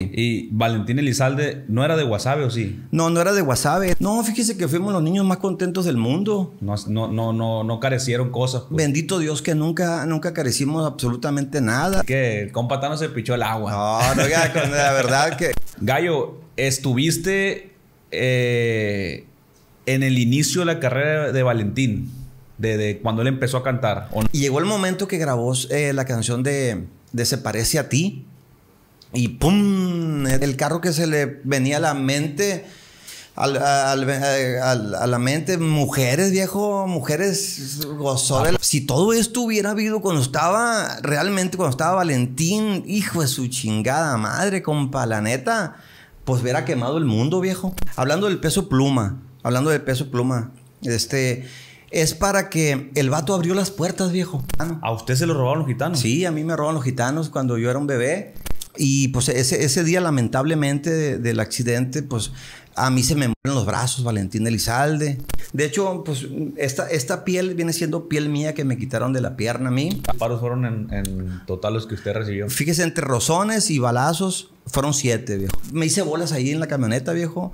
¿Y Valentín Elizalde no era de Guasave o sí? No, no era de Guasave. No, fíjese que fuimos los niños más contentos del mundo. No, no, no, no, no carecieron cosas. Pues. Bendito Dios que nunca, nunca carecimos absolutamente nada. Que el compa se pichó el agua. No, no, con la verdad que... Gallo, estuviste eh, en el inicio de la carrera de Valentín, de, cuando él empezó a cantar. Y llegó el momento que grabó eh, la canción de, de Se parece a ti. Y ¡pum! El carro que se le venía a la mente, a la mente, mujeres, viejo, mujeres gozó Si todo esto hubiera habido cuando estaba, realmente cuando estaba Valentín, hijo de su chingada madre, compa, la neta, pues hubiera quemado el mundo, viejo. Hablando del peso pluma, hablando del peso pluma, este es para que el vato abrió las puertas, viejo. Ah, ¿A usted se lo robaron los gitanos? Sí, a mí me roban los gitanos cuando yo era un bebé. Y pues ese, ese día, lamentablemente, del accidente, pues a mí se me mueren los brazos, Valentín Elizalde. De hecho, pues esta, esta piel viene siendo piel mía que me quitaron de la pierna a mí. ¿Paros fueron en, en total los que usted recibió? Fíjese, entre rozones y balazos fueron siete, viejo. Me hice bolas ahí en la camioneta, viejo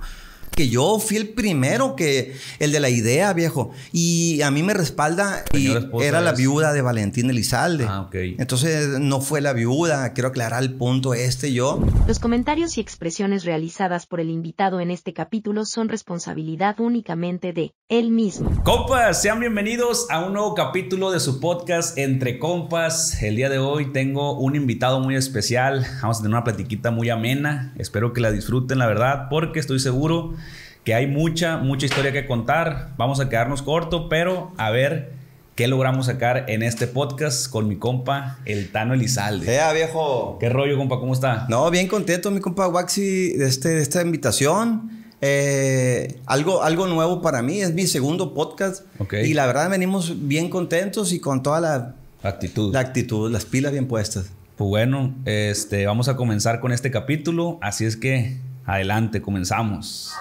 que yo fui el primero que el de la idea, viejo. Y a mí me respalda y era la viuda de Valentín Elizalde. Ah, okay. Entonces no fue la viuda, quiero aclarar el punto este yo. Los comentarios y expresiones realizadas por el invitado en este capítulo son responsabilidad únicamente de él mismo. Compas, sean bienvenidos a un nuevo capítulo de su podcast Entre Compas. El día de hoy tengo un invitado muy especial. Vamos a tener una platiquita muy amena. Espero que la disfruten, la verdad, porque estoy seguro que hay mucha, mucha historia que contar. Vamos a quedarnos corto, pero a ver qué logramos sacar en este podcast con mi compa, el Tano Elizalde. ¡Sea, viejo! ¿Qué rollo, compa? ¿Cómo está? No, bien contento, mi compa Waxi, de, este, de esta invitación. Eh, algo, algo nuevo para mí, es mi segundo podcast. Y la verdad venimos bien contentos y con toda la actitud. La actitud, las pilas bien puestas. Pues bueno, este, vamos a comenzar con este capítulo, así es que adelante, comenzamos.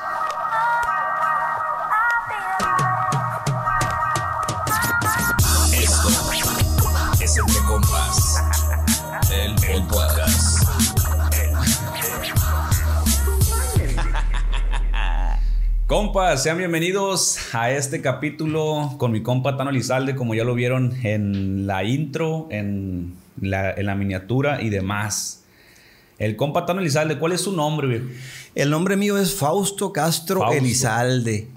Compas, sean bienvenidos a este capítulo con mi compa Tano Lizalde, como ya lo vieron en la intro, en la, miniatura y demás. El compa Tano Elizalde, ¿cuál es su nombre, El nombre mío es Fausto Castro Elizalde.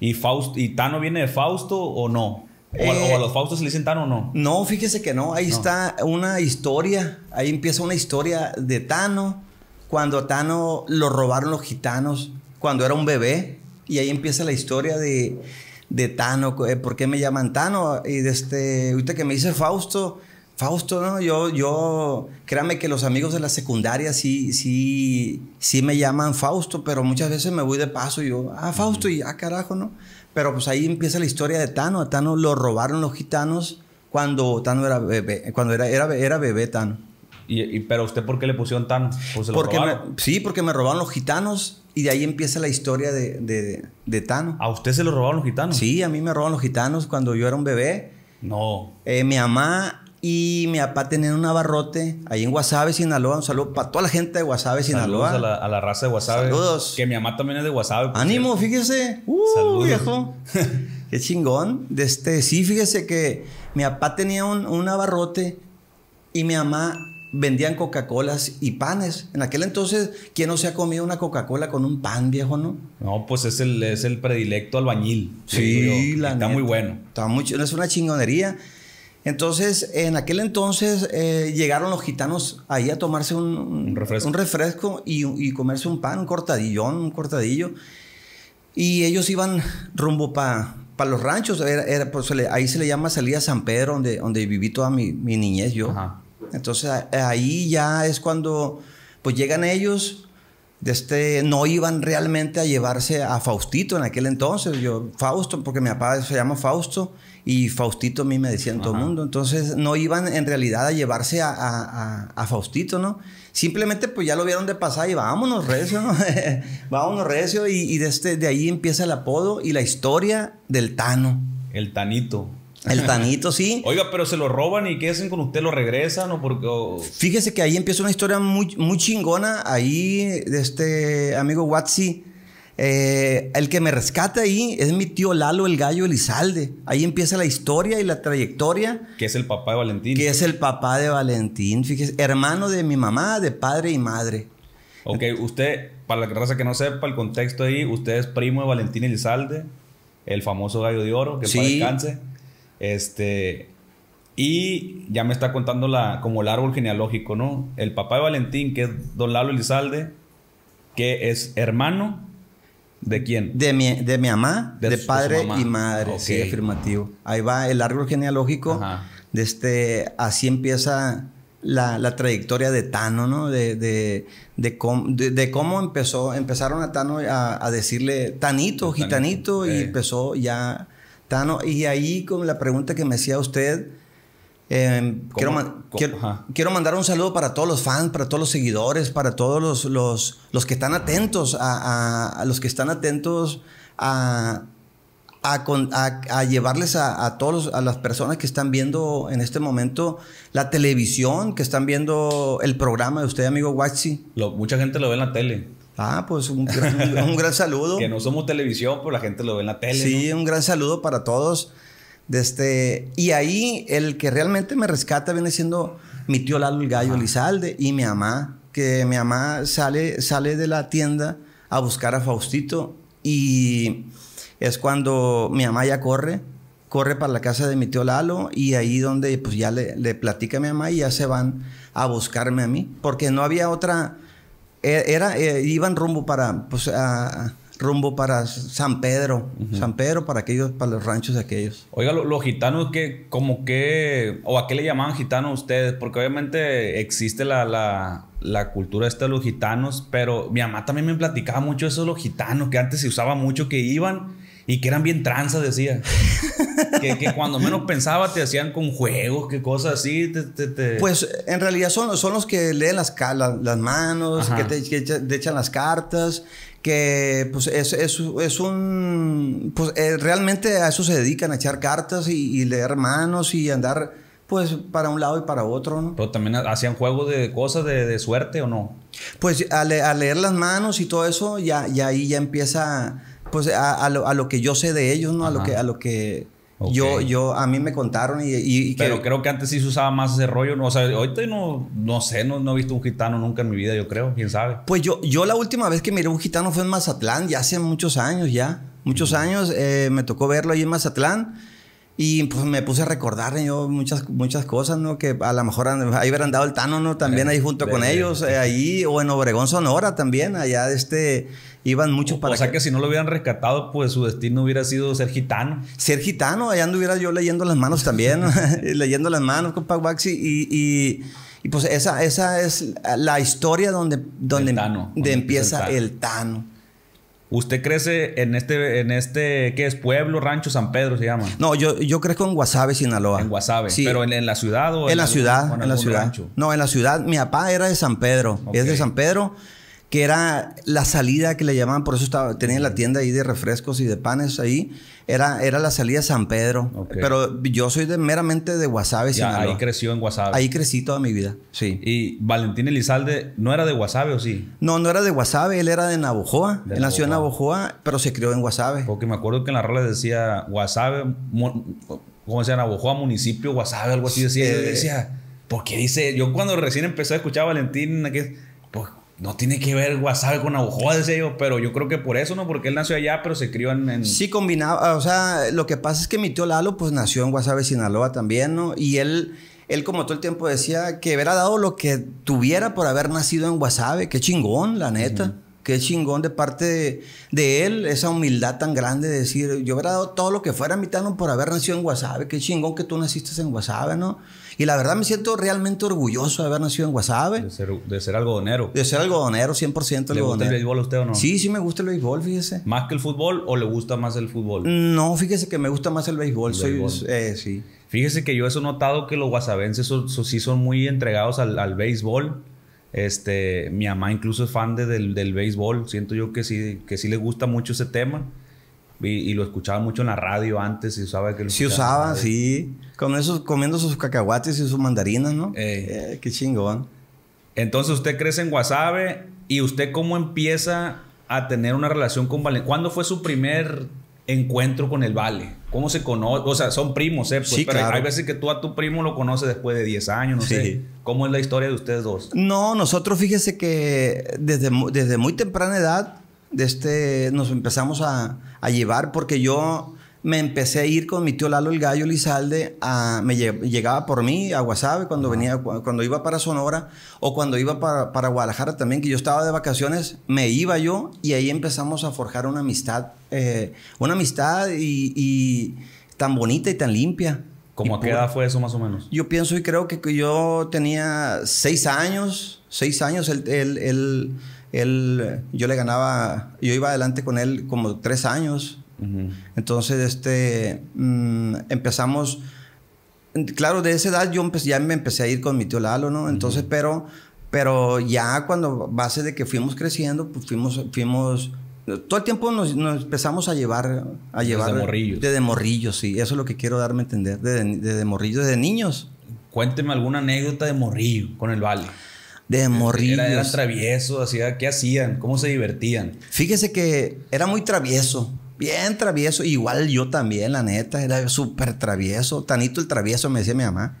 ¿Y, Fausto, ¿Y Tano viene de Fausto o no? ¿O, a, eh, los Faustos le dicen Tano o no? No, fíjese que no. Ahí está una historia. Ahí empieza una historia de Tano. Cuando Tano lo robaron los gitanos cuando era un bebé. Y ahí empieza la historia de, de Tano, eh, por qué me llaman Tano. Y desde, este, ahorita que me dice Fausto, Fausto, ¿no? Yo, yo, créame que los amigos de la secundaria sí, sí, sí me llaman Fausto, pero muchas veces me voy de paso y yo, ah, Fausto, y ah, carajo, ¿no? Pero pues ahí empieza la historia de Tano. A Tano lo robaron los gitanos cuando Tano era bebé, cuando era, era, era bebé Tano. Y, pero usted, ¿por qué le pusieron tan? Pues, porque sí, porque me robaron los gitanos y de ahí empieza la historia de, Tano. ¿A usted se lo robaron los gitanos? Sí, a mí me robaron los gitanos cuando yo era un bebé. No. Eh, mi mamá y mi papá tenían un abarrote ahí en Guasave, Sinaloa. Un saludo para toda la gente de Guasave, Sinaloa. Saludos a la, raza de Guasave. Saludos. Que mi mamá también es de Guasave. Ánimo, fíjese. Uh, Saludos. viejo. Qué chingón. De este, sí, fíjese que mi papá tenía un, un abarrote y mi mamá vendían Coca-Colas y panes. En aquel entonces, ¿quién no se ha comido una Coca-Cola con un pan, viejo, no? No, pues es el, es el predilecto albañil. Sí, Está muy bueno. Está muy, es una chingonería. Entonces, en aquel entonces eh, llegaron los gitanos ahí a tomarse un, un refresco, y, comerse un pan, un cortadillón, un cortadillo. Y ellos iban rumbo para pa los ranchos. Era, pues, ahí se le llama salida San Pedro, donde, donde viví toda mi, mi niñez yo. Entonces ahí ya es cuando pues llegan ellos, de este, no iban realmente a llevarse a Faustito en aquel entonces. Yo, Fausto, porque mi papá se llama Fausto y Faustito a mí me decían todo el mundo. Entonces no iban en realidad a llevarse a, Faustito, ¿no? Simplemente pues ya lo vieron de pasar y vámonos recio, ¿no? vámonos recio y, y de, este, de ahí empieza el apodo y la historia del Tano. El Tanito. El tanito, sí. Oiga, pero se lo roban y ¿qué hacen con usted? ¿Lo regresan o porque...? Fíjese que ahí empieza una historia muy, muy chingona. Ahí, de este amigo Watsi, eh, el que me rescata ahí es mi tío Lalo, el gallo Elizalde. Ahí empieza la historia y la trayectoria. Que es el papá de Valentín. Que es el papá de Valentín, fíjese. Hermano de mi mamá, de padre y madre. Ok, usted, para la raza que no sepa el contexto ahí, usted es primo de Valentín Elizalde, el famoso gallo de oro, que sí. para descanse. Este, y ya me está contando la, como el árbol genealógico, ¿no? El papá de Valentín, que es don Lalo Elizalde, que es hermano de quién? De mi, de mi mamá, de, padre y madre. Sí, afirmativo. Ahí va el árbol genealógico. De este, así empieza la, trayectoria de Tano, ¿no? De, de, de, cómo empezó, empezaron a Tano a, decirle Tanito, Gitanito, y eh. empezó ya y ahí con la pregunta que me hacía usted, em, quiero, mandar un saludo para todos los fans, para todos los seguidores, para todos los, los, que están atentos a, los que están atentos a, llevarles a, todos a las personas que están viendo en este momento la televisión, que están viendo el programa de usted, amigo Watsi. Mucha gente lo ve en la tele. Ah, pues un gran, saludo. que no somos televisión, pero pues la gente lo ve en la tele. Sí, un gran saludo para todos. De este, y ahí el que realmente me rescata viene siendo mi tío Lalo el Gallo Lizalde y mi mamá, que mi mamá sale, sale de la tienda a buscar a Faustito y es cuando mi mamá ya corre, corre para la casa de mi tío Lalo y ahí donde pues ya le, le platica a mi mamá y ya se van a buscarme a mí, porque no había otra eh, era, eh, iban rumbo para, pues, rumbo para San Pedro, San Pedro para aquellos, para los ranchos de aquellos. Oiga, los gitanos que, como que, o a qué le llamaban gitanos ustedes, porque obviamente existe la, la, la cultura esta de los gitanos, pero mi mamá también me platicaba mucho eso de los gitanos, que antes se usaba mucho que iban y que eran bien tranza, decía. que, cuando menos pensaba te hacían con juegos, qué cosas así. Pues en realidad son, son los que leen las, las manos, que, te, echan las cartas, que pues es, un... Pues eh, realmente a eso se dedican, a echar cartas y, leer manos y andar pues para un lado y para otro, ¿no? Pero también hacían juegos de cosas de, suerte o no? Pues a leer las manos y todo eso, ya, ya ahí ya empieza pues a, lo, que yo sé de ellos, ¿no? A lo que, a lo que yo, yo, a mí me contaron y, Pero creo que antes sí se usaba más ese rollo, ¿no? O sea, ahorita no, no sé, no, no, he visto un gitano nunca en mi vida, yo creo, quién sabe. Pues yo, yo la última vez que miré un gitano fue en Mazatlán, ya hace muchos años ya. Muchos años eh, me tocó verlo ahí en Mazatlán. Y pues me puse a recordar yo muchas, muchas cosas, ¿no? Que a lo mejor ahí hubieran dado el Tano, ¿no? También ahí junto con ellos, eh, ahí, o en Obregón, Sonora también, allá este, iban muchos para... O sea que... si no lo hubieran rescatado, pues su destino hubiera sido ser gitano. Ser gitano, allá anduviera yo leyendo las manos también, leyendo las manos con Pac Baxi y, y... pues esa, esa es la historia donde, donde, empieza, El tano. Usted crece en este, en este, ¿qué es? Pueblo, rancho, San Pedro se llama. No, yo, yo crezco en Guasave, Sinaloa. En Guasave. ¿Pero en, la ciudad o en, en la ciudad? en la ciudad. No, en la ciudad. Mi papá era de San Pedro. Es de San Pedro que era la salida que le llamaban, por eso estaba, tenía la tienda ahí de refrescos y de panes ahí, era, era la salida San Pedro. Pero yo soy meramente de Guasave, Ahí creció en Guasave. Ahí crecí toda mi vida, sí. ¿Y Valentín Elizalde no era de Guasave o sí? No, no era de Guasave, él era de Navojoa. él nació en Navojoa, pero se crió en Guasave. Porque me acuerdo que en la rola decía Guasave, ¿cómo se llama? Navojoa, municipio, Guasave, algo así decía. Eh. porque dice? Yo cuando recién empecé a escuchar a Valentín, pues, no tiene que ver Guasave con Abujoa, pero yo creo que por eso, ¿no? Porque él nació allá, pero se crió en, Sí, combinaba, o sea, lo que pasa es que mi tío Lalo, pues nació en Guasave, Sinaloa también, ¿no? Y él, él como todo el tiempo decía que hubiera dado lo que tuviera por haber nacido en Guasave, qué chingón, la neta. Qué chingón de parte de, él, esa humildad tan grande de decir, yo hubiera dado todo lo que fuera mi tano por haber nacido en Guasave, qué chingón que tú naciste en Guasave, ¿no? Y la verdad me siento realmente orgulloso de haber nacido en Guasave. De ser, algodonero. De ser algodonero, 100% algodonero. ¿Le gusta el béisbol a usted o no? Sí, sí me gusta el béisbol, fíjese. ¿Más que el fútbol o le gusta más el fútbol? No, fíjese que me gusta más el béisbol. soy, eh, sí. Fíjese que yo he notado que los guasavenses sí son muy entregados al, béisbol. Este, mi mamá incluso es fan del, del, béisbol. Siento yo que sí, que sí le gusta mucho ese tema. Y, lo escuchaba mucho en la radio antes y usaba que lo Sí usaba, sí. Con esos, comiendo sus cacahuates y sus mandarinas, ¿no? Eh, eh qué chingón. Entonces usted crece en Guasave y usted cómo empieza a tener una relación con Vale. ¿Cuándo fue su primer encuentro con el Vale? ¿Cómo se conoce? O sea, son primos, ¿eh? Pues, sí, pero claro. hay veces que tú a tu primo lo conoces después de 10 años, no sí. sé. ¿Cómo es la historia de ustedes dos? No, nosotros fíjese que desde, desde muy temprana edad de este, nos empezamos a, llevar porque yo me empecé a ir con mi tío Lalo el Gallo Lizalde, a, me llegaba por mí a Guasave cuando, venía, cuando iba para Sonora o cuando iba para, Guadalajara también, que yo estaba de vacaciones, me iba yo y ahí empezamos a forjar una amistad, eh, una amistad y, tan bonita y tan limpia. ¿Cómo a fue eso más o menos? Yo pienso y creo que, yo tenía seis años, seis años, el él, yo le ganaba, yo iba adelante con él como tres años. Entonces, este, mm, empezamos, claro, de esa edad yo ya me empecé a ir con mi tío Lalo, ¿no? Entonces, pero, pero ya cuando base de que fuimos creciendo, pues fuimos, fuimos, todo el tiempo nos, empezamos a llevar, a llevar. de morrillos. sí, eso es lo que quiero darme a entender, de morrillo, morrillos, niños. Cuénteme alguna anécdota de morrillo con el vale de morrillos. Era, travieso, hacía, ¿qué hacían? ¿Cómo se divertían? Fíjese que era muy travieso, bien travieso. Igual yo también, la neta, era súper travieso. Tanito el travieso, me decía mi mamá.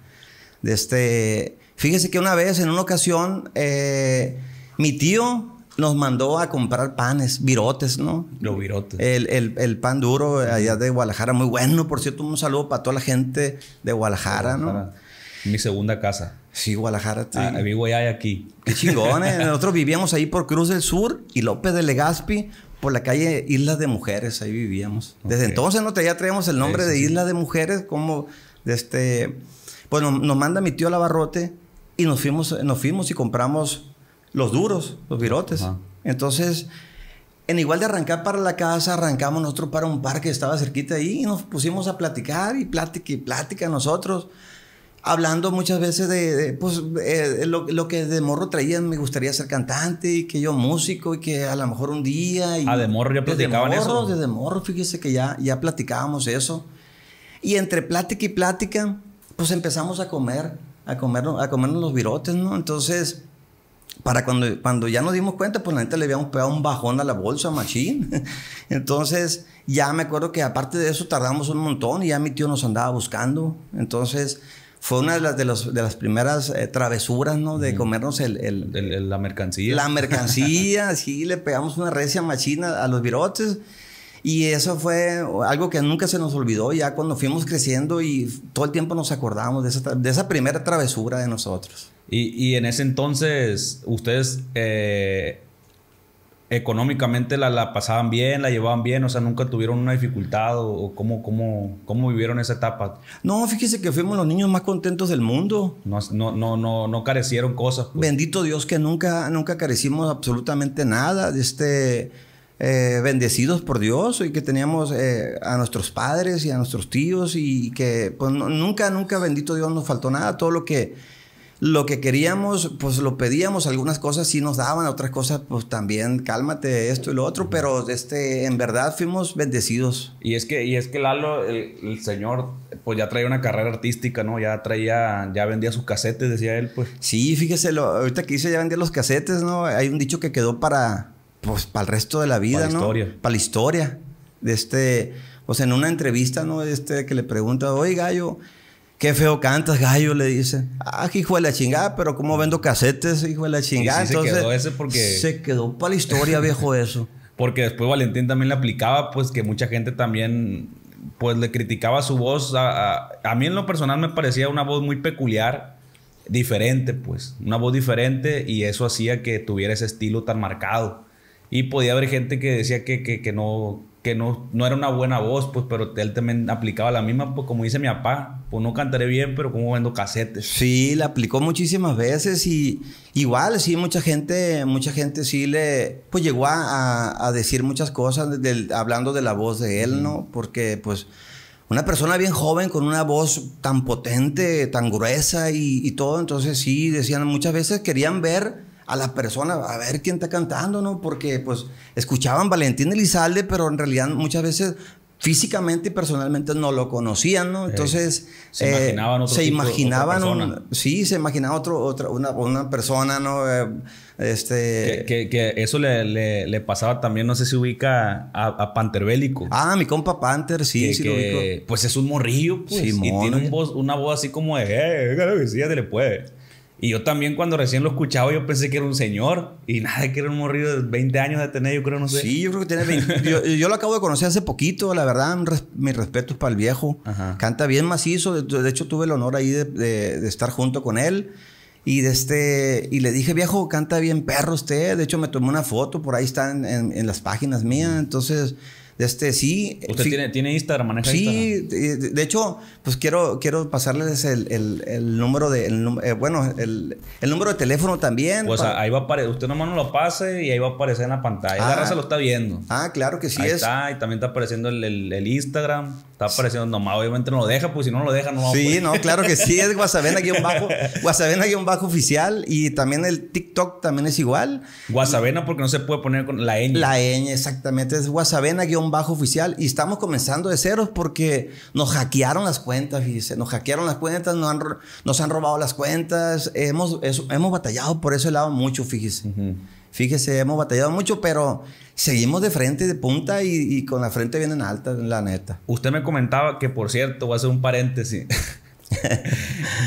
este, fíjese que una vez, en una ocasión, eh, mi tío nos mandó a comprar panes, virotes, ¿no? Los virotes. El, pan duro eh, allá de Guadalajara, muy bueno. Por cierto, un saludo para toda la gente de Guadalajara. ¿no? mi segunda casa. Sí, Guadalajara. Sí. Ah, vivo aquí. Qué ¿eh? Nosotros vivíamos ahí por Cruz del Sur y López de Legazpi por la calle Islas de Mujeres. Ahí vivíamos. Desde entonces no ya traíamos el nombre de Isla Islas de Mujeres como de este... bueno pues, nos, manda mi tío Lavarrote y nos fuimos, nos fuimos y compramos los duros, los virotes. Entonces... En igual de arrancar para la casa, arrancamos nosotros para un parque que estaba cerquita ahí y nos pusimos a platicar y plática y plática nosotros hablando muchas veces de, pues, eh, lo, que de morro traían, me gustaría ser cantante y que yo músico y que a lo mejor un día... Y ah, de morro ya platicaban morro, eso. De morro, fíjese que ya, ya platicábamos eso. Y entre plática y plática, pues empezamos a comer, a comer, a comernos los virotes, ¿no? Entonces, para cuando, cuando ya nos dimos cuenta, pues la gente le había pegado un bajón a la bolsa, machín. Entonces, ya me acuerdo que aparte de eso tardamos un montón y ya mi tío nos andaba buscando. Entonces fue una de las, de las primeras eh, travesuras, ¿no? De comernos el, el, La mercancía. La mercancía, sí, le pegamos una recia machina a los virotes. Y eso fue algo que nunca se nos olvidó ya cuando fuimos creciendo y todo el tiempo nos acordábamos de esa, de esa primera travesura de nosotros. Y, y en ese entonces, ustedes... Eh, económicamente la, pasaban bien, la llevaban bien, o sea, nunca tuvieron una dificultad o, cómo, cómo, vivieron esa etapa. No, fíjese que fuimos los niños más contentos del mundo. No, no, no, no, no carecieron cosas. Pues. Bendito Dios que nunca, nunca carecimos absolutamente nada. De este, eh, bendecidos por Dios y que teníamos eh, a nuestros padres y a nuestros tíos y que pues, nunca, nunca, bendito Dios, nos faltó nada. Todo lo que lo que queríamos, pues lo pedíamos, algunas cosas sí nos daban, otras cosas pues también cálmate esto y lo otro, pero este, en verdad fuimos bendecidos. Y es que, y es que Lalo, el, señor, pues ya traía una carrera artística, ¿no? Ya traía, ya vendía sus casetes, decía él, pues. Sí, fíjese, lo, ahorita que dice ya vendía los casetes, ¿no? Hay un dicho que quedó para, pues, para el resto de la vida, ¿no? Para la historia. Para la historia. De este, pues en una entrevista, ¿no? Este que le pregunta, oye, gallo Qué feo cantas, gallo, le dice. Ah, hijo de la chingada, pero ¿cómo vendo casetes, hijo de la chingada? Entonces, se quedó ese porque... Se quedó para la historia, viejo, eso. Porque después Valentín también le aplicaba, pues que mucha gente también, pues le criticaba su voz. A, mí en lo personal me parecía una voz muy peculiar, diferente, pues. Una voz diferente y eso hacía que tuviera ese estilo tan marcado. Y podía haber gente que decía que, que no, que no, no era una buena voz, pues, pero él también aplicaba la misma, pues, como dice mi papá, pues no cantaré bien, pero como vendo casetes. Sí, la aplicó muchísimas veces y igual, sí, mucha gente, mucha gente sí le, pues llegó a, decir muchas cosas del, hablando de la voz de él, ¿no? Porque, pues, una persona bien joven con una voz tan potente, tan gruesa y, y todo, entonces sí, decían muchas veces querían ver a la persona, a ver quién está cantando, ¿no? Porque pues escuchaban Valentín Elizalde, pero en realidad muchas veces físicamente y personalmente no lo conocían, ¿no? Entonces se eh, imaginaban otro se imaginaban otra un, sí, se imaginaba otro otra una, persona, ¿no? Eh, este que, que, eso le, le, pasaba también, no sé si ubica a, Panther Bélico. Ah, mi compa Panther, sí, sí lo ubico. Pues es un morrillo, pues, y tiene voz, una voz así como de, eh, que eh, sí, ya te le puede. Y yo también cuando recién lo escuchaba yo pensé que era un señor y nada, que era un morrido de 20 años de tener, yo creo, no sé. Sí, yo creo que tiene 20. yo, lo acabo de conocer hace poquito, la verdad, mis respetos para el viejo. Canta bien macizo, de, hecho tuve el honor ahí de, estar junto con él. Y, de este, y le dije, viejo, canta bien perro usted. De hecho, me tomé una foto, por ahí está en las páginas mías. Entonces, este, sí. Usted tiene, tiene Instagram, maneja sí, de hecho, pues quiero, quiero pasarles el, número de. Eh, bueno, el, número de teléfono también. Pues ahí va a Usted nomás no lo pase y ahí va a aparecer en la pantalla. la ah. raza lo está viendo. Ah, claro que sí ahí Está, y también está apareciendo el, Instagram. Está apareciendo nomás, obviamente no lo deja, pues si no lo deja, no Sí, no, claro que sí, es Guasavena-bajo, un bajo oficial y también el TikTok también es igual. Guasavena porque no se puede poner con la ñ. La ñ, exactamente, es Guasavena-bajo oficial y estamos comenzando de ceros porque nos hackearon las cuentas, fíjese, nos hackearon las cuentas, nos han, nos han robado las cuentas, hemos, hemos batallado por ese lado mucho, fíjese. Fíjese, hemos batallado mucho, pero seguimos de frente, de punta y, con la frente bien en alta, la neta. Usted me comentaba que, por cierto, voy a hacer un paréntesis.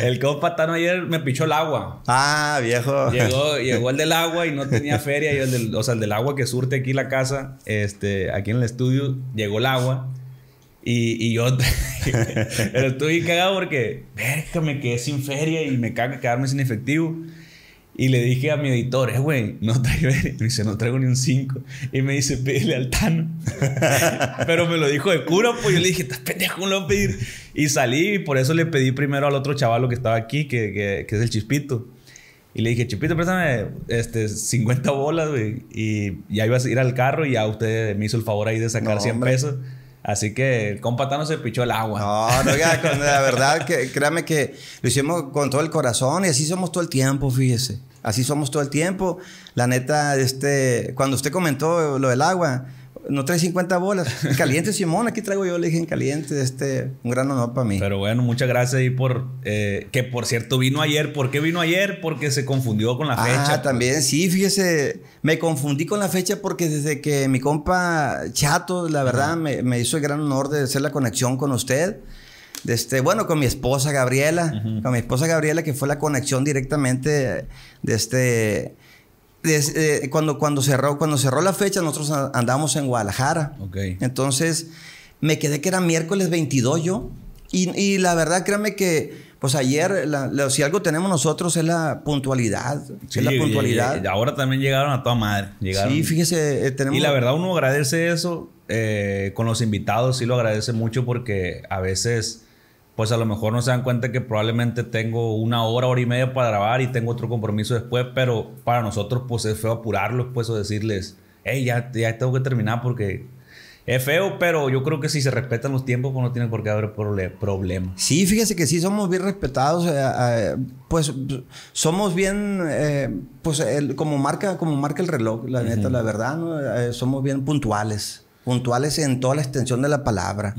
el compa Tano ayer me pichó el agua. Ah, viejo. Llegó, el del agua y no tenía feria. del, o sea, el del agua que surte aquí la casa, este, aquí en el estudio, llegó el agua. Y, yo pero estoy cagado porque, verga, me quedé sin feria y me caga quedarme sin efectivo. Y le dije a mi editor, eh, güey, no traigo, dice, no traigo ni un 5. Y me dice, pídele al Tano. Pero me lo dijo de cura, pues yo le dije, estás pendejo, no lo voy a pedir. Y salí y por eso le pedí primero al otro chavalo que estaba aquí, que, que, es el Chispito. Y le dije, Chispito, préstame este, 50 bolas, güey. Y ya iba a ir al carro y ya usted me hizo el favor ahí de sacar no, 100 pesos. Así que el compa se pichó el agua. No, no, la verdad, que créame que lo hicimos con todo el corazón y así somos todo el tiempo, fíjese. Así somos todo el tiempo. La neta, este, cuando usted comentó lo del agua, no trae 50 bolas. Caliente, Simón, aquí traigo yo, le dije en caliente, este, un gran honor para mí. Pero bueno, muchas gracias y por, eh, que por cierto vino ayer. ¿Por qué vino ayer? Porque se confundió con la fecha. Ah, también, sí, fíjese, me confundí con la fecha porque desde que mi compa Chato, la verdad, me, hizo el gran honor de hacer la conexión con usted. Este, bueno, con mi esposa Gabriela, con mi esposa Gabriela, que fue la conexión directamente de este eh, cuando, cuando, cerró, cuando cerró la fecha, nosotros andábamos en Guadalajara. Entonces, me quedé que era miércoles 22 yo. Y, la verdad, créanme que, pues ayer, si algo tenemos nosotros es la puntualidad. Sí, es la puntualidad. Y, ahora también llegaron a toda madre. Llegaron. Sí, fíjese, eh, tenemos. Y la verdad, uno agradece eso eh, con los invitados, sí lo agradece mucho porque a veces pues a lo mejor no se dan cuenta que probablemente tengo una hora, hora y media para grabar y tengo otro compromiso después, pero para nosotros pues es feo apurarlos, pues o decirles, hey, ya, ya tengo que terminar porque es feo, pero yo creo que si se respetan los tiempos, pues no tiene por qué haber problemas. Sí, fíjese que sí somos bien respetados. pues somos bien, eh, pues como, marca, como marca el reloj, la neta, la verdad, eh, somos bien puntuales puntuales en toda la extensión de la palabra.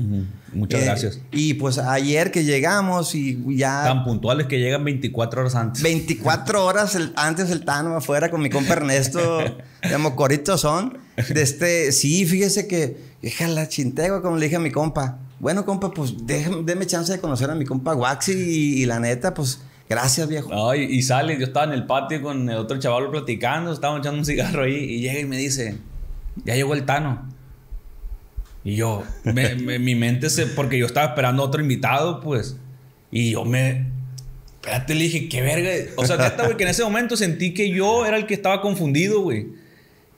Muchas eh, gracias. Y pues ayer que llegamos y ya... Tan puntuales que llegan 24 horas antes. 24 horas antes el Tano afuera con mi compa Ernesto, de Corito son. De este, sí, fíjese que, déjala la chintegua, como le dije a mi compa. Bueno, compa, pues déjame, déme chance de conocer a mi compa Waxi y, la neta, pues... Gracias, viejo. y, sale, yo estaba en el patio con el otro chaval platicando, estábamos echando un cigarro ahí y llega y me dice, ya llegó el Tano. Y yo, mi mente se, porque yo estaba esperando otro invitado, pues. Y yo me, espérate, le dije, qué verga. O sea, güey, que en ese momento sentí que yo era el que estaba confundido, güey.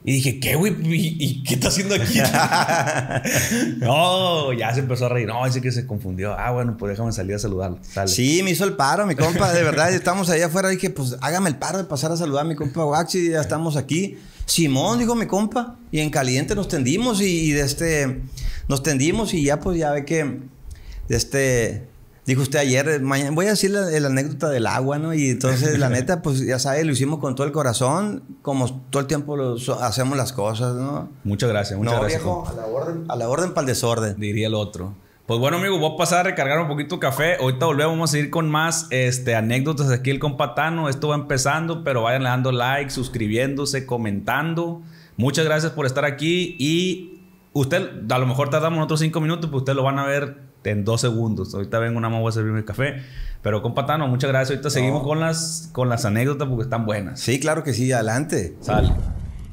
Y dije, ¿qué, güey? ¿Y, qué está haciendo aquí? no, ya se empezó a reír. No, dice que se confundió. Ah, bueno, pues déjame salir a saludarlo. Sí, me hizo el paro, mi compa. De verdad, estamos ahí afuera. Dije, pues hágame el paro de pasar a saludar a mi compa Waxi, Ya estamos aquí. Simón, dijo mi compa, y en caliente nos tendimos y, de este, nos tendimos y ya pues ya ve que, este, dijo usted ayer, eh, mañana, voy a decir la, anécdota del agua, ¿no? Y entonces la neta, pues ya sabe, lo hicimos con todo el corazón, como todo el tiempo hacemos las cosas, ¿no? Muchas gracias, muchas no, a la orden. A la orden para el desorden. Diría el otro. Pues bueno, amigo, voy a pasar a recargar un poquito de café. Ahorita volvemos vamos a ir con más este, anécdotas aquí el compatano. Esto va empezando, pero vayan dando like, suscribiéndose, comentando. Muchas gracias por estar aquí. Y usted, a lo mejor tardamos otros cinco minutos, pero ustedes lo van a ver en dos segundos. Ahorita vengo, una más voy a servirme el café. Pero compatano, muchas gracias. Ahorita seguimos con las, con las anécdotas porque están buenas. Sí, claro que sí. Adelante. Sal.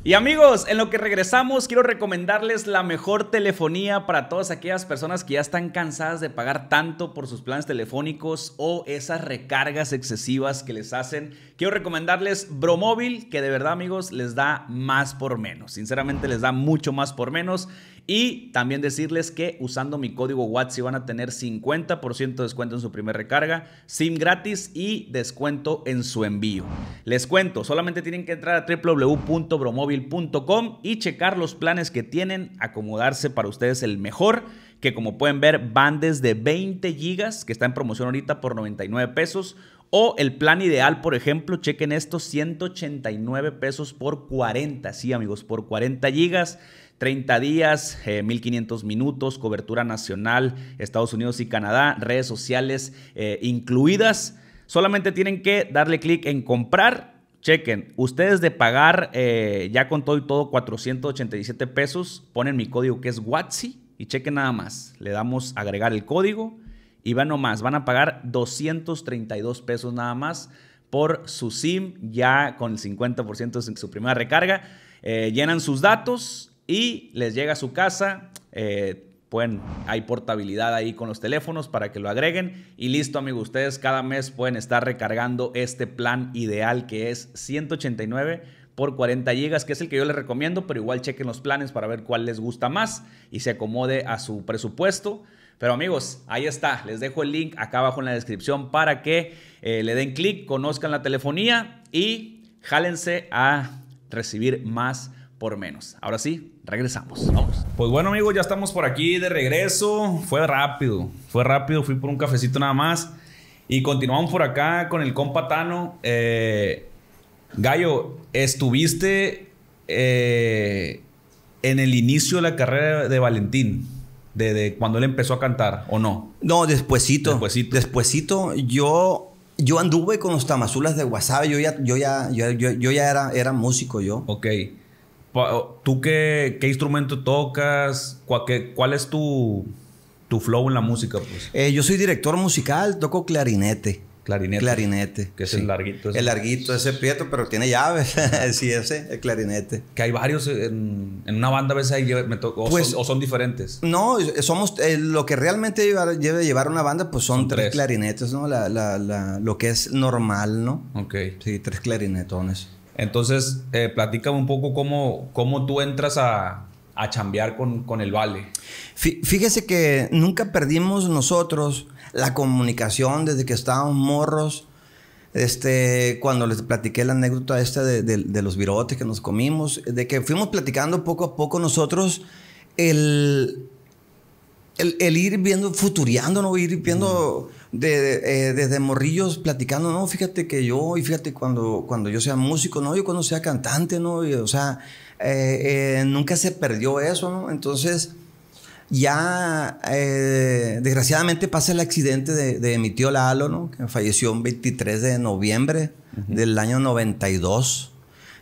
Y amigos, en lo que regresamos, quiero recomendarles la mejor telefonía para todas aquellas personas que ya están cansadas de pagar tanto por sus planes telefónicos o esas recargas excesivas que les hacen. Quiero recomendarles Bromóvil, que de verdad, amigos, les da más por menos. Sinceramente, les da mucho más por menos. Y también decirles que usando mi código WhatsApp van a tener 50% de descuento en su primer recarga, SIM gratis y descuento en su envío. Les cuento, solamente tienen que entrar a www.bromóvil.com y checar los planes que tienen, acomodarse para ustedes el mejor que como pueden ver van desde 20 gigas, que está en promoción ahorita por 99 pesos, o el plan ideal, por ejemplo, chequen estos 189 pesos por 40, sí amigos, por 40 gigas. 30 días, 1500 eh, minutos, cobertura nacional, Estados Unidos y Canadá, redes sociales eh, incluidas. Solamente tienen que darle clic en comprar Chequen, ustedes de pagar eh, ya con todo y todo 487 pesos, ponen mi código que es WATSI y chequen nada más. Le damos agregar el código y van nomás, van a pagar 232 pesos nada más por su SIM ya con el 50% en su primera recarga. llenan sus datos y les llega a su casa. Eh, pueden, hay portabilidad ahí con los teléfonos para que lo agreguen. Y listo, amigos, ustedes cada mes pueden estar recargando este plan ideal que es 189 por 40 gigas, que es el que yo les recomiendo, pero igual chequen los planes para ver cuál les gusta más y se acomode a su presupuesto. Pero amigos, ahí está. Les dejo el link acá abajo en la descripción para que eh, le den clic, conozcan la telefonía y jálense a recibir más por menos. Ahora sí, Regresamos. Vamos. Pues bueno, amigos, ya estamos por aquí de regreso. Fue rápido, fue rápido. Fui por un cafecito nada más. Y continuamos por acá con el compa Tano. Eh, Gallo, estuviste eh, en el inicio de la carrera de Valentín. De, cuando él empezó a cantar, ¿o no? No, despuesito. Despuesito. Despuesito, yo, yo anduve con los tamazulas de WhatsApp. Yo ya, yo ya, yo, ya era, era músico yo. Ok. ¿Tú qué, instrumento tocas? ¿Cuál, cuál es tu, flow en la música? Pues? Eh, yo soy director musical, toco clarinete. Clarinete. Clarinete. Que es el larguito. El larguito, ese prieto, pero tiene llaves. sí, ese, el clarinete. Que hay varios en, una banda a veces hay. me pues, o, son, diferentes. No, eh, somos. Eh, lo que realmente lleva, a llevar una banda, pues son, tres, clarinetes, ¿no? La, la, lo que es normal, ¿no? Ok. Sí, tres clarinetones. Entonces, eh, platícame un poco cómo, cómo tú entras a, a chambear con, el Vale. Fíjese que nunca perdimos nosotros la comunicación desde que estábamos morros. Este, cuando les platiqué la anécdota esta de los virotes que nos comimos, de que fuimos platicando poco a poco nosotros el, el, ir viendo, futuriando, ¿no? Ir viendo de, eh, desde morrillos platicando, no, fíjate que yo, y fíjate cuando, cuando yo sea músico, no, yo cuando sea cantante, no, o sea, eh, eh, nunca se perdió eso, ¿no? Entonces, ya, desgraciadamente pasa el accidente de, de, mi tío Lalo, ¿no? Que falleció el 23 de noviembre del año 92,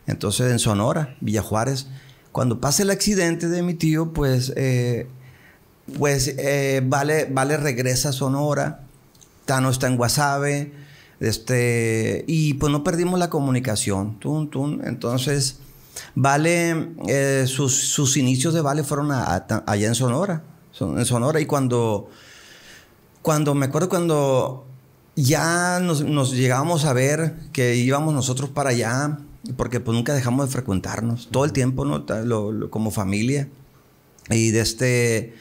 entonces en Sonora, Villa Juárez. Cuando pasa el accidente de mi tío, pues pues eh, vale, vale regresa a Sonora, Tano está en Guasave, este, y pues no perdimos la comunicación. Tun, tun. Entonces, Vale, eh, sus, inicios de Vale fueron allá en Sonora, en Sonora, y cuando, cuando me acuerdo cuando ya nos, nos llegábamos a ver que íbamos nosotros para allá, porque pues nunca dejamos de frecuentarnos, todo el tiempo, ¿no? como familia. Y de este...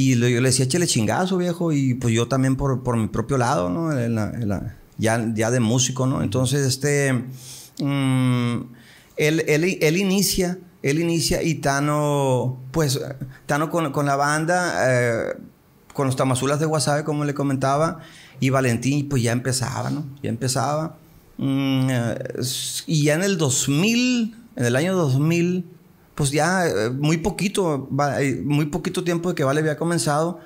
Y yo le decía, échale chingazo, viejo. Y pues yo también por, mi propio lado, ¿no? ya, de músico, ¿no? Entonces, este. Mm, él, inicia, él inicia y Tano, pues, Tano con, la banda, eh, con los Tamazulas de Guasave, como le comentaba, y Valentín, pues ya empezaba, ¿no? Ya empezaba. Mm, eh, y ya en el 2000, en el año 2000, pues ya eh, muy poquito, eh, muy poquito tiempo de que Vale había comenzado,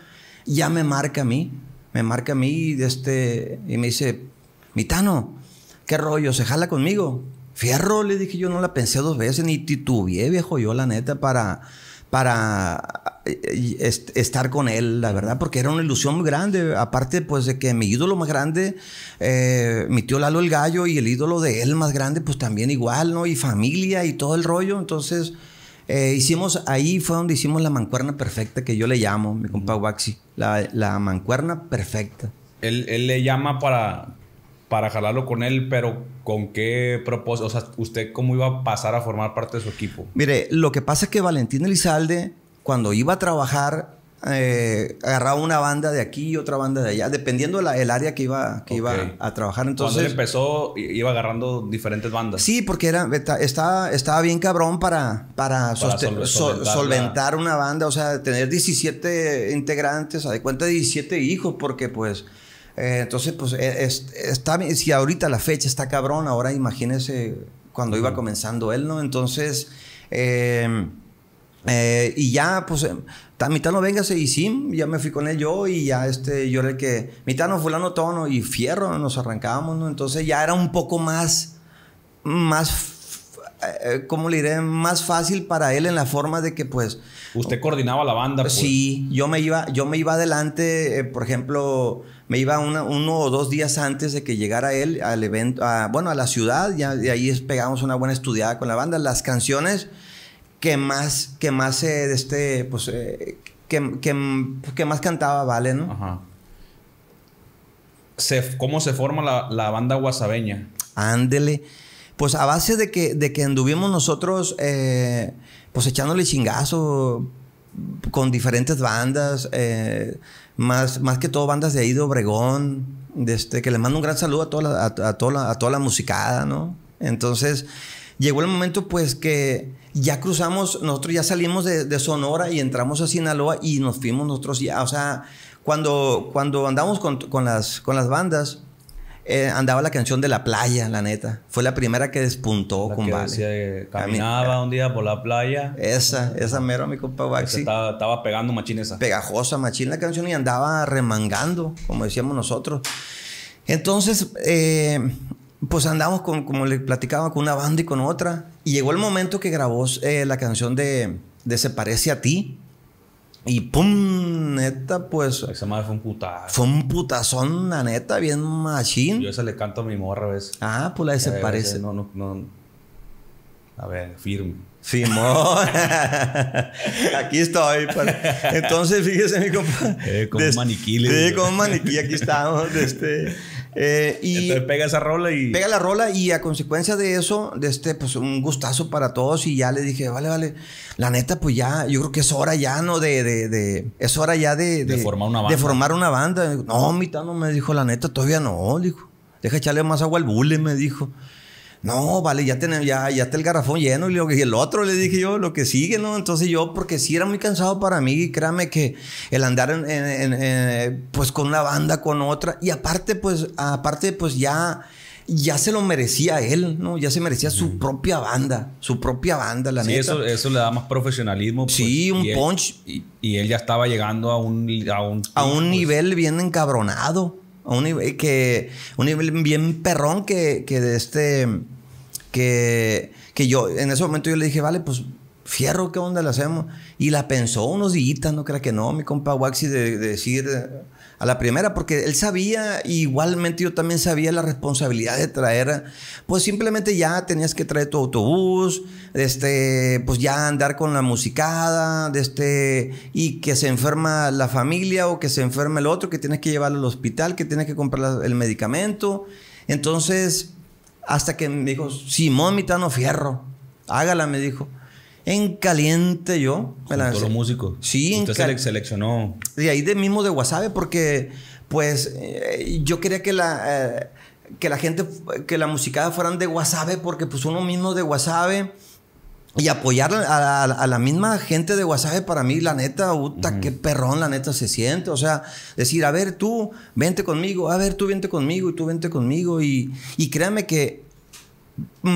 ya me marca a mí, me marca a mí este, y me dice, Mitano, ¿qué rollo? ¿Se jala conmigo? Fierro, le dije yo, no la pensé dos veces, ni titubeé, viejo, yo la neta, para, para eh, estar con él, la verdad, porque era una ilusión muy grande, aparte pues de que mi ídolo más grande, mi tío Lalo el Gallo y el ídolo de él más grande, pues también igual, ¿no? Y familia y todo el rollo, entonces... Eh, hicimos, ahí fue donde hicimos la mancuerna perfecta, que yo le llamo, mi compa Waxi, la, mancuerna perfecta. Él, él, le llama para, para jalarlo con él, pero ¿con qué propósito? O sea, ¿usted cómo iba a pasar a formar parte de su equipo? Mire, lo que pasa es que Valentín Elizalde, cuando iba a trabajar, eh, agarraba una banda de aquí y otra banda de allá, dependiendo del área que iba, que iba a trabajar. Entonces, Cuando empezó, iba agarrando diferentes bandas. Sí, porque era, estaba, estaba bien cabrón para, para, solventar, una banda, o sea, tener 17 integrantes, a de cuenta 17 hijos, porque pues... Eh, entonces, pues, e-, está, si ahorita la fecha está cabrón, ahora imagínese cuando iba comenzando él, ¿no? Entonces, em, eh, y ya, pues, eh, em, Mitano, véngase. Y sí, ya me fui con él yo. Y ya, este, yo era el que, Mitano, Fulano, Tono y Fierro, nos arrancábamos, ¿no? Entonces ya era un poco más, más eh, eh, ¿cómo le diré? Más fácil para él en la forma de que, pues... Usted coordinaba la banda, pues. Sí, yo me iba, yo me iba adelante, por ejemplo, me iba uno o dos días antes de que llegara él al evento, bueno, a la ciudad, ya, y ahí pegábamos una buena estudiada con la banda. Las canciones que más, que más eh, de este, pues, eh, que, más cantaba Vale, ¿no? Ajá. ¿Cómo se forma la, banda guasabeña? Ándele. Pues a base de que, de que anduvimos nosotros, eh, pues echándole chingazo con diferentes bandas, más, más que todo bandas de ahí Obregón, de este, que le mando un gran saludo a toda a, toda a toda la musicada, ¿no? Entonces, llegó el momento pues que ya cruzamos, nosotros ya salimos de, Sonora y entramos a Sinaloa y nos fuimos nosotros ya, o sea, cuando, cuando andamos con, las, con las bandas, eh, andaba la canción de la playa, la neta. Fue la primera que despuntó con que caminaba un día por la playa. Esa, esa mero, mi compa Waxi. Estaba, pegando machín esa. Pegajosa, machín la canción y andaba remangando, como decíamos nosotros. Entonces, eh, pues andamos con, como le platicaba, con una banda y con otra. Y llegó el momento que grabó eh, la canción de, de, Se parece a ti. Y pum, neta, pues. Esa madre fue un putazo. Fue un putazón, la neta, bien machín. Yo esa le canto a mi morra a veces. Ah, pues la de Se parece. No, no, no. A ver, firme. Simón, aquí estoy. Pues. Entonces, fíjese, mi compa. Eh, con un maniquí. Sí, con maniquí, aquí estamos. De este... Eh, y Entonces pega esa rola y... Pega la rola y a consecuencia de eso, de este, pues un gustazo para todos y ya le dije, vale, vale, la neta, pues ya, yo creo que es hora ya, ¿no? De, es hora ya de, de, formar una banda. De formar una No, mi Tano me dijo, la neta, todavía no, dijo. Deja echarle más agua al bule, me dijo no, vale, ya, tenemos, ya, ya está el garrafón lleno. Y, lo el otro le dije yo, lo que sigue, ¿no? Entonces yo, porque sí era muy cansado para mí, y créame que el andar eh, pues con una banda, con otra. Y aparte, pues, aparte, pues ya ya se lo merecía él, ¿no? Ya se merecía su propia banda, su propia banda, la sí, Eso, eso le da más profesionalismo. Pues, sí, un punch. y, él ya estaba llegando a un... A un, pues. nivel bien encabronado un nivel, que, un nivel bien perrón que, que de este. Que, que yo, en ese momento yo le dije, vale, pues fierro, ¿qué onda la hacemos? Y la pensó unos días, no crea que no, mi compa Waxi, de decir, a la primera, porque él sabía, igualmente yo también sabía la responsabilidad de traer, pues simplemente ya tenías que traer tu autobús, este, pues ya andar con la musicada, este, y que se enferma la familia o que se enferma el otro, que tienes que llevarlo al hospital, que tienes que comprar el medicamento. Entonces, hasta que me dijo, Simón no Fierro, hágala, me dijo. En caliente yo. Con los músicos. Sí, Entonces en seleccionó. De ahí de mismo de Wasabe, porque pues eh, yo quería que la, eh, que la gente, que la musicada fueran de Wasabe, porque pues uno mismo de Wasabe y apoyar a, la misma gente de Wasabe para mí, la neta, puta, qué perrón la neta se siente. O sea, decir, a ver, tú, vente conmigo, a ver, tú, vente conmigo y tú, vente conmigo. Y, y créanme que mm,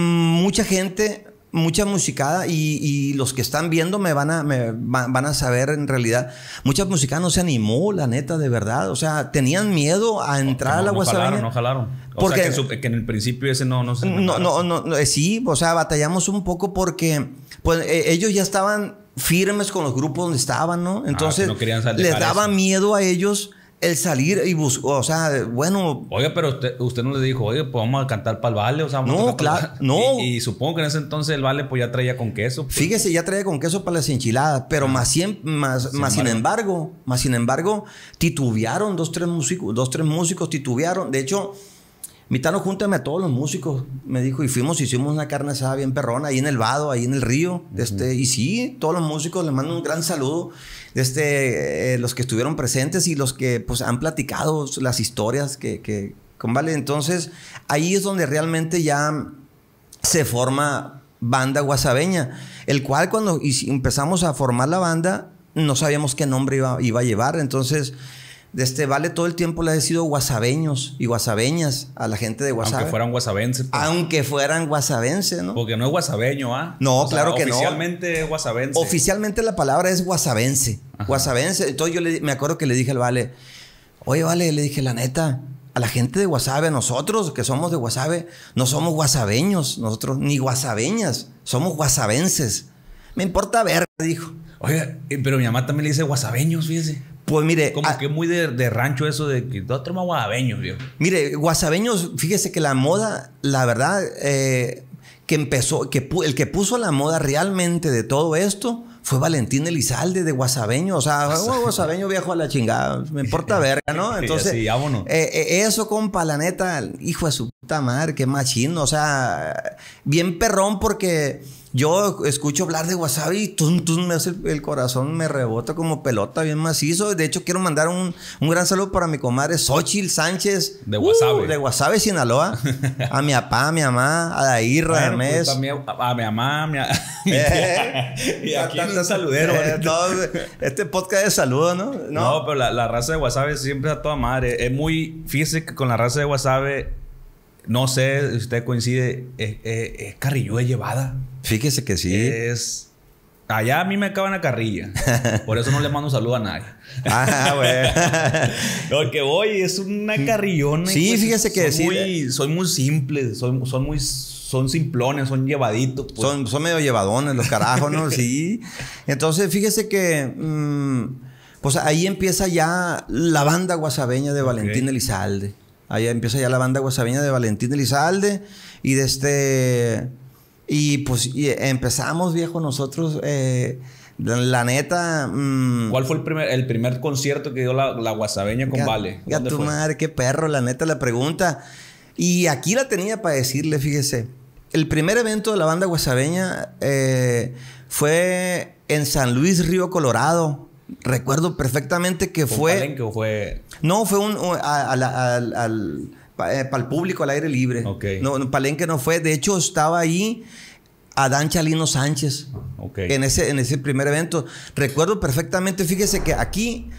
mucha gente mucha musicada y, los que están viendo me van a van a saber en realidad mucha musicada no se animó la neta de verdad o sea tenían miedo a entrar a la no jalaron, no jalaron o sea que, en el principio ese no no se no, eh, sí o sea batallamos un poco porque pues eh, ellos ya estaban firmes con los grupos donde estaban no ah, entonces les daba miedo a ellos el salir y buscar, o sea, bueno. Oiga, pero usted, no le dijo, oye, pues vamos a cantar para el vale, o sea, no, claro, no. Y, supongo que en ese entonces el vale pues ya traía con queso. Pues. Fíjese, ya traía con queso para las enchiladas, pero ah. más, sin, más, más sin embargo, más sin embargo, titubearon dos, tres músicos, dos, tres músicos titubearon. De hecho, Mitano, júntame a todos los músicos, me dijo, y fuimos, hicimos una carne asada bien perrona ahí en el vado, ahí en el río, este, y sí, todos los músicos les mando un gran saludo, este, eh, los que estuvieron presentes y los que pues han platicado las historias que, entonces ahí es donde realmente ya se forma banda guasabeña, el cual cuando empezamos a formar la banda no sabíamos qué nombre iba a llevar, entonces de Este, vale todo el tiempo le ha sido guasabeños y guasabeñas a la gente de Guasave. Aunque fueran guasabenses. Pues. Aunque fueran guasabenses, ¿no? Porque no es guasabeño, ¿ah? No, claro que no. Oficialmente es guasabense. Oficialmente la palabra es guasabense. Guasavense. Entonces yo me acuerdo que le dije al Vale, oye, Vale, le dije, la neta, a la gente de Guasave, a nosotros que somos de Guasave, no somos guasabeños, nosotros ni guasabeñas, somos guasabenses. Me importa ver, dijo. Oye, eh, pero mi mamá también le dice guasabeños, fíjese. Pues mire. Como que muy de, rancho eso de que otro a guasabeños, viejo. Mire, guasabeños, fíjese que la moda, la verdad, eh, que empezó, que el que puso la moda realmente de todo esto fue Valentín Elizalde de Guasabeño. O sea, oh, Guasabeño viejo a la chingada. Me importa verga, ¿no? Entonces, sí, vámonos. Eh, eh, eso, con la neta, hijo de su puta madre, qué machino. O sea, bien perrón porque yo escucho hablar de wasabi y me hace el, corazón, me rebota como pelota bien macizo. De hecho, quiero mandar un, gran saludo para mi comadre Xochil Sánchez. De wasabi. Uh, de wasabi, Sinaloa. A mi papá, a mi mamá, a la Irra, a, mi, a, a mi mamá, a mi... Eh, y aquí saludero. Eh, este podcast de saludo, ¿no? No, pero la, raza de wasabi siempre a toda madre. Es muy... física con la raza de wasabi... No sé si usted coincide, es, carrillo de llevada. Fíjese que sí. Es. Allá a mí me acaban la carrilla. Por eso no le mando saludo a nadie. Ah, bueno. Lo que voy es una carrillona. Sí, fíjese que sí. soy muy simple, son muy son simplones, son llevaditos. Pues. Son, son medio llevadones los carajos, ¿no? sí. Entonces, fíjese que... Mm, pues ahí empieza ya la banda guasabeña de Valentín Elizalde. Ahí empieza ya la banda guasabeña de Valentín Elizalde. Y de este... Y pues empezamos, viejo, nosotros. Eh, la neta. Mm, ¿Cuál fue el primer, el primer concierto que dio la, la Guasabeña con Vale? Ya tu qué perro, la neta, la pregunta. Y aquí la tenía para decirle, fíjese. El primer evento de la banda Guasabeña eh, fue en San Luis, Río Colorado. Recuerdo perfectamente que ¿Fue fue. No, fue un. al para el eh, público al aire libre. No, Palenque no fue. De hecho, estaba ahí Adán Chalino Sánchez okay. en, ese, en ese primer evento. Recuerdo perfectamente, fíjese que aquí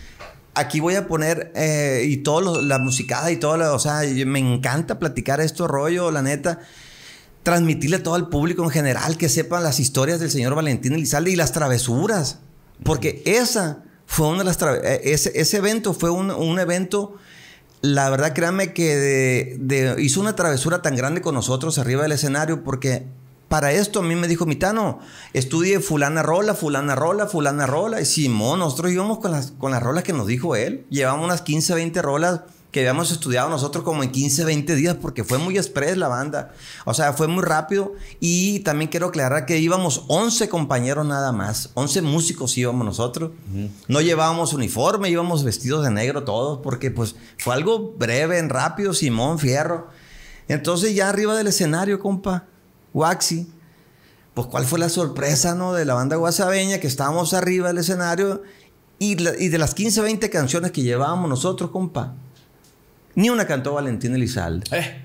aquí voy a poner eh, y todo la musicada y todo, o sea, me encanta platicar esto rollo, la neta. Transmitirle todo al público en general que sepan las historias del señor Valentín Elizalde y las travesuras, porque esa fue una de las eh, ese, ese evento fue un, un evento la verdad, créanme que hizo una travesura tan grande con nosotros arriba del escenario porque para esto a mí me dijo Mitano, estudie fulana rola, fulana rola, fulana rola. Y Simón, nosotros íbamos con las, con las rolas que nos dijo él. Llevamos unas 15, 20 rolas que habíamos estudiado nosotros como en 15, 20 días, porque fue muy express la banda. O sea, fue muy rápido. Y también quiero aclarar que íbamos 11 compañeros nada más, 11 músicos íbamos nosotros. No llevábamos uniforme, íbamos vestidos de negro todos, porque pues fue algo breve, en rápido, Simón, Fierro. Entonces ya arriba del escenario, compa, Waxi, pues cuál fue la sorpresa, ¿no? De la banda Guasaveña, que estábamos arriba del escenario y, y de las 15, 20 canciones que llevábamos nosotros, compa ni una cantó Valentín Elizalde. Eh.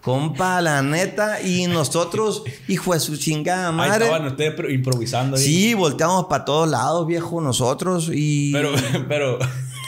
Compa, la neta, y nosotros, hijo de su chingada madre. Ahí estaban ustedes improvisando. Sí, volteamos para todos lados, viejo, nosotros. Y... Pero, pero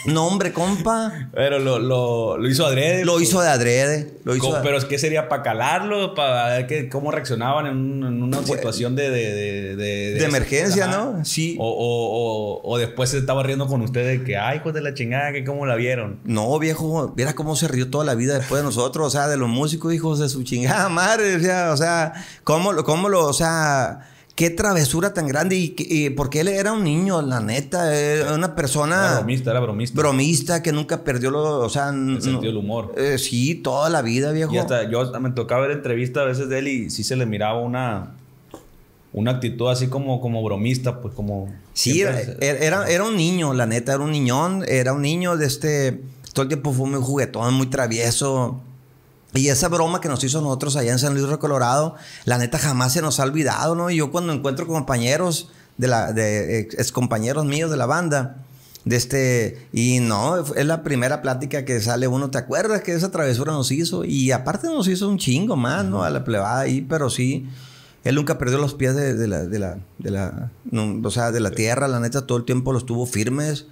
no, hombre, compa. Pero lo, hizo adrede. Lo hizo pues. de adrede. Lo hizo Pero es que sería para calarlo, para ver que, cómo reaccionaban en, una situación de... De, emergencia, ¿no? Sí. O, después se estaba riendo con ustedes que, ay, pues de la chingada, que cómo la vieron. No, viejo, Mira cómo se rió toda la vida después de nosotros, o sea, de los músicos, hijos de su chingada madre. O sea, o sea cómo, cómo lo, o sea qué travesura tan grande y, eh, porque él era un niño, la neta, eh, una persona era bromista, era bromista, bromista que nunca perdió lo, o sea, el humor. Eh, sí, toda la vida, viejo. Y hasta yo me tocaba ver entrevistas a veces de él y sí se le miraba una una actitud así como como bromista, pues como Sí, era, era, era un niño, la neta, era un niñón, era un niño de este todo el tiempo fue muy juguetón, muy travieso. Y esa broma que nos hizo nosotros allá en San Luis de Colorado, la neta jamás se nos ha olvidado, ¿no? Y yo cuando encuentro compañeros de la, de compañeros míos de la banda, de este, y no, es la primera plática que sale uno, ¿te acuerdas que esa travesura nos hizo? Y aparte nos hizo un chingo más, ¿no? A la plebada ahí, pero sí, él nunca perdió los pies de, la, de la, o sea, de la tierra, la neta, todo el tiempo los tuvo firmes.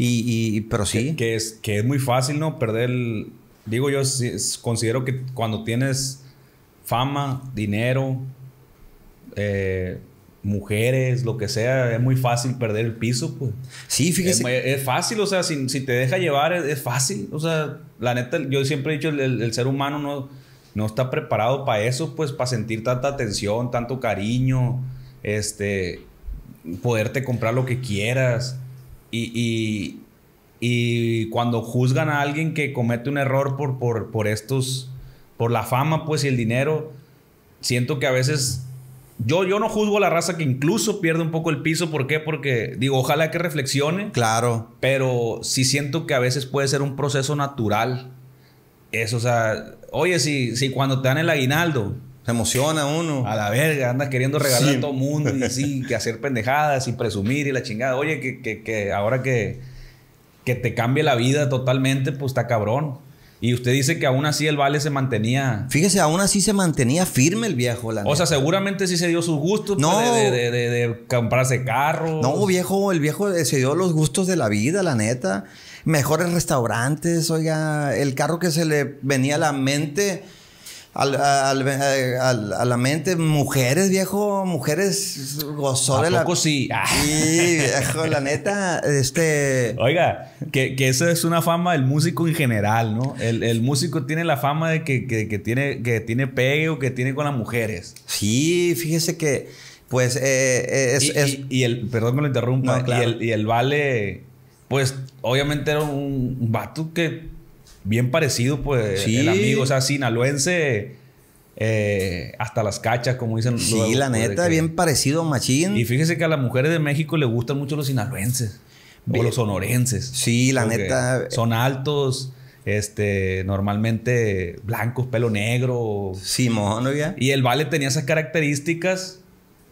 Y, pero sí. es, que es muy fácil, ¿no? Perder el, Digo yo, considero que cuando tienes fama, dinero, eh, mujeres, lo que sea, es muy fácil perder el piso, pues. Sí, fíjese. Es, fácil, o sea, si, te deja llevar, es, fácil. O sea, la neta, yo siempre he dicho, el, ser humano no, no está preparado para eso, pues, para sentir tanta atención, tanto cariño, este, poderte comprar lo que quieras. Y, y, y cuando juzgan a alguien que comete un error por, por, por estos, por la fama, pues, y el dinero, siento que a veces yo, yo no juzgo a la raza que incluso pierde un poco el piso. ¿Por qué? Porque digo, ojalá que reflexione. Claro. Pero sí siento que a veces puede ser un proceso natural. Eso, o sea, oye, si, si cuando te dan el aguinaldo. Se emociona uno. A la verga, andas queriendo regalar a todo mundo y así. que hacer pendejadas y presumir y la chingada. Oye, que, que, que ahora que, que te cambie la vida totalmente, pues está cabrón. Y usted dice que aún así el vale se mantenía. Fíjese, aún así se mantenía firme el viejo. La o sea, seguramente sí se dio sus gustos pues, no. de, comprarse carro. No, viejo, el viejo eh, se dio los gustos de la vida, la neta. Mejores restaurantes, oiga, el carro que se le venía a la mente eh, al, a la mente. Mujeres, viejo, mujeres gozó la. Poco sí. Ah. la neta, este. Oiga, que, que eso es una fama del músico en general, ¿no? El, músico tiene la fama de que, que, tiene, que tiene pegue o que tiene con las mujeres. Sí, fíjese que. Pues eh, eh, es, y, el, perdón que lo interrumpa, y, el, y el vale, pues obviamente era un vato que bien parecido, pues, el amigo, o sea, sinaloense. Eh, hasta las cachas, como dicen. Sí, la pues, neta, bien parecido machín. Y fíjese que a las mujeres de México le gustan mucho los sinaloenses. O los sonorenses. Sí, la neta. Son altos, este, normalmente blancos, pelo negro. Simón, ya. Y el Vale tenía esas características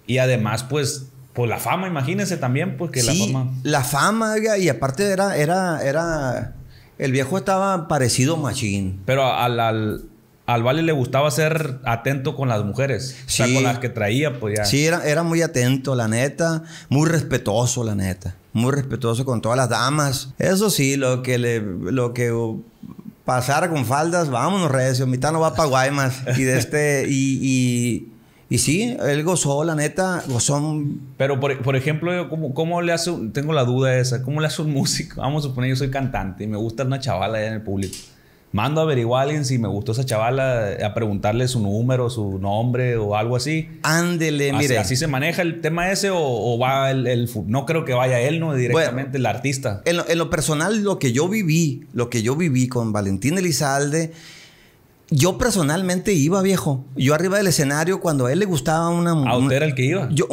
y además, pues, por pues la fama, imagínense también, pues que la fama. La fama, y aparte era, era, era el viejo estaba parecido machín. Pero al, al, al Vale le gustaba ser atento con las mujeres. Sí. con las que traía, pues ya. Sí, era, era muy atento, la neta. Muy respetuoso, la neta. Muy respetuoso con todas las damas. Eso sí, lo que le... Lo que pasara con faldas, vámonos, recio. mitad no va para Guaymas. Y de este... y y sí, él gozó, la neta, gozó. Pero, por, ejemplo, ¿cómo, le hace, tengo la duda esa, ¿cómo le hace un músico? Vamos a suponer, yo soy cantante y me gusta una chavala allá en el público. Mando a averiguar a alguien si me gustó esa chavala, eh, a preguntarle su número, su nombre o algo así. Ándele, mire. ¿Así se maneja el tema ese o, va el, No creo que vaya él, ¿no? Directamente el artista. En en lo personal, lo que yo viví, lo que yo viví con Valentín Elizalde yo personalmente iba, viejo. Yo arriba del escenario, cuando a él le gustaba una... ¿A usted era el que iba? Yo,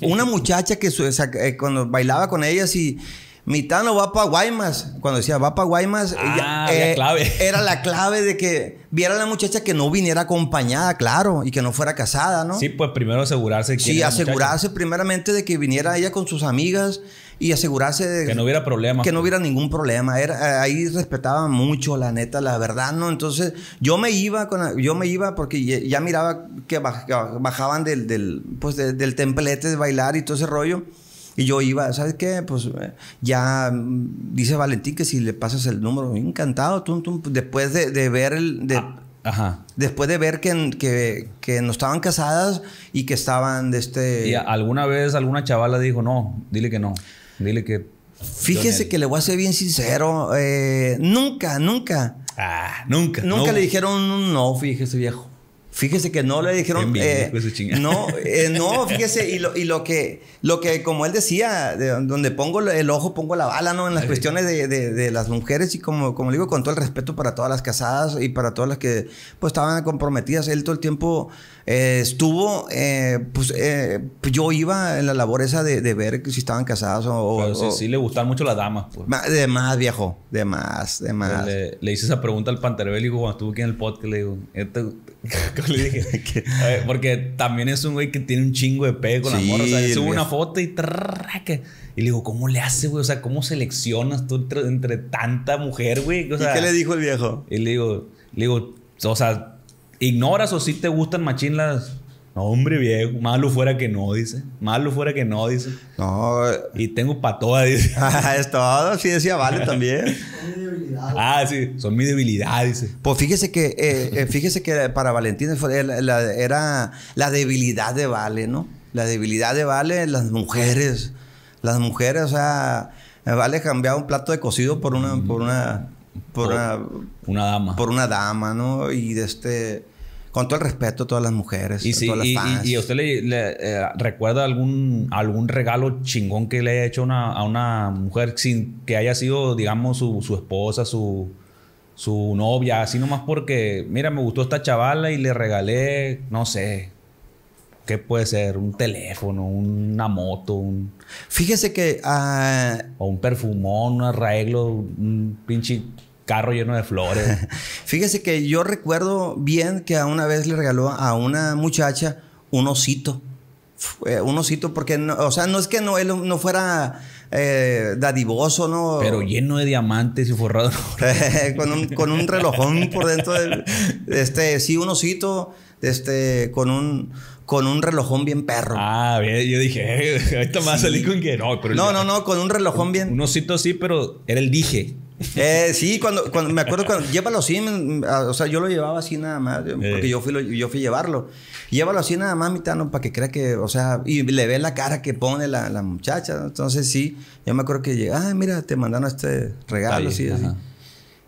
una, muchacha que eh, cuando bailaba con ella, y Mi no va para Guaymas. Cuando decía va para Guaymas, ah, eh, clave. era la clave de que viera a la muchacha que no viniera acompañada, claro, y que no fuera casada, ¿no? Sí, pues primero asegurarse. Que sí, asegurarse primeramente de que viniera ella con sus amigas y asegurarse de... Que no hubiera problema. Que no hubiera ningún problema. Era, ahí respetaba mucho, la neta, la verdad, ¿no? Entonces yo me iba, con yo me iba porque ya, miraba que bajaban del, del, pues, del templete de bailar y todo ese rollo. Y yo iba, ¿sabes qué? Pues eh, ya mm, dice Valentín que si le pasas el número, encantado, tú pues, después de, ver el... De, ah, Después de ver que, que, que, no estaban casadas y que estaban de este... ¿Y alguna vez alguna chavala dijo, no, dile que no? Dile que. Fíjese que le voy a ser bien sincero. Eh, nunca, nunca. Ah, nunca. Nunca le dijeron un no, fíjese, viejo. Fíjese que no le dijeron. Eh, no, eh, no, fíjese, y lo, y lo que, lo que, como él decía, donde pongo el ojo, pongo la bala, ¿no? En las cuestiones de, de, las mujeres, y como, como le digo, con todo el respeto para todas las casadas y para todas las que pues estaban comprometidas. Él todo el tiempo eh, estuvo, pues yo iba en la labor esa de, de ver si estaban casadas o. sí, le gustan mucho las damas, pues. De más, viejo, de más, de más. Le, hice esa pregunta al Panterbélico cuando estuvo aquí en el podcast, le digo, este, porque también es un güey que tiene un chingo de pegue con amor. la morra. O sea, sube una foto y Y le digo, ¿cómo le hace, güey? O sea, ¿cómo seleccionas tú entre, tanta mujer, güey? qué le dijo el viejo? Y le digo, digo, o sea, ¿ignoras o sí te gustan machín las, no, hombre viejo, malo fuera que no, dice. Malo fuera que no, dice. No. Eh. Y tengo todas, dice. Ah, es todo, sí decía Vale también. Ah, sí, son mi debilidad, dice. Pues fíjese que, eh, eh, fíjese que para Valentín era la debilidad de Vale, ¿no? La debilidad de Vale, las mujeres. Las mujeres, o sea, Vale cambiaba un plato de cocido por una, por una, por, una, una dama. Por una dama, ¿no? Y de este con todo el respeto a todas las mujeres, y todas las fans. Y, usted le, eh, recuerda algún, algún regalo chingón que le haya hecho a una mujer sin que haya sido, digamos, su, esposa, su, novia, así nomás porque, mira, me gustó esta chavala y le regalé, no sé, ¿qué puede ser? Un teléfono, una moto, un... Fíjese que... Ah, o un perfumón, un arreglo, un pinche carro lleno de flores. Fíjese que yo recuerdo bien que a una vez le regaló a una muchacha un osito. Eh, un osito, porque, no, o sea, no es que no, él no fuera eh, dadivoso, ¿no? Pero lleno de diamantes y forrado. con, un, relojón por dentro del. Este, sí, un osito, este, con un con un relojón bien perro. Ah, yo dije, eh, ahorita más con que no, No, no, no, con un relojón bien. Un osito sí, pero era el dije. Eh, sí, cuando, me acuerdo cuando llévalo así, mm, ah, o sea, yo lo llevaba así nada más, porque yo fui lo, yo fui llevarlo. Llévalo así nada más, mi tano, para que crea que, o sea, y le ve la cara que pone la, muchacha. Entonces sí, yo me acuerdo que llega, ah, mira, te mandaron este regalo,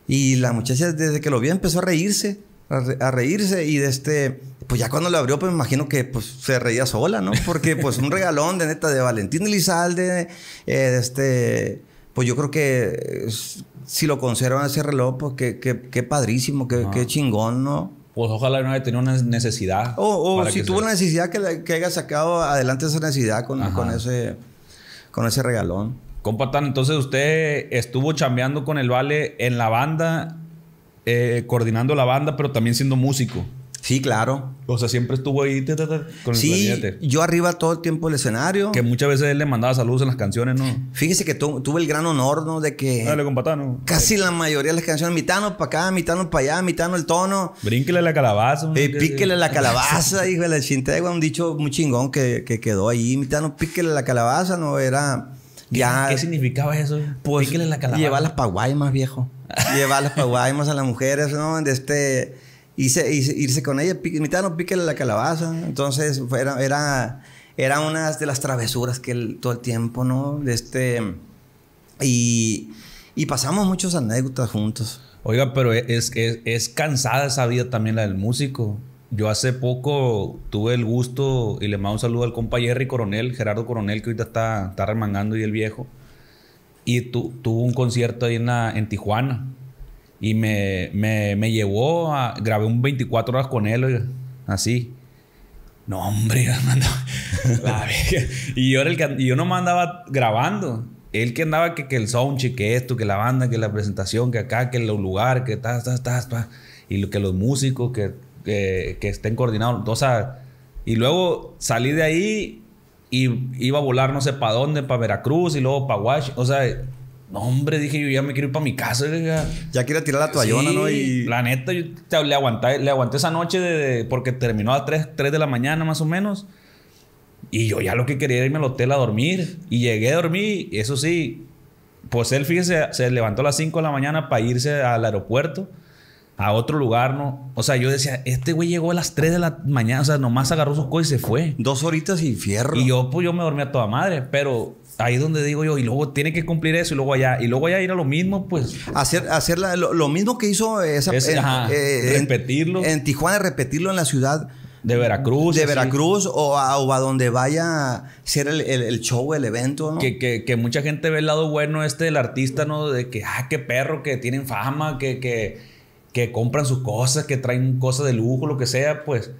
Y la muchacha desde que lo vio empezó a reírse, a, reírse y desde... Este, pues ya cuando lo abrió, pues me imagino que pues, se reía sola, ¿no? Porque pues un regalón de neta de Valentín Elizalde, eh, este, pues yo creo que si lo conservan ese reloj, pues qué, padrísimo, qué, chingón, ¿no? Pues ojalá no haya tenido una necesidad. O, si tuvo una necesidad que, haya sacado adelante esa necesidad con, ese, con ese regalón. Compa entonces usted estuvo chambeando con el Vale en la banda, eh, coordinando la banda, pero también siendo músico. Sí, claro. O sea, siempre estuvo ahí con el sí, yo arriba todo el tiempo el escenario. Que muchas veces él le mandaba saludos en las canciones, ¿no? Fíjese que tuve el gran honor, ¿no? De que... Dale, ¿no? Casi la mayoría de las canciones, Mitano para acá, mitano para allá, mitano el tono. Brínquele la calabaza. Eh, píquele la calabaza, hijo de la chintegua. Un dicho muy chingón que, quedó ahí. Mitano, píquele la calabaza, ¿no? Era... ¿Qué, ya, significaba eso? Pues, píquele la calabaza. Llevar las más viejo. llevar las más a las mujeres, ¿no? De este y irse con ella, no pique la calabaza. Entonces, era, era, una de las travesuras que él, todo el tiempo, ¿no? este, y, pasamos muchas anécdotas juntos. Oiga, pero e, es, es, es cansada esa vida también la del músico. Yo hace poco tuve el gusto y le mando un saludo al compa Jerry Coronel, Gerardo Coronel, que ahorita está, está remangando y el viejo. Y tuvo un concierto ahí en Tijuana. Y me, me, me llevó a. Grabé un 24 horas con él, así. No, hombre, y yo, era el y yo no andaba grabando. Él que andaba que, el soundcheck, que esto, que la banda, que la presentación, que acá, que el lugar, que estás y lo y que los músicos, que, que, estén coordinados. O sea, y luego salí de ahí y iba a volar no sé para dónde, para Veracruz y luego para Washington. O sea, no, hombre, dije yo, ya me quiero ir para mi casa. Ya, quiero tirar la toallona, ¿no? Y... La neta, yo te, le, aguanté, le aguanté esa noche de, porque terminó a las 3, de la mañana más o menos. Y yo ya lo que quería era irme al hotel a dormir. Y llegué a dormir, eso sí. Pues él, fíjese, se levantó a las 5 de la mañana para irse al aeropuerto, a otro lugar, ¿no? O sea, yo decía, este güey llegó a las 3 de la mañana, o sea, nomás agarró sus cosas y se fue. Dos horitas y fierro. Y yo, pues yo me dormí a toda madre, pero ahí es donde digo yo, y luego tiene que cumplir eso, y luego allá, y luego allá ir a lo mismo, pues. Hacer, hacer lo, mismo que hizo esa. Eh, repetirlo. En, Tijuana, repetirlo en la ciudad. De Veracruz. De Veracruz o a, donde vaya a ser el, show, el evento. ¿no? Que, que, mucha gente ve el lado bueno este del artista, ¿no? De que, ah, qué perro, que tienen fama, que, que, que compran sus cosas, que traen cosas de lujo, lo que sea, pues.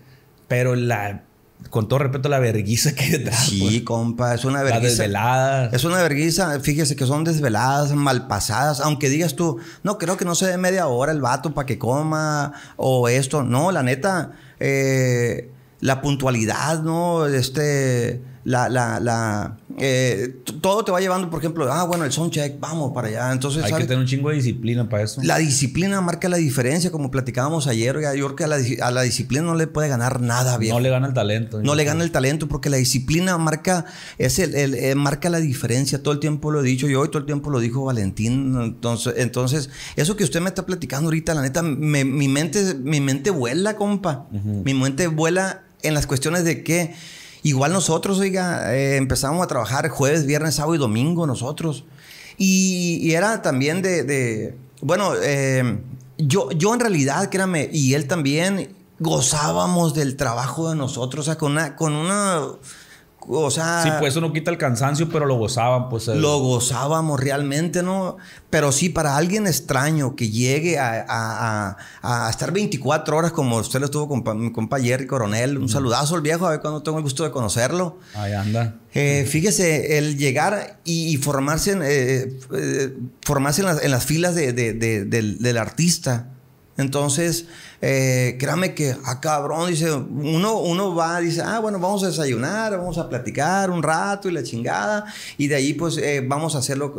Pero la con todo respeto, la verguiza que detrás. Sí, pues. compa, es una verguiza. Desvelada. Es una verguiza, fíjese que son desveladas, malpasadas. Aunque digas tú, no, creo que no se dé media hora el vato para que coma o esto. No, la neta, eh, la puntualidad, ¿no? Este la, eh, todo te va llevando, por ejemplo, ah, bueno, el soundcheck, vamos para allá. Entonces, Hay que tener un chingo de disciplina para eso. La disciplina marca la diferencia, como platicábamos ayer. Yo creo que a la, disciplina no le puede ganar nada bien. No le gana el talento. No le gana el talento, porque la disciplina marca, es el, eh, marca la diferencia. Todo el tiempo lo he dicho Y hoy todo el tiempo lo dijo Valentín. Entonces, entonces eso que usted me está platicando ahorita, la neta, mi, mente, mi mente vuela, compa. Mi mente vuela en las cuestiones de que Igual nosotros, oiga, eh, empezamos a trabajar jueves, viernes, sábado y domingo nosotros. Y, era también de, bueno, eh, yo, yo en realidad, créame, y él también, gozábamos del trabajo de nosotros, o sea, con una... Con una Sí, pues eso no quita el cansancio, pero lo gozaban, pues... Lo gozábamos realmente, ¿no? Pero sí, para alguien extraño que llegue a, estar 24 horas, como usted lo estuvo con mi compa Jerry Coronel, un saludazo al viejo, a ver cuando tengo el gusto de conocerlo. Ahí anda. Eh, fíjese, el llegar y, formarse, en, eh, eh, formarse en las, filas del, del artista entonces, eh, créame que, ah, cabrón, dice, uno, uno va, dice, ah, bueno, vamos a desayunar, vamos a platicar un rato y la chingada, y de ahí pues eh, vamos a hacer lo,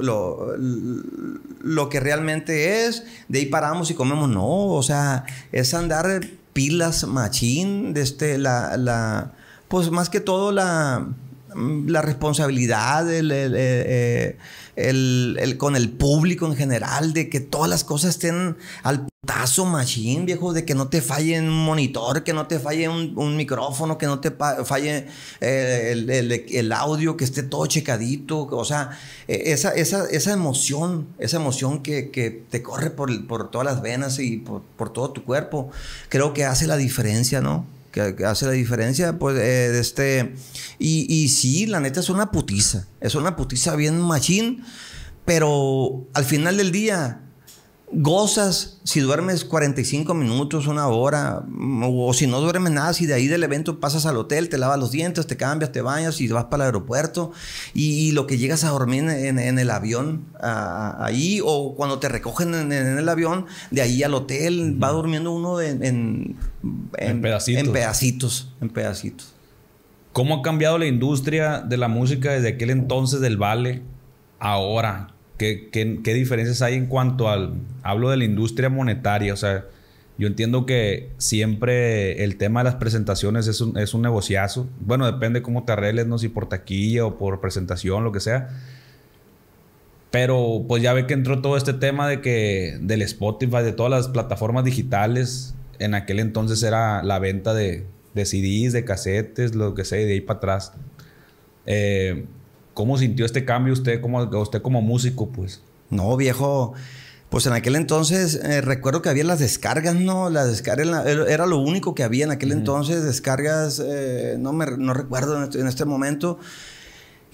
que realmente es, de ahí paramos y comemos, no, o sea, es andar pilas machín, de este, la, pues más que todo la, responsabilidad, el, eh, el, con el público en general, de que todas las cosas estén al putazo machín, viejo, de que no te falle un monitor, que no te falle un, micrófono, que no te falle eh, el, audio, que esté todo checadito, o sea, e, esa, emoción, esa emoción que, te corre por, todas las venas y por todo tu cuerpo, creo que hace la diferencia, ¿no? que, hace la diferencia, pues, eh, de este... Y, y sí, la neta es una putiza, es una putiza bien machín, pero al final del día gozas si duermes 45 minutos, una hora, o si no duermes nada, si de ahí del evento pasas al hotel, te lavas los dientes, te cambias, te bañas y vas para el aeropuerto, y, lo que llegas a dormir en, el avión ahí, o cuando te recogen en, el avión, de ahí al hotel, va durmiendo uno en, en, en pedacitos, en pedacitos. ¿Cómo ha cambiado la industria de la música desde aquel entonces del vale ahora? ¿Qué, qué, diferencias hay en cuanto al... Hablo de la industria monetaria, o sea, yo entiendo que siempre el tema de las presentaciones es un, es un negociazo. Bueno, depende cómo te arregles, no si por taquilla o por presentación, lo que sea. Pero pues ya ve que entró todo este tema de que del Spotify, de todas las plataformas digitales. En aquel entonces era la venta de, de CDs, de casetes, lo que sea, de ahí para atrás. Eh, ¿Cómo sintió este cambio usted como, usted como músico, pues? No, viejo. Pues en aquel entonces eh, recuerdo que había las descargas, ¿no? Las descarga era lo único que había en aquel entonces, descargas, eh, no, me, no recuerdo en este, este momento.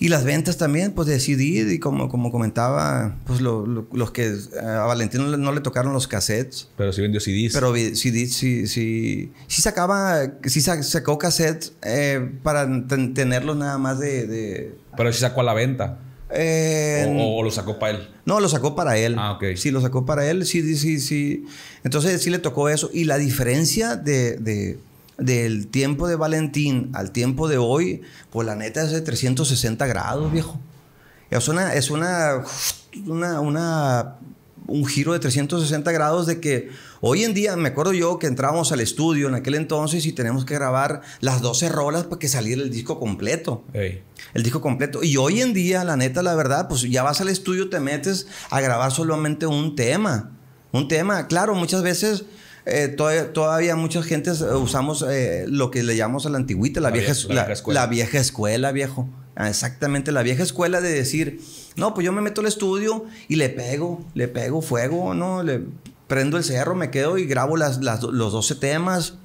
Y las ventas también, pues de decidí y como, como comentaba, pues los que eh, a Valentino no le, tocaron los cassettes. Pero sí vendió CDs. Pero CDs sí, sí, sacaba, sí sacó cassettes eh, para tenerlos nada más de, Pero sí sacó a la venta. Eh, o, lo sacó para él? No, lo sacó para él. Ah, ok. Sí, lo sacó para él, sí, sí, sí. Entonces sí le tocó eso. Y la diferencia de del tiempo de Valentín al tiempo de hoy, pues la neta es de 360 grados, viejo. Es una, es una, una, un giro de 360 grados de que hoy en día, me acuerdo yo que entrábamos al estudio en aquel entonces y tenemos que grabar las 12 rolas para que saliera el disco completo. El disco completo. Y hoy en día, la neta, la verdad, pues ya vas al estudio, te metes a grabar solamente un tema. Un tema, claro, muchas veces eh, todavía, muchas gentes eh, usamos eh, lo que le llamamos a la antigüita, la, vieja, la, vieja, escuela. vieja viejo. Ah, exactamente, la vieja escuela de decir, no, pues yo me meto al estudio y le pego, le pego fuego, ¿no? Le prendo el cerro, me quedo y grabo las, los 12 temas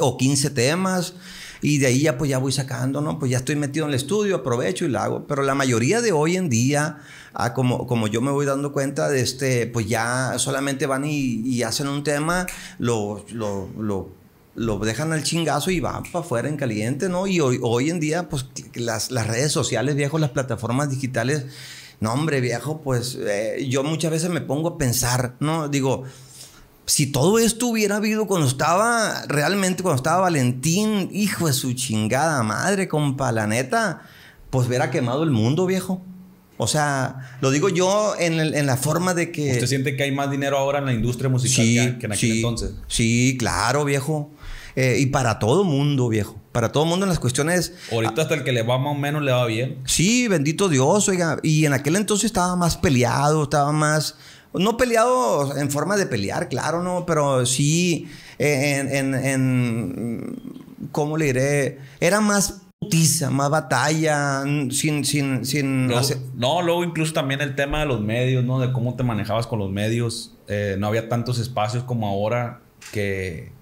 o 15 temas y de ahí ya pues ya voy sacando, ¿no? Pues ya estoy metido en el estudio, aprovecho y lo hago. Pero la mayoría de hoy en día, ah, como, como yo me voy dando cuenta de este, pues ya solamente van y, hacen un tema, lo, lo, lo lo dejan al chingazo y van para afuera en caliente, ¿no? Y hoy, hoy en día, pues las, las, redes sociales, viejo, las plataformas digitales, no, hombre, viejo, pues eh, yo muchas veces me pongo a pensar, ¿no? Digo, si todo esto hubiera habido cuando estaba, realmente cuando estaba Valentín, hijo de su chingada madre, compa, la neta, pues hubiera quemado el mundo, viejo. O sea, lo digo yo en, la forma de que... ¿Usted siente que hay más dinero ahora en la industria musical que, en aquel entonces? Sí, claro, viejo. Eh, y para todo mundo, viejo. Para todo mundo en las cuestiones... Ahorita hasta el que le va más o menos le va bien. Sí, bendito Dios, oiga. Y en aquel entonces estaba más peleado, estaba más no peleado en forma de pelear, claro, no, pero sí eh, en, en, ¿cómo le diré? Era más putiza, más batalla, sin, sin, sin No, luego incluso también el tema de los medios, ¿no? De cómo te manejabas con los medios. Eh, no había tantos espacios como ahora que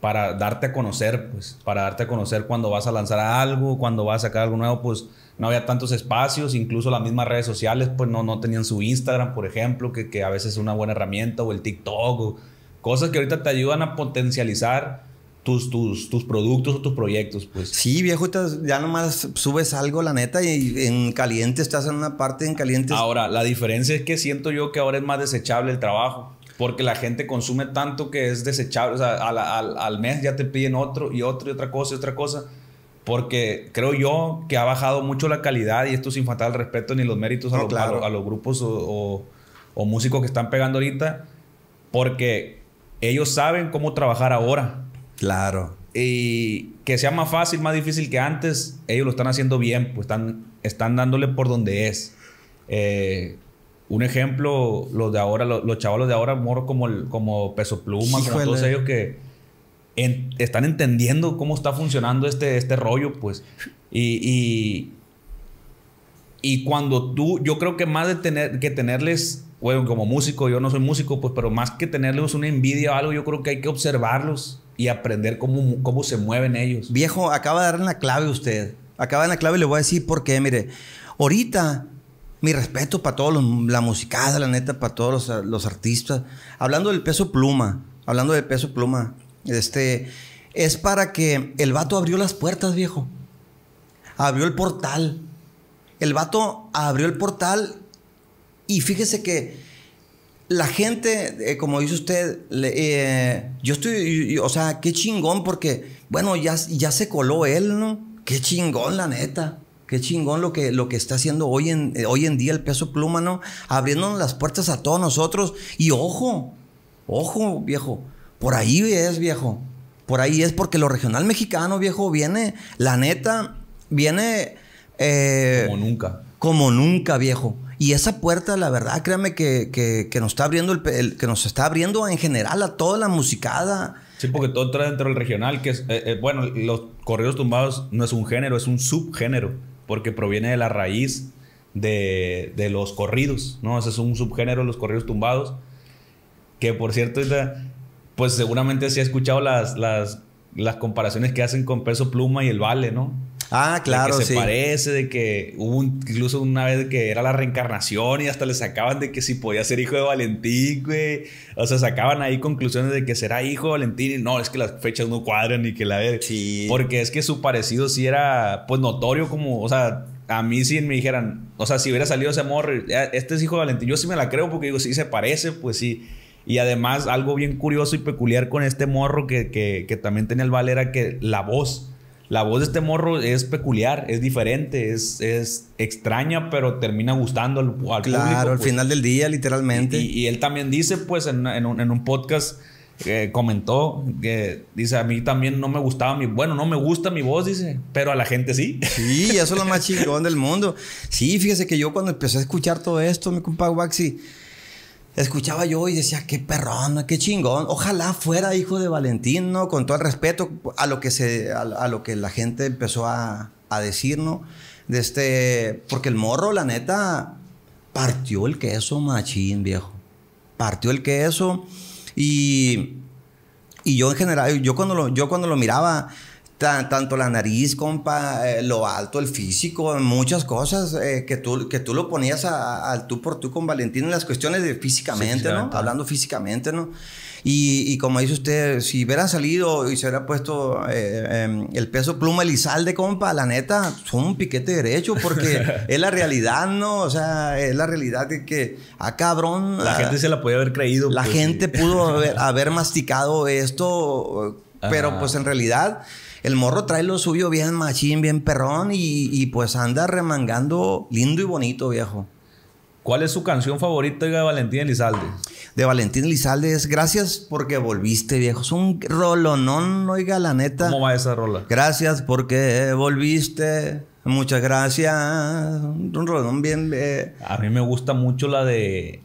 para darte a conocer, pues, para darte a conocer cuando vas a lanzar algo, cuando vas a sacar algo nuevo, pues no había tantos espacios, incluso las mismas redes sociales, pues no, no tenían su Instagram, por ejemplo, que, que a veces es una buena herramienta, o el TikTok, cosas que ahorita te ayudan a potencializar tus, tus, tus productos o tus proyectos, pues. Sí, viejo, ya nomás subes algo, la neta, y en caliente estás en una parte, en caliente. Ahora, la diferencia es que siento yo que ahora es más desechable el trabajo porque la gente consume tanto que es desechable. O sea, al, al, al, mes ya te piden otro y otro y otra cosa y otra cosa. Porque creo yo que ha bajado mucho la calidad y esto sin faltar al respeto ni los méritos a, los, a, los, grupos o, o, músicos que están pegando ahorita. Porque ellos saben cómo trabajar ahora. Claro. Y que sea más fácil, más difícil que antes, ellos lo están haciendo bien, pues están, están dándole por donde es. Eh, un ejemplo, los de ahora, los, chavos de ahora, moro como, el, como Peso Pluma, todos ellos que están entendiendo cómo está funcionando este, este rollo, pues. Y, y, cuando tú, yo creo que más de tener, que tenerles, bueno, como músico, yo no soy músico, pues, pero más que tenerles una envidia o algo, yo creo que hay que observarlos y aprender cómo, cómo se mueven ellos. Viejo, acaba de dar la clave usted. Acaba de dar la clave y le voy a decir por qué, mire. Ahorita mi respeto para todos la musicada, la neta, para todos los, artistas. Hablando del peso pluma, hablando del peso pluma, este, es para que el vato abrió las puertas, viejo. Abrió el portal. El vato abrió el portal y fíjese que la gente, eh, como dice usted, eh, yo estoy, o sea, qué chingón porque, bueno, ya, ya se coló él, ¿no? Qué chingón, la neta. Qué chingón lo que, lo que está haciendo hoy en, eh, hoy en día el peso pluma, Abriéndonos las puertas a todos nosotros. Y ojo, ojo, viejo. Por ahí es, viejo. Por ahí es porque lo regional mexicano, viejo, viene, la neta, viene... Eh, como nunca. Como nunca, viejo. Y esa puerta, la verdad, créame que, que, nos está abriendo el, que nos está abriendo en general a toda la musicada. Sí, porque todo entra dentro del regional, que es, eh, bueno, los corridos tumbados no es un género, es un subgénero porque proviene de la raíz de, de los corridos, ¿no? Ese es un subgénero los corridos tumbados, que por cierto, pues seguramente sí ha escuchado las, las, las comparaciones que hacen con Peso Pluma y el Vale, ¿no? Ah, claro, de que se parece, de que hubo incluso una vez que era la reencarnación y hasta le sacaban de que si podía ser hijo de Valentín, güey. O sea, sacaban ahí conclusiones de que será hijo de Valentín y no, es que las fechas no cuadran y que la ver. Sí. Porque es que su parecido sí era, pues, notorio como, o sea, a mí sí me dijeran, o sea, si hubiera salido ese morro, ah, este es hijo de Valentín, yo sí me la creo porque digo, sí se parece, pues sí. Y además, algo bien curioso y peculiar con este morro que, también tenía el Val era que la voz la voz de este morro es peculiar, es diferente, es, es extraña, pero termina gustando al, público. Claro, al pues. final del día, literalmente. Y, él también dice, pues, en, un, podcast eh, comentó que dice, a mí también no me gustaba mi, bueno, no me gusta mi voz, dice, pero a la gente sí. Sí, eso es lo más chingón del mundo. Sí, fíjese que yo cuando empecé a escuchar todo esto, mi compa Waxi, escuchaba yo y decía, qué perrón, qué chingón. Ojalá fuera hijo de Valentín, Con todo el respeto a lo que, se, a, lo que la gente empezó a, decir, ¿no? De este, porque el morro, la neta, partió el queso, machín, viejo. Partió el queso y, y yo en general, yo cuando yo cuando lo miraba, tanto la nariz, compa, eh, lo alto, el físico, muchas cosas eh, que, tú, que tú lo ponías al tú por tú con Valentín en las cuestiones de físicamente, ¿no? Hablando físicamente, ¿no? Y, como dice usted, si hubiera salido y se hubiera puesto eh, em, el peso pluma Elizalde, compa, la neta, fue un piquete derecho porque es la realidad, ¿no? O sea, es la realidad de que, a ah, cabrón. La, ah, gente se la podía haber creído. La pues, gente pudo haber, masticado esto, pero pues en realidad el morro trae lo suyo bien machín, bien perrón y, pues anda remangando lindo y bonito, viejo. ¿Cuál es su canción favorita de Valentín Elizalde? De Valentín Elizalde es Gracias porque volviste, viejo. Es un rolonón, oiga, la neta. ¿Cómo va esa rola? Gracias porque volviste. Muchas gracias. Un rolón bien. Eh. A mí me gusta mucho la de.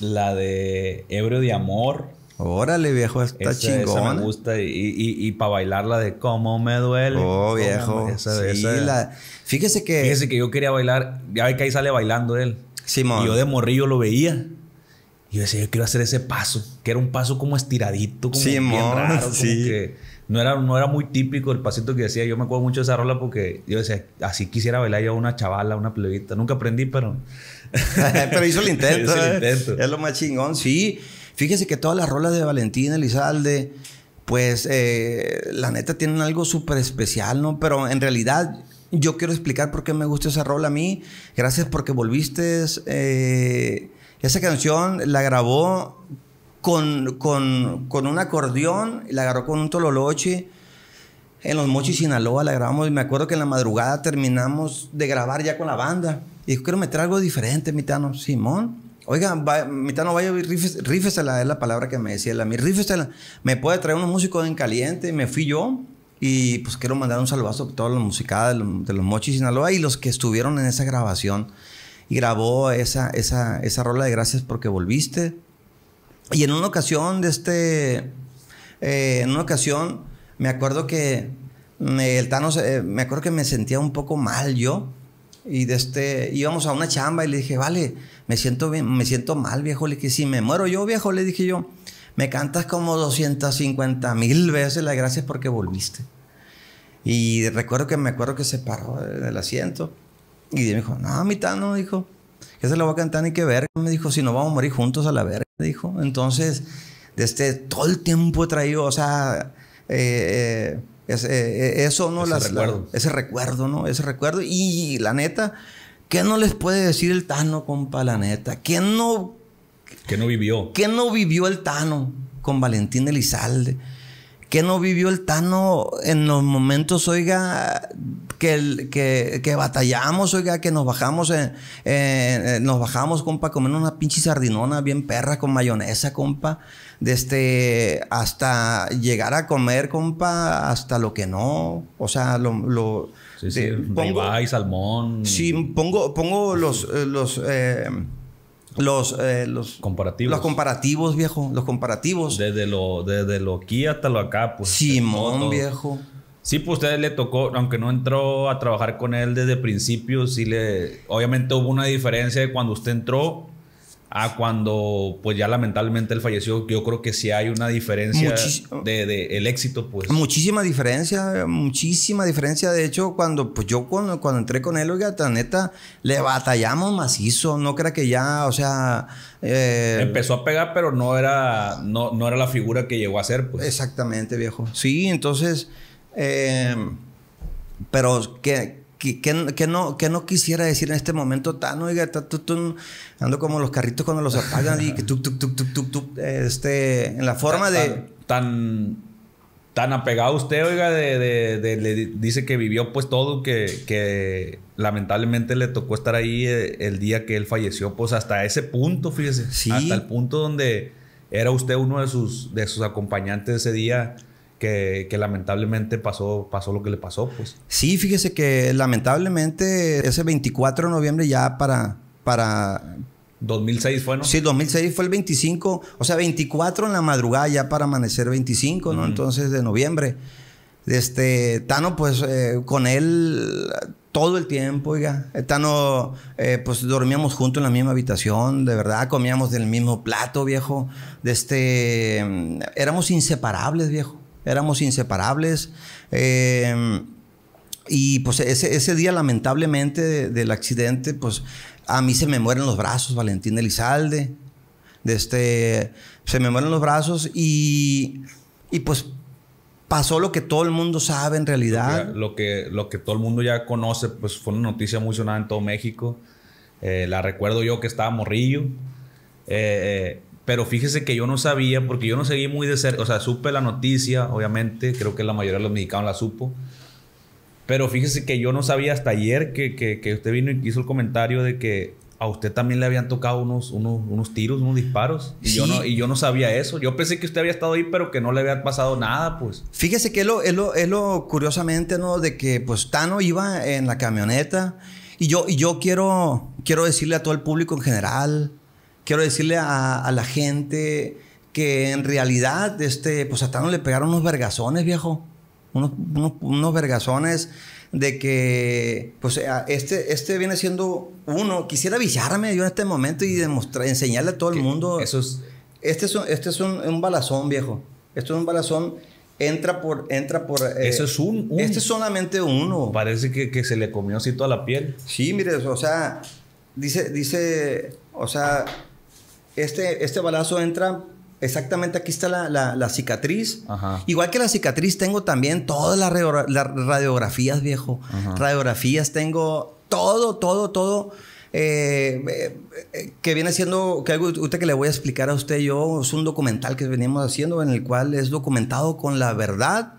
La de Ebrio de Amor. Órale, viejo, está chingón. me gusta. Y, y, y para bailarla de cómo me duele. Oh, viejo. Esa, sí, La... Fíjese que. Fíjese que yo quería bailar. Ya ve que ahí sale bailando él. Simón. Y yo de morrillo lo veía. Y yo decía, yo quiero hacer ese paso. Que era un paso como estiradito, como Simón, que no era, no era muy típico el pasito que decía. Yo me acuerdo mucho de esa rola porque yo decía, así quisiera bailar yo a una chavala, una plebita. Nunca aprendí, pero. pero hizo el intento. hizo el ¿eh? intento. Es lo más chingón, sí. Fíjese que todas las rolas de Valentina Elizalde, pues eh, la neta tienen algo súper especial, ¿no? Pero en realidad yo quiero explicar por qué me gusta esa rola a mí. Gracias porque volviste. Eh, esa canción la grabó con, con, con, un acordeón, la agarró con un tololoche. En los Mochis, Sinaloa la grabamos y me acuerdo que en la madrugada terminamos de grabar ya con la banda. Y dijo, quiero meter algo diferente, mi Simón. Oiga, va, Mitano a rifes, es la palabra que me decía él a mí. Rifesela, me puede traer unos músicos en caliente. Me fui yo y pues quiero mandar un saludazo a todos los musicada de, los, de Mochis Sinaloa y los que estuvieron en esa grabación. Y grabó esa, esa, rola de gracias porque volviste. Y en una ocasión de este. Eh, en una ocasión, me acuerdo que. Mm, el eh, me acuerdo que me sentía un poco mal yo. Y de este, íbamos a una chamba y le dije, vale, me siento bien, me siento mal, viejo. Le dije, si me muero yo, viejo, le dije yo, me cantas como 250 mil veces las gracias porque volviste. Y recuerdo que me acuerdo que se paró del asiento y me dijo, no, mitad no, dijo, que se lo va a cantar ni que ver. Me dijo, si no vamos a morir juntos a la verga, dijo. Entonces, desde este, todo el tiempo he traído, o sea, eh, eh, ese, eh, eh, eso, ¿no? Ese, recuerdo. ¿no? Ese recuerdo. Y la neta, ¿qué no les puede decir el Tano, compa, la neta? ¿Qué no... ¿Qué no vivió? ¿Qué no vivió el Tano con Valentín Elizalde? que no vivió el Tano en los momentos, oiga, que, que batallamos, oiga, que nos bajamos, eh, eh, eh, nos bajamos, compa, comer una pinche sardinona bien perra con mayonesa, compa? Desde este, hasta llegar a comer, compa, hasta lo que no. O sea, lo... sí, sí. Pongo, salmón. Sí, pongo, pongo los... los los, eh, los comparativos. Los comparativos, viejo. Los comparativos. Desde lo, desde lo aquí hasta lo acá, pues. Simón, viejo. Sí, pues a ustedes le tocó, aunque no entró a trabajar con él desde principios principio, le. Obviamente hubo una diferencia de cuando usted entró a cuando pues ya lamentablemente él falleció, yo creo que sí hay una diferencia oh. de, el éxito pues. Muchísima diferencia, muchísima diferencia. De hecho, cuando pues yo cuando, entré con él, oiga, tan neta, le batallamos macizo, no crea que ya, o sea... Eh, Empezó a pegar, pero no era, no, era la figura que llegó a ser pues. Exactamente, viejo. Sí, entonces, eh, pero que que no, que no quisiera decir en este momento tan, oiga, ta, tu, ando como los carritos cuando los apagan y que tuk, tuk, tuk, tuk, tuk, tuk, este, en la forma de... Tan, tan, apegado usted, oiga, de, de, le dice que vivió pues todo, que, que lamentablemente le tocó estar ahí eh, el, día que él falleció, pues hasta ese punto, fíjese, ¿Sí? hasta el punto donde era usted uno de sus, de sus acompañantes ese día que, lamentablemente pasó, pasó lo que le pasó, pues. Sí, fíjese que lamentablemente ese 24 de noviembre ya para... para 2006 fue, ¿no? Sí, 2006 fue el 25, o sea, 24 en la madrugada ya para amanecer 25, ¿no? Entonces, de noviembre. Este, Tano, pues, eh, con él todo el tiempo, oiga. Eh, Tano, eh, pues dormíamos juntos en la misma habitación, de verdad, comíamos del mismo plato, viejo. De este, mm, éramos inseparables, viejo éramos inseparables. Em, y pues ese, ese día, lamentablemente, del accidente, pues a mí se me mueren los brazos, Valentín Elizalde. De este, se me mueren los brazos y, y pues pasó lo que todo el mundo sabe en realidad. Lo que, lo que, todo el mundo ya conoce, pues fue una noticia muy sonada en todo México. Eh, la recuerdo yo que estaba morrillo. Eh, eh pero fíjese que yo no sabía, porque yo no seguí muy de cerca, o sea, supe la noticia, obviamente, creo que la mayoría de los mexicanos la supo. Pero fíjese que yo no sabía hasta ayer que, usted vino y hizo el comentario de que a usted también le habían tocado unos, unos, tiros, unos disparos. Y, yo no, y yo no sabía eso. Yo pensé que usted había estado ahí, pero que no le había pasado nada, pues. Fíjese que es lo, es lo, curiosamente, ¿no? De que, pues, Tano iba en la camioneta. Y yo, y yo quiero, quiero decirle a todo el público en general, quiero decirle a, la gente que en realidad, este, pues a Tano le pegaron unos vergazones, viejo. Unos, unos, vergazones de que, pues, eh, este, este viene siendo uno. Quisiera avisarme yo en este momento y demostrar, enseñarle a todo el mundo. Eso Este es, un, este es un, balazón, viejo. Esto es un balazón. Entra por. Entra por eh, Eso es un, Este es solamente uno. Parece que, se le comió así toda la piel. Sí, mire, o sea. Dice, dice. O sea, este, este balazo entra Exactamente, aquí está la, la, cicatriz. Igual que la cicatriz, tengo también todas las, radiografías, viejo. Radiografías, tengo todo, todo, todo. Eh, eh, eh, que viene siendo, que algo usted que le voy a explicar a usted yo, es un documental que venimos haciendo en el cual es documentado con la verdad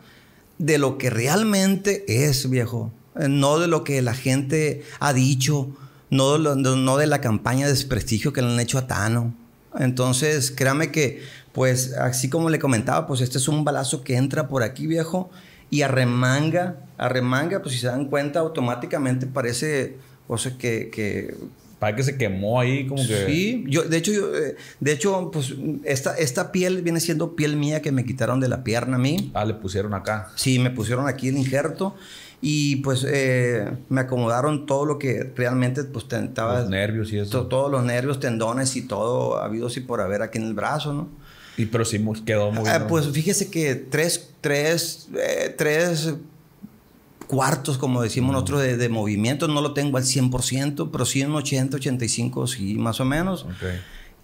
de lo que realmente es, viejo. no de lo que la gente ha dicho, no, no de la campaña de desprestigio que le han hecho a Tano entonces, créame que, pues, así como le comentaba, pues este es un balazo que entra por aquí, viejo, y arremanga, arremanga, pues si se dan cuenta, automáticamente parece, o sea, que, que para que se quemó ahí como que... Sí, yo, de hecho, yo, eh, de hecho, pues esta, esta piel viene siendo piel mía que me quitaron de la pierna a mí. Ah, le pusieron acá. Sí, me pusieron aquí el injerto y pues eh, me acomodaron todo lo que realmente pues estaba... Los nervios y eso. todos los nervios, tendones y todo habidos y por haber aquí en el brazo, ¿no? Y pero sí quedó muy ah, pues fíjese que tres, tres, eh, tres cuartos, como decimos nosotros, de, de, movimiento. No lo tengo al 100%, pero sí en 80, 85, sí, más o menos. Okay.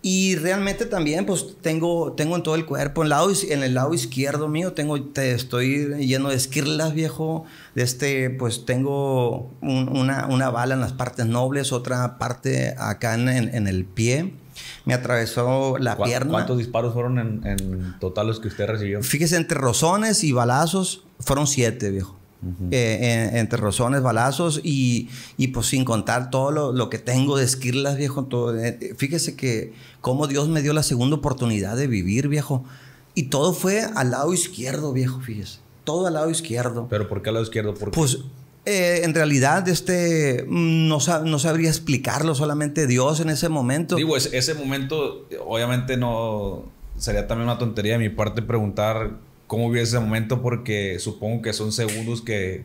Y realmente también, pues tengo, tengo en todo el cuerpo, en, lado, en el lado izquierdo mío, tengo, estoy lleno de esquirlas, viejo. De este, pues tengo una, bala en las partes nobles, otra parte acá en, el pie. Me atravesó la pierna. ¿Cuántos disparos fueron en, en total los que usted recibió? Fíjese, entre rozones y balazos fueron siete, viejo. Eh, entre rozones, balazos y, y, pues sin contar todo lo, que tengo de esquirlas, viejo. Todo, eh, eh, fíjese que cómo Dios me dio la segunda oportunidad de vivir, viejo. Y todo fue al lado izquierdo, viejo, fíjese. Todo al lado izquierdo. ¿Pero por qué al lado izquierdo? Pues en realidad, este, no, no, sabría explicarlo, solamente Dios en ese momento. Digo, ese momento, obviamente no, sería también una tontería de mi parte preguntar cómo vive ese momento porque supongo que son segundos que,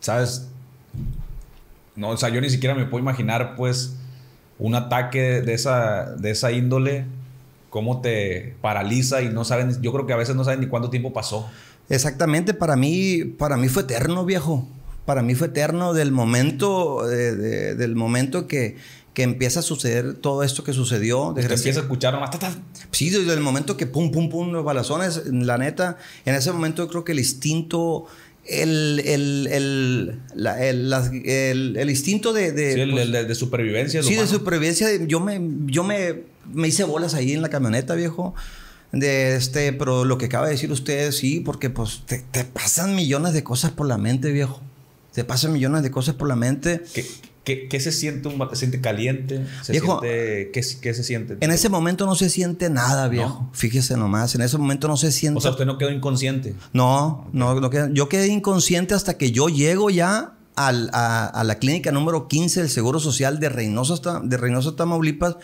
¿sabes? No, o sea, yo ni siquiera me puedo imaginar, pues, un ataque de esa, de esa índole, cómo te paraliza y no saben, yo creo que a veces no saben ni cuánto tiempo pasó. Exactamente, para mí, para mí fue eterno, viejo. Para mí fue eterno del momento, eh, del momento que, que empieza a suceder todo esto que sucedió. Desde empieza a escuchar nomás. Sí, desde el momento que pum, pum, pum, los balazones, la neta, en ese momento yo creo que el instinto el, el, el, el, instinto de... de, sí, pues, de, supervivencia. Sí, de supervivencia. Yo, me, yo me, me hice bolas ahí en la camioneta, viejo. De este, pero lo que acaba de decir usted, sí, porque pues te, te pasan millones de cosas por la mente, viejo. Te pasan millones de cosas por la mente. ¿Qué, se siente? Un, ¿Se siente caliente? ¿Se siente, ¿qué, se siente? En ese momento no se siente nada, viejo. Fíjese nomás, en ese momento no se siente... O sea, usted no quedó inconsciente. No, no, no quedó, yo quedé inconsciente hasta que yo llego ya a, la clínica número 15 del Seguro Social de Reynosa, de Reynosa, Tamaulipas,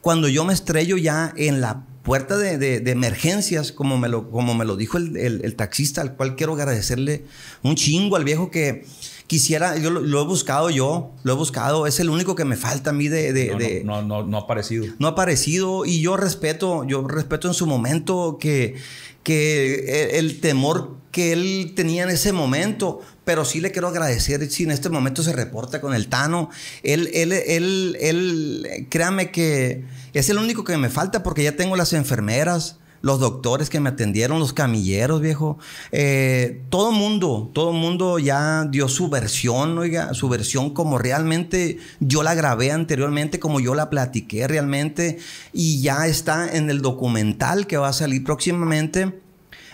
cuando yo me estrello ya en la puerta de, emergencias, como me lo, como me lo dijo el, taxista, al cual quiero agradecerle un chingo al viejo que Quisiera, yo lo, he buscado yo, lo he buscado, es el único que me falta a mí de... no, no, no, ha aparecido. No ha aparecido y yo respeto, yo respeto en su momento que, que e, el, temor que él tenía en ese momento, pero sí le quiero agradecer si en este momento se reporta con el Tano. Él, él, él, él, créame que es el único que me falta porque ya tengo las enfermeras, los doctores que me atendieron, los camilleros, viejo. Eh, todo mundo, todo mundo ya dio su versión, oiga, su versión como realmente yo la grabé anteriormente, como yo la platiqué realmente, y ya está en el documental que va a salir próximamente.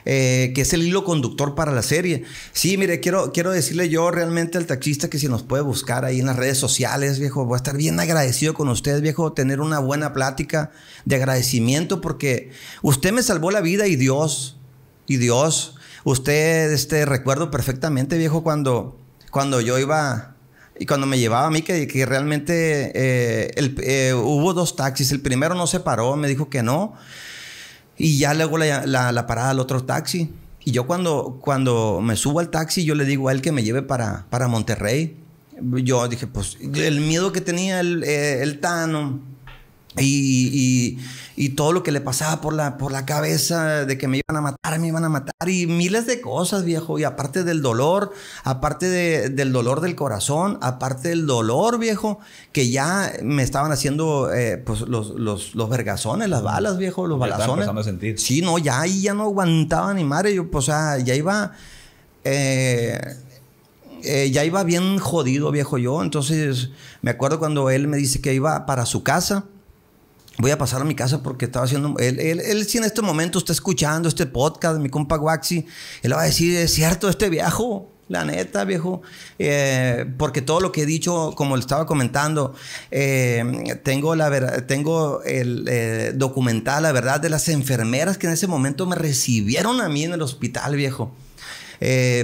Eh, que es el hilo conductor para la serie. Sí, mire, quiero, quiero decirle yo realmente al taxista que si nos puede buscar ahí en las redes sociales, viejo, voy a estar bien agradecido con usted, viejo, tener una buena plática de agradecimiento porque usted me salvó la vida y Dios, y Dios, usted, este, recuerdo perfectamente, viejo, cuando, cuando yo iba y cuando me llevaba a mí, que, que realmente eh, eh, hubo dos taxis, el primero no se paró, me dijo que no. Y ya le hago la, la, parada al otro taxi. Y yo cuando, cuando me subo al taxi, yo le digo a él que me lleve para, para Monterrey. Yo dije, pues el miedo que tenía el, eh, el Tano y, todo lo que le pasaba por la, por la cabeza de que me iban a matar, me iban a matar y miles de cosas, viejo. Y aparte del dolor, aparte del dolor del corazón, aparte del dolor, viejo, que ya me estaban haciendo eh, pues, los, los, vergazones, las balas, viejo, los balazones. A sentir. Sí, no, ya ahí ya no aguantaba ni madre. Yo, pues, o sea, ya iba. Eh, eh, ya iba bien jodido, viejo yo. Entonces, me acuerdo cuando él me dice que iba para su casa voy a pasar a mi casa porque estaba haciendo... Él, él, si en este momento está escuchando este podcast, mi compa Waxi, él va a decir, es cierto, este viejo, la neta, viejo, eh, porque todo lo que he dicho, como le estaba comentando, eh, tengo, la verdad, tengo el eh, documental, la verdad, de las enfermeras que en ese momento me recibieron a mí en el hospital, viejo.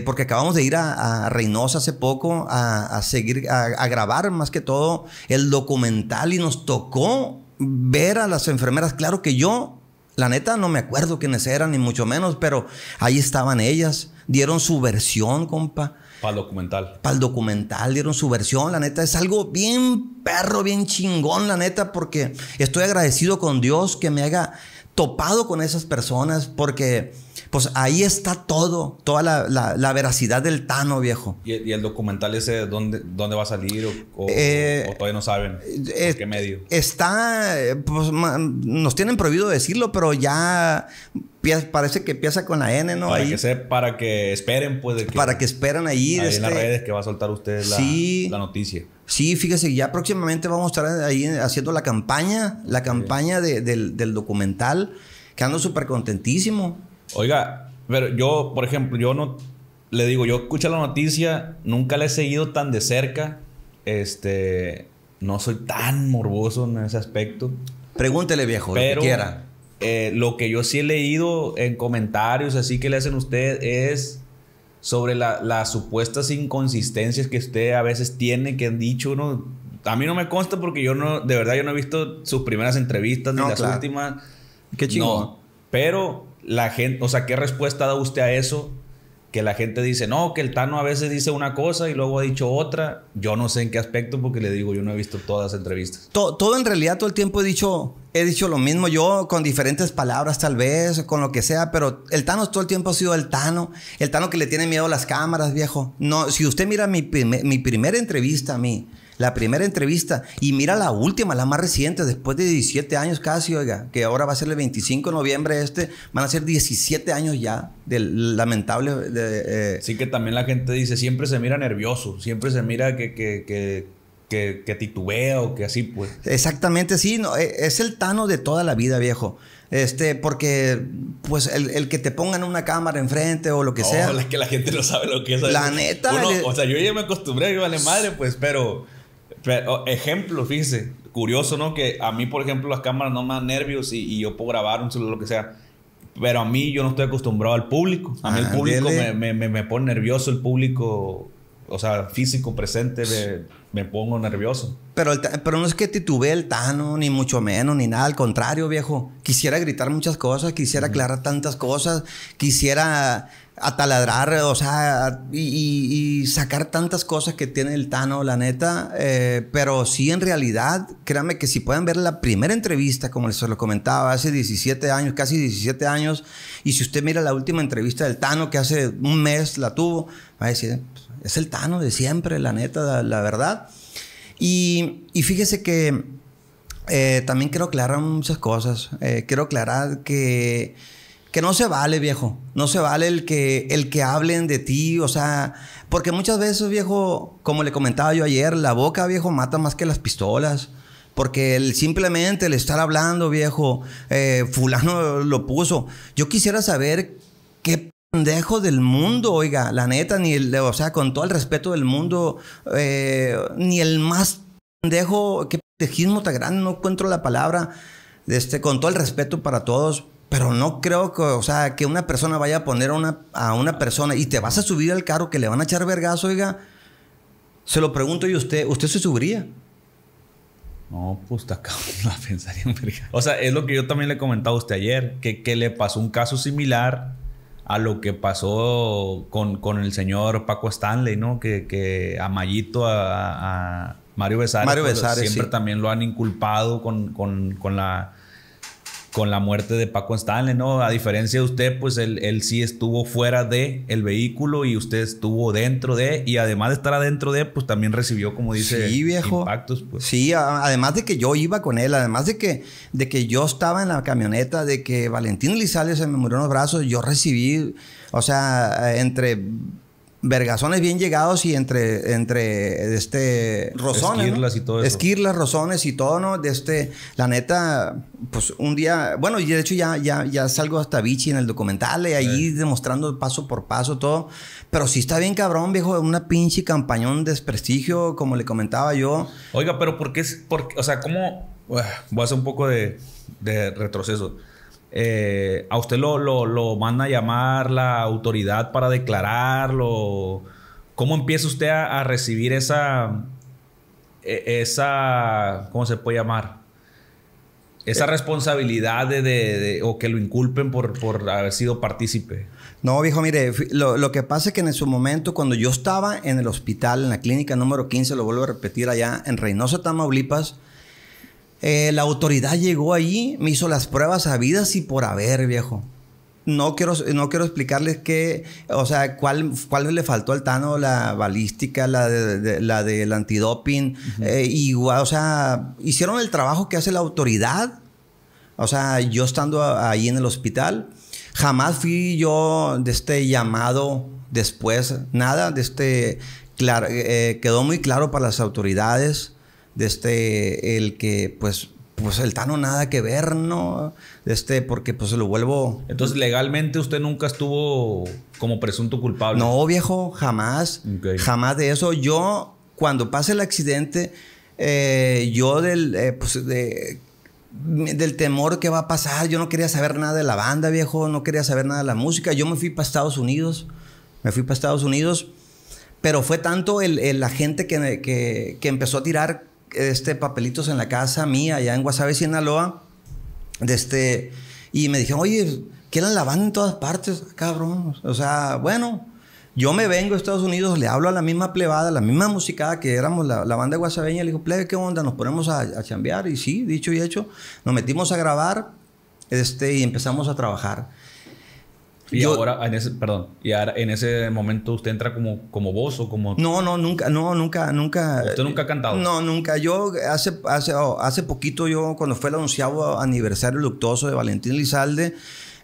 porque acabamos de ir a, Reynosa hace poco a, seguir, a, grabar más que todo el documental y nos tocó ver a las enfermeras, claro que yo, la neta, no me acuerdo quiénes eran, ni mucho menos, pero ahí estaban ellas, dieron su versión, compa. Para el documental. Para el documental, dieron su versión, la neta. Es algo bien perro, bien chingón, la neta, porque estoy agradecido con Dios que me haya topado con esas personas, porque pues ahí está todo, toda la, veracidad del Tano, viejo. ¿Y, el documental ese dónde, dónde va a salir o, eh, todavía no saben? Eh, ¿Qué medio? Está, pues nos tienen prohibido decirlo, pero ya parece que empieza con la N, ¿no? Para que para que esperen, pues. Que, para que esperen ahí. ahí en las este, redes que va a soltar usted la, la, noticia. Sí, fíjese, ya próximamente vamos a estar ahí haciendo la campaña, la campaña del, del, documental, que ando súper contentísimo. Oiga, pero yo, por ejemplo, yo no le digo, yo escucho la noticia, nunca la he seguido tan de cerca. Este, no soy tan morboso en ese aspecto. Pregúntele, viejo, lo que quiera. Eh, lo que yo sí he leído en comentarios, así que le hacen ustedes, es sobre las supuestas inconsistencias que usted a veces tiene, que han dicho, ¿no? A mí no me consta porque yo no, de verdad, yo no he visto sus primeras entrevistas ni las últimas. Qué chingón. No, pero la gente, o sea, ¿qué respuesta da usted a eso? Que la gente dice, no, que el Tano a veces dice una cosa y luego ha dicho otra. Yo no sé en qué aspecto porque le digo, yo no he visto todas las entrevistas. Todo, en realidad, todo el tiempo he dicho, he dicho lo mismo yo, con diferentes palabras tal vez, con lo que sea, pero el Tano todo el tiempo ha sido el Tano. El Tano que le tiene miedo a las cámaras, viejo. No, si usted mira mi, mi primera entrevista a mí, la primera entrevista y mira la última, la más reciente, después de 17 años casi, oiga, que ahora va a ser el 25 de noviembre este, van a ser 17 años ya del lamentable... Eh, sí que también la gente dice, siempre se mira nervioso, siempre se mira que, que, titubea o que así, pues. Exactamente, sí, no, e, es el Tano de toda la vida, viejo. Este, porque, pues, el, que te pongan una cámara enfrente o lo que sea. es que la gente no sabe lo que es. La neta. O sea, yo ya me acostumbré, vale madre, pues, pero pero, oh, ejemplo, fíjese, curioso, ¿no? Que a mí, por ejemplo, las cámaras no me dan nervios y, yo puedo grabar un celular, lo que sea. Pero a mí yo no estoy acostumbrado al público. A mí el público me, pone nervioso, el público, o sea, físico presente, me, pongo nervioso. Pero, pero no es que titubee el Tano, ni mucho menos, ni nada. Al contrario, viejo. Quisiera gritar muchas cosas, quisiera aclarar tantas cosas, quisiera a taladrar, o sea, y, sacar tantas cosas que tiene el Tano, la neta. Eh, pero sí, en realidad, créanme que si pueden ver la primera entrevista, como les lo comentaba, hace 17 años, casi 17 años, y si usted mira la última entrevista del Tano, que hace un mes la tuvo, va a decir, pues, es el Tano de siempre, la neta, la, verdad. Y, fíjese que eh, también quiero aclarar muchas cosas. Eh, quiero aclarar que que no se vale, viejo. No se vale el que, el que hablen de ti, o sea, porque muchas veces, viejo, como le comentaba yo ayer, la boca, viejo, mata más que las pistolas. Porque el, simplemente el estar hablando, viejo, eh, fulano lo puso. Yo quisiera saber qué pendejo del mundo, oiga, la neta, ni el, o sea, con todo el respeto del mundo, eh, ni el más pendejo, qué pendejismo tan grande, no encuentro la palabra, este, con todo el respeto para todos pero no creo que, o sea, que una persona vaya a poner a una, a una persona y te vas a subir al carro que le van a echar vergazo, oiga. Se lo pregunto y usted, ¿usted se subiría? No, pues acá la pensaría en vergazo. O sea, es lo que yo también le comentaba a usted ayer, que, que le pasó un caso similar a lo que pasó con, con el señor Paco Stanley, ¿no? Que, que a Mayito, a, Mario Besares, Mario pues, siempre también lo han inculpado con, con, con la con la muerte de Paco Stanley, ¿no? A diferencia de usted, pues él, sí estuvo fuera de el vehículo y usted estuvo dentro de, y además de estar adentro de, pues también recibió, como dice, sí, viejo. impactos. Pues. Sí, además de que yo iba con él, además de que, de que yo estaba en la camioneta, de que Valentín Lizales se me murió en los brazos, yo recibí, o sea, entre vergazones bien llegados y entre, entre este, rozones. Esquirlas y todo eso. Esquirlas, rozones y todo, ¿no? De este, la neta, pues un día, bueno, y de hecho ya, ya, ya salgo hasta Vichy en el documental, y ahí demostrando paso por paso todo. Pero sí está bien cabrón, viejo, una pinche campañón de desprestigio, como le comentaba yo. Oiga, pero ¿por qué? Por, o sea, ¿cómo? voy a hacer un poco de, de retroceso. Eh, ¿a usted lo, lo, a llamar la autoridad para declararlo? ¿Cómo empieza usted a, recibir esa, e, esa, ¿cómo se puede llamar? Esa eh. responsabilidad de, o que lo inculpen por, haber sido partícipe. No, viejo, mire, lo, lo, que pasa es que en su momento, cuando yo estaba en el hospital, en la clínica número 15, lo vuelvo a repetir allá en Reynosa, Tamaulipas, eh, la autoridad llegó ahí, me hizo las pruebas habidas y por haber, viejo. No quiero, no quiero explicarles qué, o sea, cuál, cuál le faltó al Tano, la balística, la, de, la del antidoping. Eh, o sea, hicieron el trabajo que hace la autoridad. O sea, yo estando ahí en el hospital, jamás fui yo de este llamado después, nada, de este, eh, quedó muy claro para las autoridades de este, el que pues pues el Tano nada que ver, ¿no? de Este, porque pues se lo vuelvo. Entonces, legalmente usted nunca estuvo como presunto culpable. No, viejo, jamás. Jamás de eso. Yo, cuando pasa el accidente, eh, yo del, eh, pues, del temor que va a pasar, yo no quería saber nada de la banda, viejo, no quería saber nada de la música. Yo me fui para Estados Unidos. Me fui para Estados Unidos. Pero fue tanto la gente que, que empezó a tirar este, papelitos en la casa mía, allá en Guasave, Sinaloa. De este, y me dijeron, oye, era la banda en todas partes, cabrón. O sea, bueno, yo me vengo a Estados Unidos, le hablo a la misma plebada, la misma musicada que éramos la, banda guasaveña. Le digo, plebe, ¿qué onda? Nos ponemos a, chambear. Y sí, dicho y hecho, nos metimos a grabar este, y empezamos a trabajar. Y ahora, en ese, perdón, y ahora en ese momento usted entra como, como voz o como... No, no, nunca, no, nunca, nunca... ¿Usted nunca ha eh, cantado? No, nunca. Yo hace, hace, oh, hace poquito, yo cuando fue el anunciado aniversario luctuoso de Valentín Lizalde,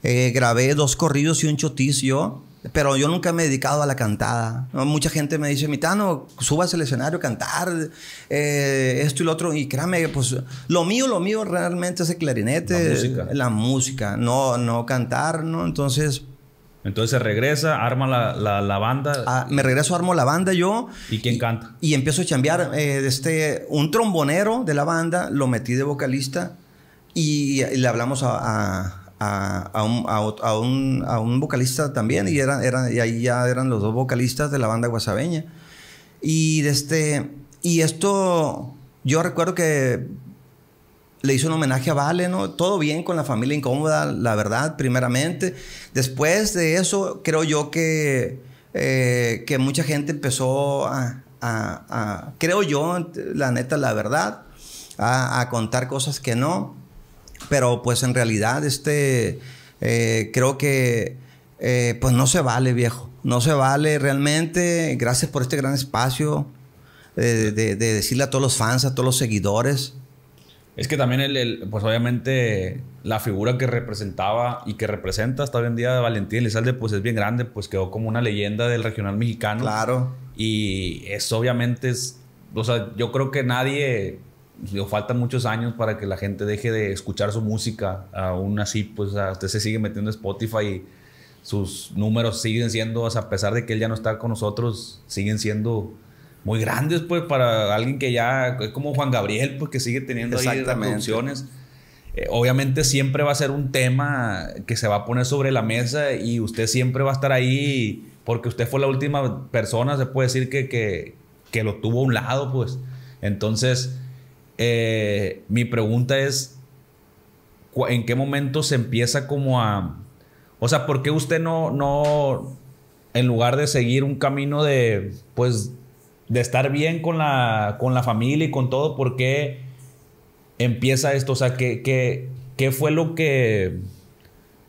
eh, grabé dos corridos y un chotis yo, pero yo nunca me he dedicado a la cantada. Mucha gente me dice, Mitano, subas al escenario, a cantar, eh, esto y lo otro. Y créame, pues lo mío, lo mío realmente es el clarinete, la música, la música no, no cantar, ¿no? Entonces... Entonces regresa, arma la, la, banda. Ah, me regreso, armo la banda yo. ¿Y quién canta? Y, empiezo a chambear. Eh, este, un trombonero de la banda lo metí de vocalista y, le hablamos a, a, a, a un, a, un, vocalista también. Y, era, era, y ahí ya eran los dos vocalistas de la banda guasabeña. Y, este, y esto, yo recuerdo que le hizo un homenaje a Vale, ¿no? Todo bien con la familia incómoda, la verdad, primeramente. Después de eso, creo yo que, eh, que mucha gente empezó a, creo yo, la neta, la verdad, a, contar cosas que no. Pero pues en realidad, este, eh, creo que, eh, pues no se vale, viejo. No se vale realmente. Gracias por este gran espacio de, de decirle a todos los fans, a todos los seguidores. Es que también, el, pues obviamente, la figura que representaba y que representa hasta hoy en día Valentín Elizalde, pues es bien grande, pues quedó como una leyenda del regional mexicano. Claro. Y eso obviamente es, o sea, yo creo que nadie, digo, faltan muchos años para que la gente deje de escuchar su música, aún así, pues usted se sigue metiendo Spotify sus números siguen siendo, o sea, a pesar de que él ya no está con nosotros, siguen siendo muy grandes, pues, para alguien que ya es como Juan Gabriel, pues, que sigue teniendo ahí reproducciones. Eh, obviamente siempre va a ser un tema que se va a poner sobre la mesa y usted siempre va a estar ahí porque usted fue la última persona, se puede decir, que, lo tuvo a un lado, pues. Entonces, eh, mi pregunta es, ¿en qué momento se empieza como a... O sea, ¿por qué usted no, no, en lugar de seguir un camino de, pues, de estar bien con la, con la familia y con todo, ¿por qué empieza esto? O sea, ¿qué, qué, fue lo que,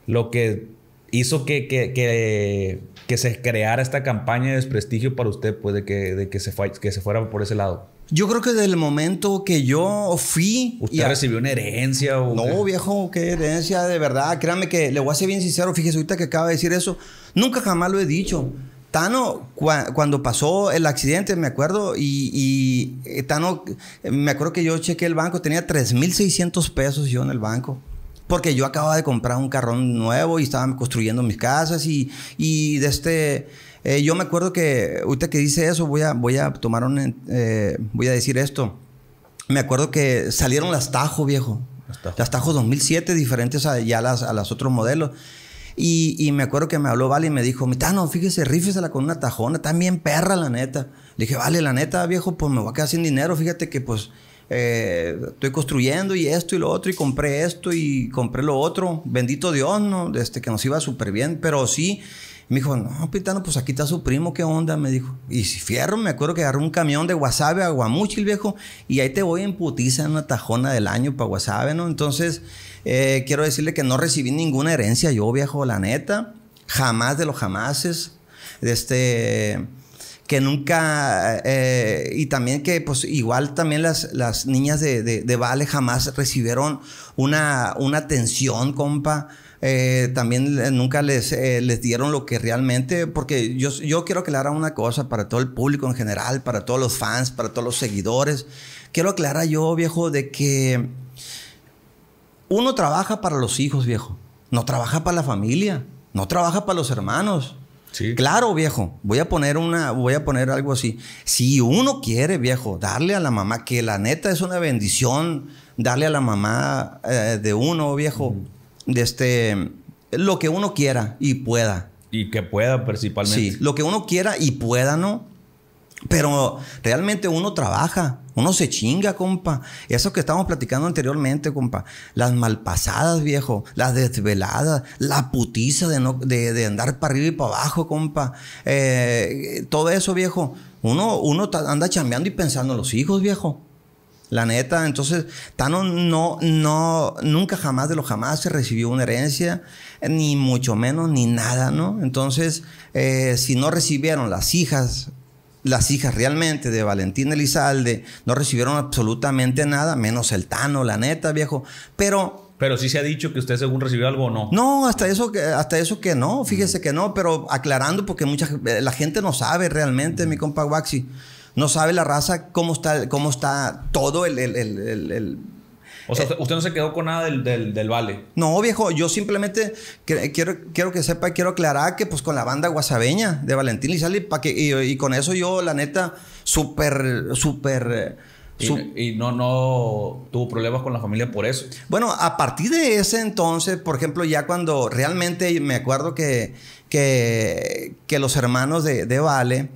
lo que hizo que, que, se creara esta campaña de desprestigio para usted, pues, de que, que, se, que se fuera por ese lado? Yo creo que desde el momento que yo fui... ¿Usted recibió una herencia o...? No, viejo, qué herencia, de verdad. Créame que le voy a ser bien sincero. Fíjese, ahorita que acaba de decir eso, nunca jamás lo he dicho. Tano, cuando pasó el accidente, me acuerdo, y, eh, Tano, eh, me acuerdo que yo chequé el banco, tenía 3.600 pesos yo en el banco porque yo acababa de comprar un carrón nuevo y estaba construyendo mis casas y, y de este, eh, yo me acuerdo que, ahorita que dice eso, voy a, voy a tomar un, voy a decir esto, me acuerdo que salieron las Tajo, viejo, las Tajo, 2007, diferentes a, ya las, a los otros modelos. Y, me acuerdo que me habló Vale y me dijo, Mitano, fíjese, rífesela con una tajona, también perra, la neta. dije, vale, la neta, viejo, pues me voy a quedar sin dinero, fíjate que pues eh, estoy construyendo y esto y lo otro, y compré esto y compré lo otro. Bendito Dios, ¿no? Este, que nos iba súper bien, pero sí. Me dijo, no, Pitano, pues aquí está su primo, ¿qué onda? Me dijo. Y si fierro, me acuerdo que agarré un camión de Guasave a Guamuchil, viejo, y ahí te voy en putiza en una tajona del año para Guasave, ¿no? Entonces, eh, quiero decirle que no recibí ninguna herencia yo, viejo, la neta. Jamás de los jamases. Este que nunca, eh, y también que pues igual también las, las niñas de, de, Vale jamás recibieron una, una atención, compa. Eh, también nunca les, les dieron lo que realmente, porque yo, yo quiero aclarar una cosa para todo el público en general, para todos los fans, para todos los seguidores. Quiero aclarar yo, viejo, de que uno trabaja para los hijos, viejo. No trabaja para la familia. No trabaja para los hermanos. Sí. Claro, viejo. Voy a poner una, voy a poner algo así. Si uno quiere, viejo, darle a la mamá, que la neta es una bendición, darle a la mamá eh, de uno, viejo, de este, lo que uno quiera y pueda. Y que pueda principalmente. Sí, lo que uno quiera y pueda, ¿no? Pero realmente uno trabaja, uno se chinga, compa. Eso que estábamos platicando anteriormente, compa. Las malpasadas, viejo. Las desveladas. La putiza de, andar para arriba y para abajo, compa. Eh, todo eso, viejo. Uno, uno anda chambeando y pensando en los hijos, viejo. La neta, entonces, Tano no, no, nunca jamás de lo jamás se recibió una herencia, ni mucho menos, ni nada, ¿no? Entonces, eh, si no recibieron las hijas las hijas realmente de Valentín Elizalde no recibieron absolutamente nada, menos el Tano, la neta, viejo. Pero pero sí se ha dicho que usted según recibió algo o no. No, hasta eso que, hasta eso que no, fíjese que no, pero aclarando porque mucha eh, la gente no sabe realmente, mi compa Waxi. No sabe la raza cómo está, cómo está todo el, el o sea, eh, usted no se quedó con nada del, vale. No, viejo, yo simplemente quiero, quiero que sepa, quiero aclarar que pues con la banda guasabeña de Valentín Lizali, pa que, y, con eso yo, la neta, súper, súper... Eh, y, no, no tuvo problemas con la familia por eso. Bueno, a partir de ese entonces, por ejemplo, ya cuando realmente me acuerdo que, que, que los hermanos de, de Vale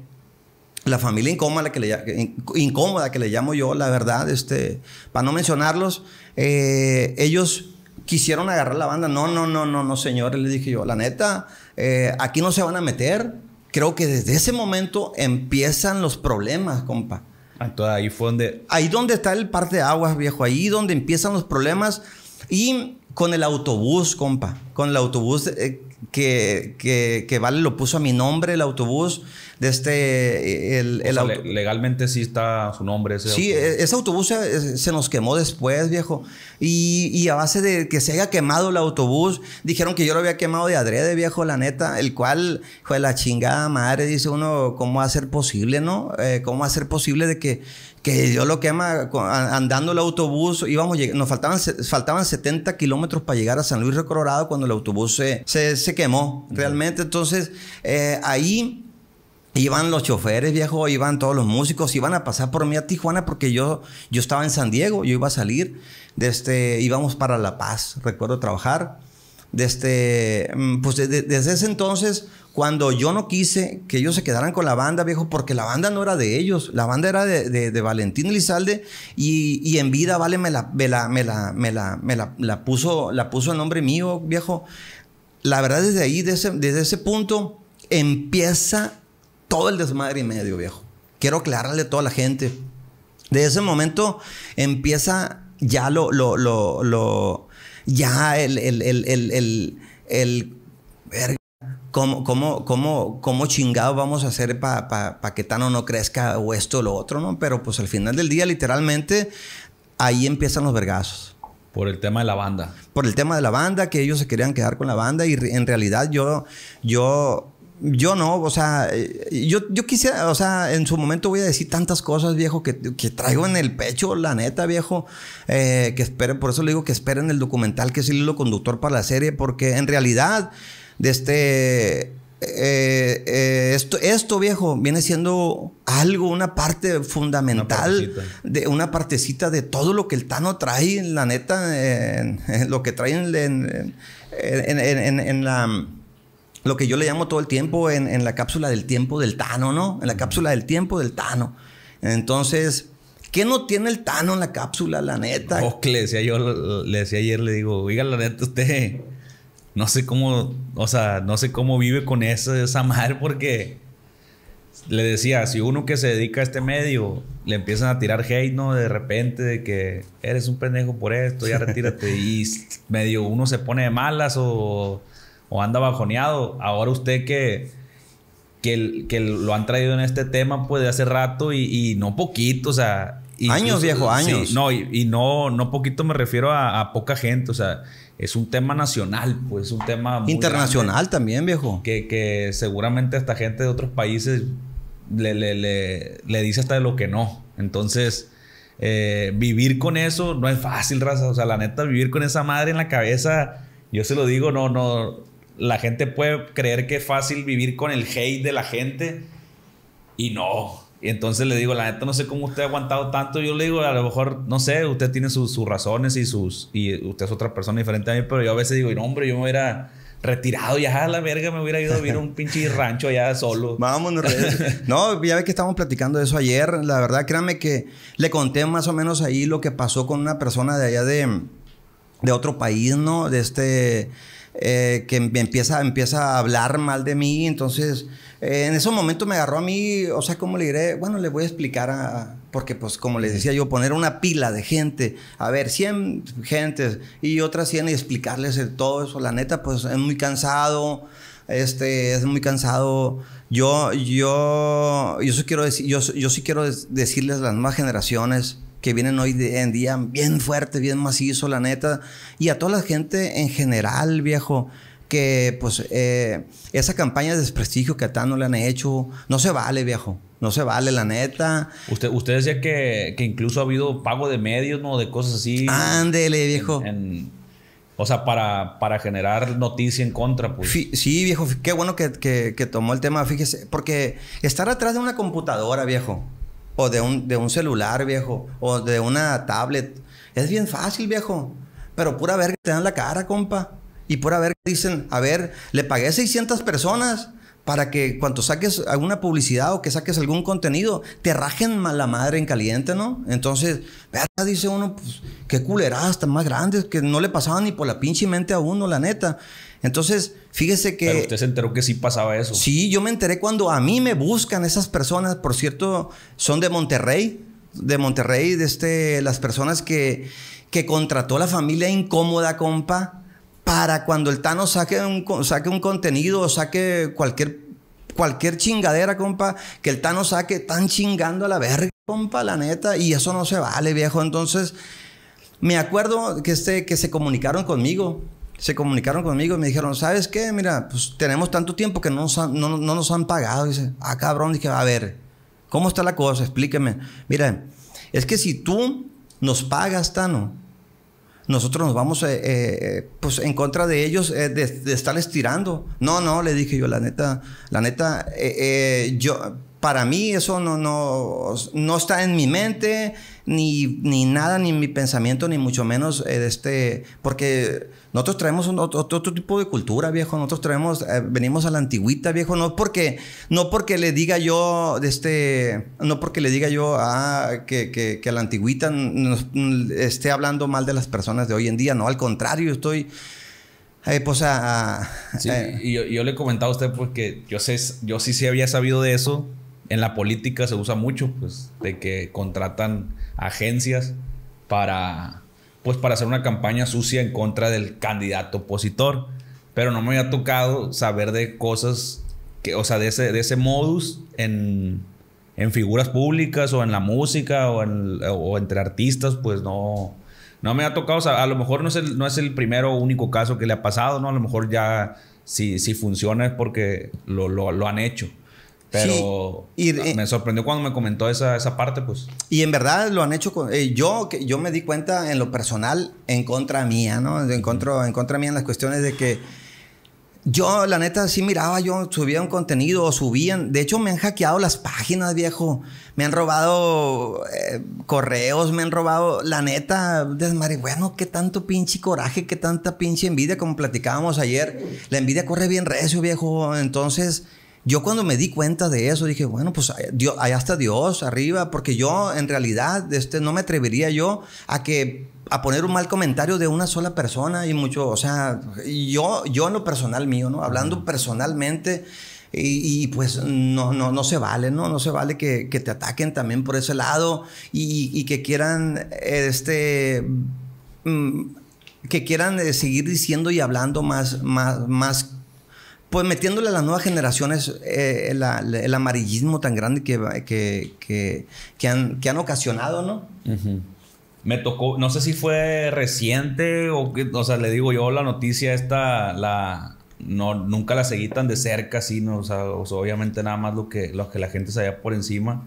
la familia incómoda que, le, incómoda que le llamo yo, la verdad, este, para no mencionarlos, eh, ellos quisieron agarrar la banda. No, no, no, no, no, señores, Le dije yo, la neta, eh, aquí no se van a meter. Creo que desde ese momento empiezan los problemas, compa. Ah, entonces ahí fue donde... Ahí donde está el par de aguas, viejo, ahí donde empiezan los problemas. Y con el autobús, compa, con el autobús... Eh, que, Vale lo puso a mi nombre, el autobús. De este, eh, el, legalmente sí está su nombre. Ese sí, e-, ese autobús eh, se, nos quemó después, viejo. Y, y, a base de que se haya quemado el autobús, dijeron que yo lo había quemado de adrede, viejo, la neta. El cual, fue la chingada madre, dice uno, ¿cómo va a ser posible, no? Eh, ¿Cómo va a ser posible de que que yo lo quema andando el autobús, íbamos, nos faltaban, faltaban 70 kilómetros para llegar a San Luis de Colorado cuando el autobús se, se, quemó realmente. Entonces, eh, ahí iban los choferes, viejos, iban todos los músicos, iban a pasar por mí a Tijuana porque yo, yo estaba en San Diego, yo iba a salir, este, íbamos para La Paz, recuerdo trabajar. Desde, este, mm, pues desde ese entonces cuando yo no quise que ellos se quedaran con la banda, viejo, porque la banda no era de ellos, la banda era de, Valentín Lizalde y, en vida, vale, me la, la, me la, me la, puso, la puso el nombre mío, viejo. La verdad, desde ahí, desde, ese punto, empieza todo el desmadre y medio, viejo. Quiero aclararle a toda la gente. De ese momento empieza ya lo, lo, lo, ya el, el, el, el, el ¿Cómo, cómo, cómo, cómo chingado vamos a hacer para pa, pa que Tano no crezca o esto o lo otro, no? Pero pues al final del día, literalmente, ahí empiezan los vergazos. Por el tema de la banda. Por el tema de la banda, que ellos se querían quedar con la banda y en realidad yo, yo, yo no, o sea, eh, yo, yo quisiera, o sea, en su momento voy a decir tantas cosas, viejo, que, que traigo en el pecho, la neta, viejo, eh, que esperen, por eso le digo que esperen el documental que es el hilo conductor para la serie, porque en realidad de este... Eh, eh, esto, esto, viejo, viene siendo algo, una parte fundamental, una de una partecita de todo lo que el Tano trae, la neta, en, lo que trae en, en la lo que yo le llamo todo el tiempo en, la cápsula del tiempo del Tano, ¿no? En la cápsula del tiempo del Tano. Entonces, ¿qué no tiene el Tano en la cápsula, la neta? Oh, le yo, le decía ayer, le digo, oiga, la neta, usted no sé cómo, o sea, no sé cómo vive con esa, esa madre porque le decía, si uno que se dedica a este medio le empiezan a tirar hate, ¿no? De repente, de que eres un pendejo por esto, ya retírate. y medio uno se pone de malas o, o anda bajoneado. Ahora usted que, que, que, lo han traído en este tema, pues de hace rato y, no poquito, o sea. años, viejo, años. no, y, no, poquito me refiero a, a poca gente, o sea es un tema nacional, pues es un tema... Internacional también, viejo. Que, que seguramente hasta gente de otros países le, dice hasta de lo que no. Entonces, eh, vivir con eso no es fácil, raza. O sea, la neta, vivir con esa madre en la cabeza, yo se lo digo, no, no. La gente puede creer que es fácil vivir con el hate de la gente y no. Y entonces le digo, la neta, no sé cómo usted ha aguantado tanto. Yo le digo, a lo mejor, no sé, usted tiene sus, razones y sus. Y usted es otra persona diferente a mí, pero yo a veces digo, no, hombre, yo me hubiera retirado ya a la verga, me hubiera ido a vivir a un pinche rancho allá solo. Vámonos, No, ya ve que estábamos platicando de eso ayer. La verdad, créanme que le conté más o menos ahí lo que pasó con una persona de allá de. de otro país, ¿no? De este eh, que em, empieza, empieza a hablar mal de mí. Entonces, eh, en ese momento me agarró a mí, o sea, ¿cómo le diré? Bueno, le voy a explicar a... Porque, pues, como les decía yo, poner una pila de gente, a ver, 100 gentes y otras 100 y explicarles todo eso, la neta, pues, es muy cansado, este, es muy cansado. Yo, yo, yo, sí quiero, yo, yo sí quiero decirles a las nuevas generaciones, que vienen hoy en día bien fuerte, bien macizo, la neta. Y a toda la gente en general, viejo, que pues eh, esa campaña de desprestigio que a Tano le han hecho, no se vale, viejo. No se vale, la neta. Usted, decía que, incluso ha habido pago de medios, ¿no? De cosas así. Ándele, viejo. o sea, para, para, generar noticia en contra, pues. sí, viejo. Qué bueno que, que tomó el tema, fíjese. Porque estar atrás de una computadora, viejo o de un, celular, viejo, o de una tablet. Es bien fácil, viejo. Pero pura verga te dan la cara, compa. Y pura verga dicen, a ver, le pagué 600 personas para que cuando saques alguna publicidad o que saques algún contenido, te rajen la madre en caliente, ¿no? Entonces, verdad dice uno, pues, qué culeradas tan más grandes que no le pasaban ni por la pinche mente a uno, la neta. Entonces, fíjese que... usted se enteró que sí pasaba eso. Sí, yo me enteré cuando a mí me buscan esas personas, por cierto, son de Monterrey, de Monterrey, de este, las personas que, que contrató la familia incómoda, compa, para cuando el Tano saque un, saque un contenido o saque cualquier, cualquier chingadera, compa, que el Tano saque, tan chingando a la verga, compa, la neta, y eso no se vale, viejo. Entonces, me acuerdo que, este, que se comunicaron conmigo se comunicaron conmigo y me dijeron, ¿sabes qué? Mira, pues tenemos tanto tiempo que no nos han, no, nos han pagado. Dice, ah, cabrón, dije, a ver, ¿cómo está la cosa? Explíqueme. Mira, es que si tú nos pagas, Tano, nosotros nos vamos eh, eh, pues, en contra de ellos eh, de, estar estirando. No, no, le dije yo, la neta, la neta, yo, para mí eso no, no, no está en mi mente ni, nada, ni mi pensamiento, ni mucho menos eh, de este, porque nosotros traemos otro, tipo de cultura, viejo, nosotros traemos, eh, venimos a la antigüita, viejo, no porque, no porque le diga yo, de este, no porque le diga yo ah, que, que, que a la antigüita esté hablando mal de las personas de hoy en día, no, al contrario, estoy... Eh, pues a, sí, y yo, le le comentado a usted porque yo sé, yo sí, sí había sabido de eso en la política se usa mucho, pues, de que contratan agencias para, pues, para hacer una campaña sucia en contra del candidato opositor. Pero no me había tocado saber de cosas que, o sea, de ese, de ese modus en, en figuras públicas o en la música o, o entre artistas, pues no, no me ha tocado. O sea, a lo mejor no es, el, no es el primero único caso que le ha pasado, ¿no? A lo mejor ya si, si funciona es porque lo, lo han hecho. Pero ah, me sorprendió cuando me comentó esa, esa, parte, pues. Y en verdad lo han hecho con... Eh, yo, me di cuenta en lo personal en contra mía, ¿no? En contra, en contra mía en las cuestiones de que yo, la neta, sí miraba, yo subía un contenido o subían. De hecho, me han hackeado las páginas, viejo. Me han robado eh, correos, me han robado, la neta, desmadre. Bueno, qué tanto pinche coraje, qué tanta pinche envidia, como platicábamos ayer. La envidia corre bien recio, viejo. Entonces yo cuando me di cuenta de eso dije, bueno, pues eh, Dios, allá está Dios arriba, porque yo en realidad este, no me atrevería yo a que a poner un mal comentario de una sola persona y mucho, o sea, yo, yo en lo personal mío, ¿no? Hablando personalmente, y, pues no, no, no se vale, ¿no? No se vale que, te ataquen también por ese lado y, que quieran, este, mm, que quieran eh, seguir diciendo y hablando más, más, más pues metiéndole a las nuevas generaciones eh, el, amarillismo tan grande que, que, que, han, ocasionado, ¿no? Me tocó, no sé si fue reciente o o sea, le digo yo la noticia esta, la, no, nunca la seguí tan de cerca, sí, o sea, obviamente nada más lo que, lo que la gente sabía por encima.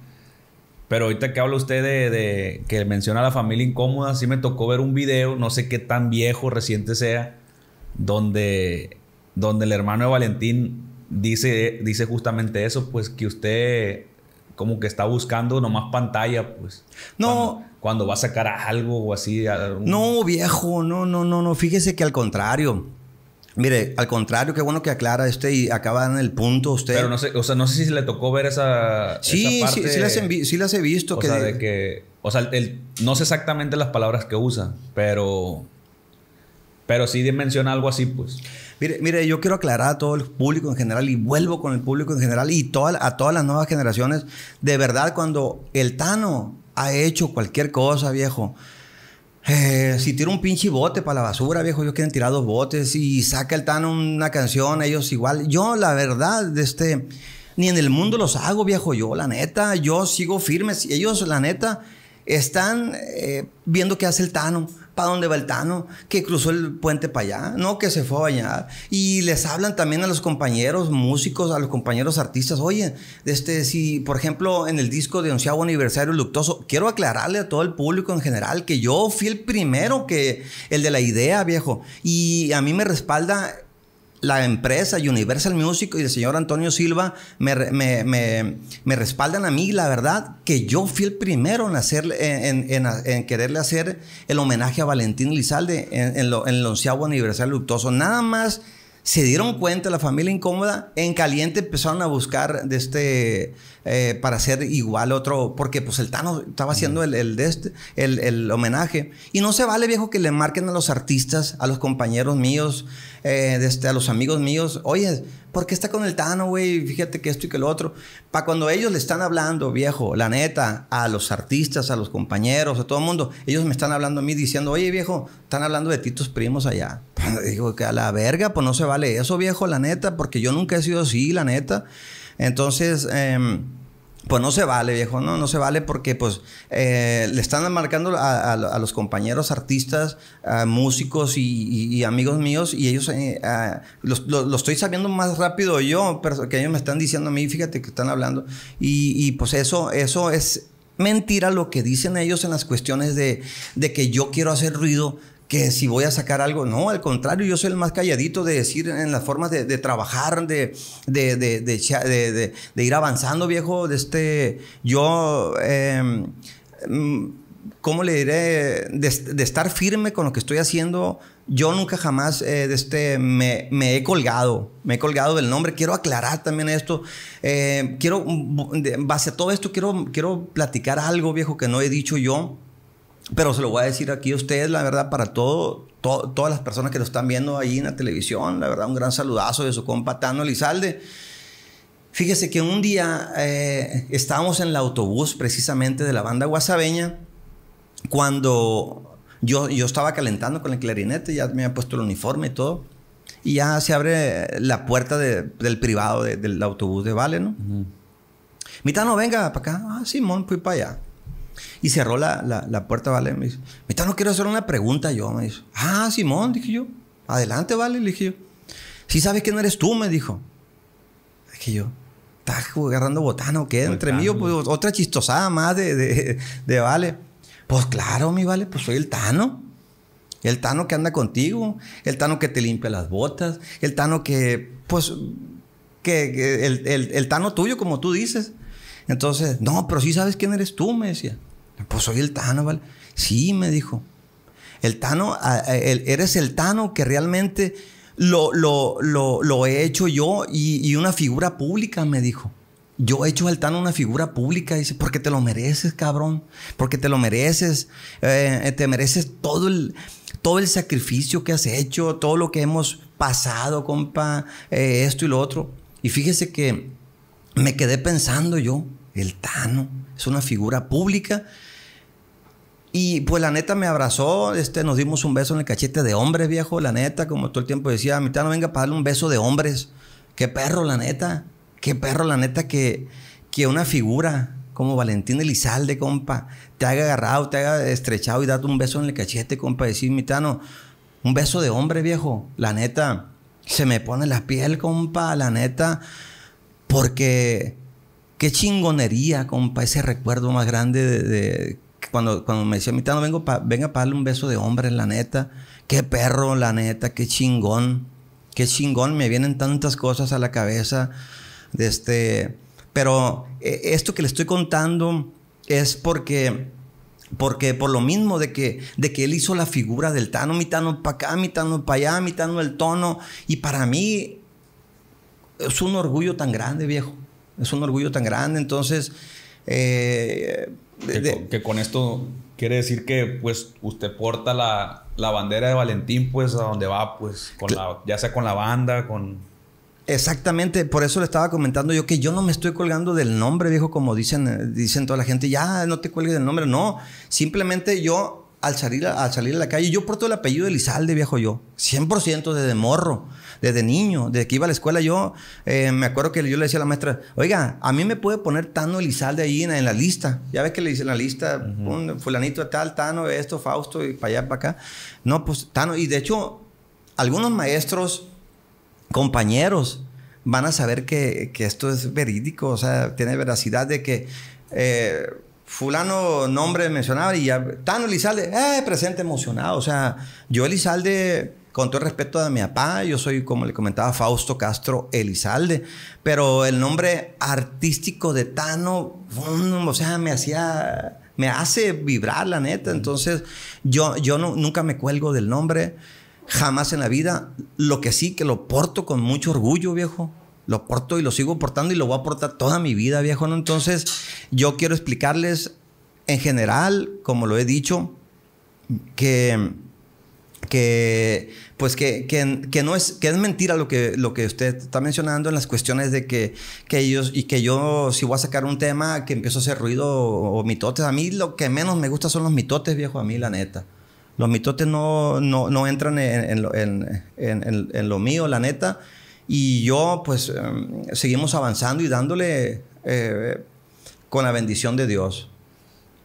Pero ahorita que habla usted de, de, que menciona a la familia incómoda, sí me tocó ver un video, no sé qué tan viejo, reciente sea, donde donde el hermano de Valentín dice, dice justamente eso, pues que usted como que está buscando nomás pantalla, pues. No. Cuando, va a sacar algo o así. No, viejo, no, no, no, no. Fíjese que al contrario. Mire, al contrario, qué bueno que aclara este y acaba en el punto usted. Pero no sé, o sea, no sé si le tocó ver esa. Sí, sí, sí, las he, visto. O sea, que. O no sé exactamente las palabras que usa, pero pero sí menciona algo así, pues. Mire, yo quiero aclarar a todo el público en general y vuelvo con el público en general y toda, a todas las nuevas generaciones. De verdad, cuando el Tano ha hecho cualquier cosa, viejo. Eh, si tira un pinche bote para la basura, viejo, ellos quieren tirar dos botes y saca el Tano una canción, ellos igual. Yo, la verdad, este, ni en el mundo los hago, viejo, yo, la neta, yo sigo firme. Ellos, la neta, están eh, viendo qué hace el Tano ¿Para dónde va Que cruzó el puente para allá, no, que se fue a bañar. Y les hablan también a los compañeros músicos, a los compañeros artistas, oye, este, si por ejemplo en el disco de onceavo aniversario luctuoso, quiero aclararle a todo el público en general que yo fui el primero que, el de la idea, viejo, y a mí me respalda la empresa Universal Music y el señor Antonio Silva me, respaldan a mí, la verdad, que yo fui el primero en, quererle hacer el homenaje a Valentín Lizalde en, en el onceavo aniversario luctuoso. Nada más se dieron cuenta, la familia incómoda, en caliente empezaron a buscar de este, eh, para hacer igual otro, porque pues el Tano estaba haciendo el, el, de este, el, el, homenaje. Y no se vale, viejo, que le marquen a los artistas, a los compañeros míos, eh, este, a los amigos míos, oye, ¿Por qué está con el Tano, güey? Fíjate que esto y que lo otro. Para cuando ellos le están hablando, viejo, la neta, a los artistas, a los compañeros, a todo el mundo, ellos me están hablando a mí diciendo, oye, viejo, están hablando de ti tus primos allá. Pues digo, que a la verga, pues no se vale eso, viejo, la neta, porque yo nunca he sido así, la neta. Entonces, em, pues no se vale, viejo, no, no se vale porque pues eh, le están marcando a, los compañeros artistas, músicos y, amigos míos y ellos eh, ah, lo, estoy sabiendo más rápido yo, pero que ellos me están diciendo a mí, fíjate que están hablando y, pues eso, eso es mentira lo que dicen ellos en las cuestiones de, de que yo quiero hacer ruido, que si voy a sacar algo, no, al contrario, yo soy el más calladito de decir en las formas de, trabajar, de, de, de, ir avanzando, viejo, de este, yo... Eh, ¿cómo le diré? De, estar firme con lo que estoy haciendo. Yo nunca jamás eh, de este, me, me, he colgado, me he colgado del nombre. Quiero aclarar también esto. Eh, quiero, mm, base a todo esto, quiero, quiero platicar algo, viejo, que no he dicho yo. Pero se lo voy a decir aquí a ustedes, la verdad, para todo, todas las personas que lo están viendo ahí en la televisión, la verdad, un gran saludazo de su compa Tano Lizalde Fíjese que un día eh, estábamos en el autobús precisamente de la banda guasabeña cuando yo, yo estaba calentando con el clarinete, ya me había puesto el uniforme y todo, y ya se abre la puerta del privado del autobús de Vale, ¿no? venga para acá. Ah, Simón, fui para allá. Y cerró la, la, puerta, ¿vale? Me dice, no quiero hacer una pregunta yo. Me dice, ah, Simón, dije yo. Adelante, ¿vale? Le dije yo. Si sabes que no eres tú, me dijo. Dije yo, estás agarrando botano qué, entre mí, pues, otra chistosada más de, de, Vale. Pues claro, mi Vale, pues soy el Tano. El Tano que anda contigo, el Tano que te limpia las botas, el Tano que, pues, que, el Tano tuyo, como tú dices. Entonces, no, pero sí sabes quién eres tú, me decía. Pues soy el Tano, ¿vale? Sí, me dijo. El Tano, eres el Tano que realmente lo, he hecho yo y, una figura pública, me dijo. Yo he hecho al Tano una figura pública, dice, porque te lo mereces, cabrón. Porque te lo mereces. Eh, te mereces todo el, todo el sacrificio que has hecho, todo lo que hemos pasado, compa, eh, esto y lo otro. Y fíjese que me quedé pensando yo, el Tano, es una figura pública. Y pues la neta me abrazó, este, nos dimos un beso en el cachete de hombres, viejo, la neta, como todo el tiempo decía, mi Tano, venga para darle un beso de hombres. Qué perro, la neta, qué perro, la neta, que, que una figura como Valentín Elizalde, compa, te haga agarrado, te haga estrechado y date un beso en el cachete, compa, decir, mi Tano, un beso de hombre, viejo, la neta, se me pone la piel, compa, la neta porque qué chingonería, compa, ese recuerdo más grande de, cuando, cuando, me decía, mi tano, vengo venga para darle un beso de hombre, la neta. Qué perro, la neta, qué chingón. Qué chingón, me vienen tantas cosas a la cabeza. De este, pero e, esto que le estoy contando es porque, porque por lo mismo de que, de que él hizo la figura del Tano, mi Tano para acá, mi Tano para allá, mi Tano el tono. Y para mí es un orgullo tan grande, viejo. Es un orgullo tan grande. Entonces, eh, que, con, esto quiere decir que pues usted porta la, bandera de Valentín pues a donde va pues con la, ya sea con la banda, con... Exactamente, por eso le estaba comentando yo que yo no me estoy colgando del nombre, viejo, como dicen, dicen toda la gente, ya no te cuelgues del nombre, no, simplemente yo al salir, al salir a la calle, yo porto el apellido de Lizalde, viejo yo, 100% de morro desde niño, desde que iba a la escuela yo, eh, me acuerdo que yo le decía a la maestra, oiga, a mí me puede poner Tano Elizalde ahí en, la lista. Ya ves que le dicen la lista, fulanito tal, Tano, esto, Fausto, y para allá, para acá. No, pues Tano, y de hecho, algunos maestros, compañeros, van a saber que, que esto es verídico, o sea, tiene veracidad de que... Eh, fulano nombre mencionado y ya, Tano Elizalde, eh, presente emocionado. O sea, yo Elizalde con todo el respeto de mi papá, yo soy, como le comentaba, Fausto Castro Elizalde, pero el nombre artístico de Tano, o sea, me hacía, me hace vibrar, la neta. Entonces, yo, yo no, nunca me cuelgo del nombre, jamás en la vida. Lo que sí, que lo porto con mucho orgullo, viejo. Lo porto y lo sigo portando y lo voy a portar toda mi vida, viejo. ¿no? Entonces, yo quiero explicarles en general, como lo he dicho, que que pues que, no es que es mentira lo que lo que usted está mencionando en las cuestiones de que, ellos y que yo si voy a sacar un tema que empiezo a hacer ruido o, mitotes a mí lo que menos me gusta son los mitotes viejo a mí la neta los mitotes no, entran en, lo, mío la neta y yo pues em, seguimos avanzando y dándole eh, con la bendición de Dios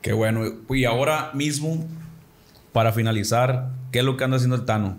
qué bueno y ahora mismo para finalizar ¿Qué es lo que anda haciendo el Tano?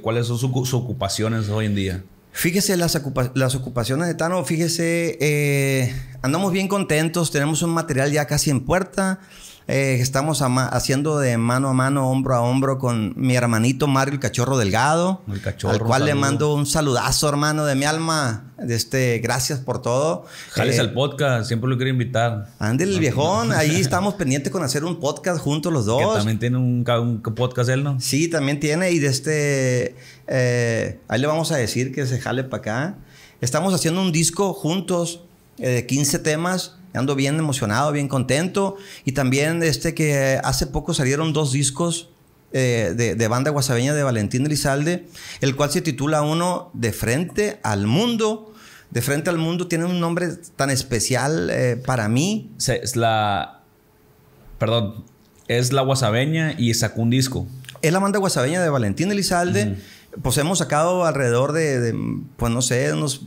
cuáles son sus ocupaciones hoy en día? Fíjese las, ocupaciones de Tano, fíjese, eh, andamos bien contentos, tenemos un material ya casi en puerta. Eh, estamos haciendo de mano a mano, hombro a hombro con mi hermanito Mario el Cachorro Delgado. al cual le mando un saludazo, hermano, de mi alma. Este, gracias por todo. Jales eh, al podcast, siempre lo quiero invitar. Ándale, el viejón. Ahí estamos pendientes con hacer un podcast juntos los dos. también tiene un, podcast él, ¿no? Sí, también tiene. Y de este. Eh, ahí le vamos a decir que se jale para acá. Estamos haciendo un disco juntos de 15 temas Ando bien emocionado, bien contento. Y también este que hace poco salieron dos discos eh, de, banda guasabeña de Valentín Elizalde, el cual se titula uno De Frente al Mundo. De Frente al Mundo tiene un nombre tan especial eh, para mí. es la... Perdón. Es la guasabeña y sacó un disco. Es la banda guasabeña de Valentín Elizalde. Pues hemos sacado alrededor de, de, pues no sé, unos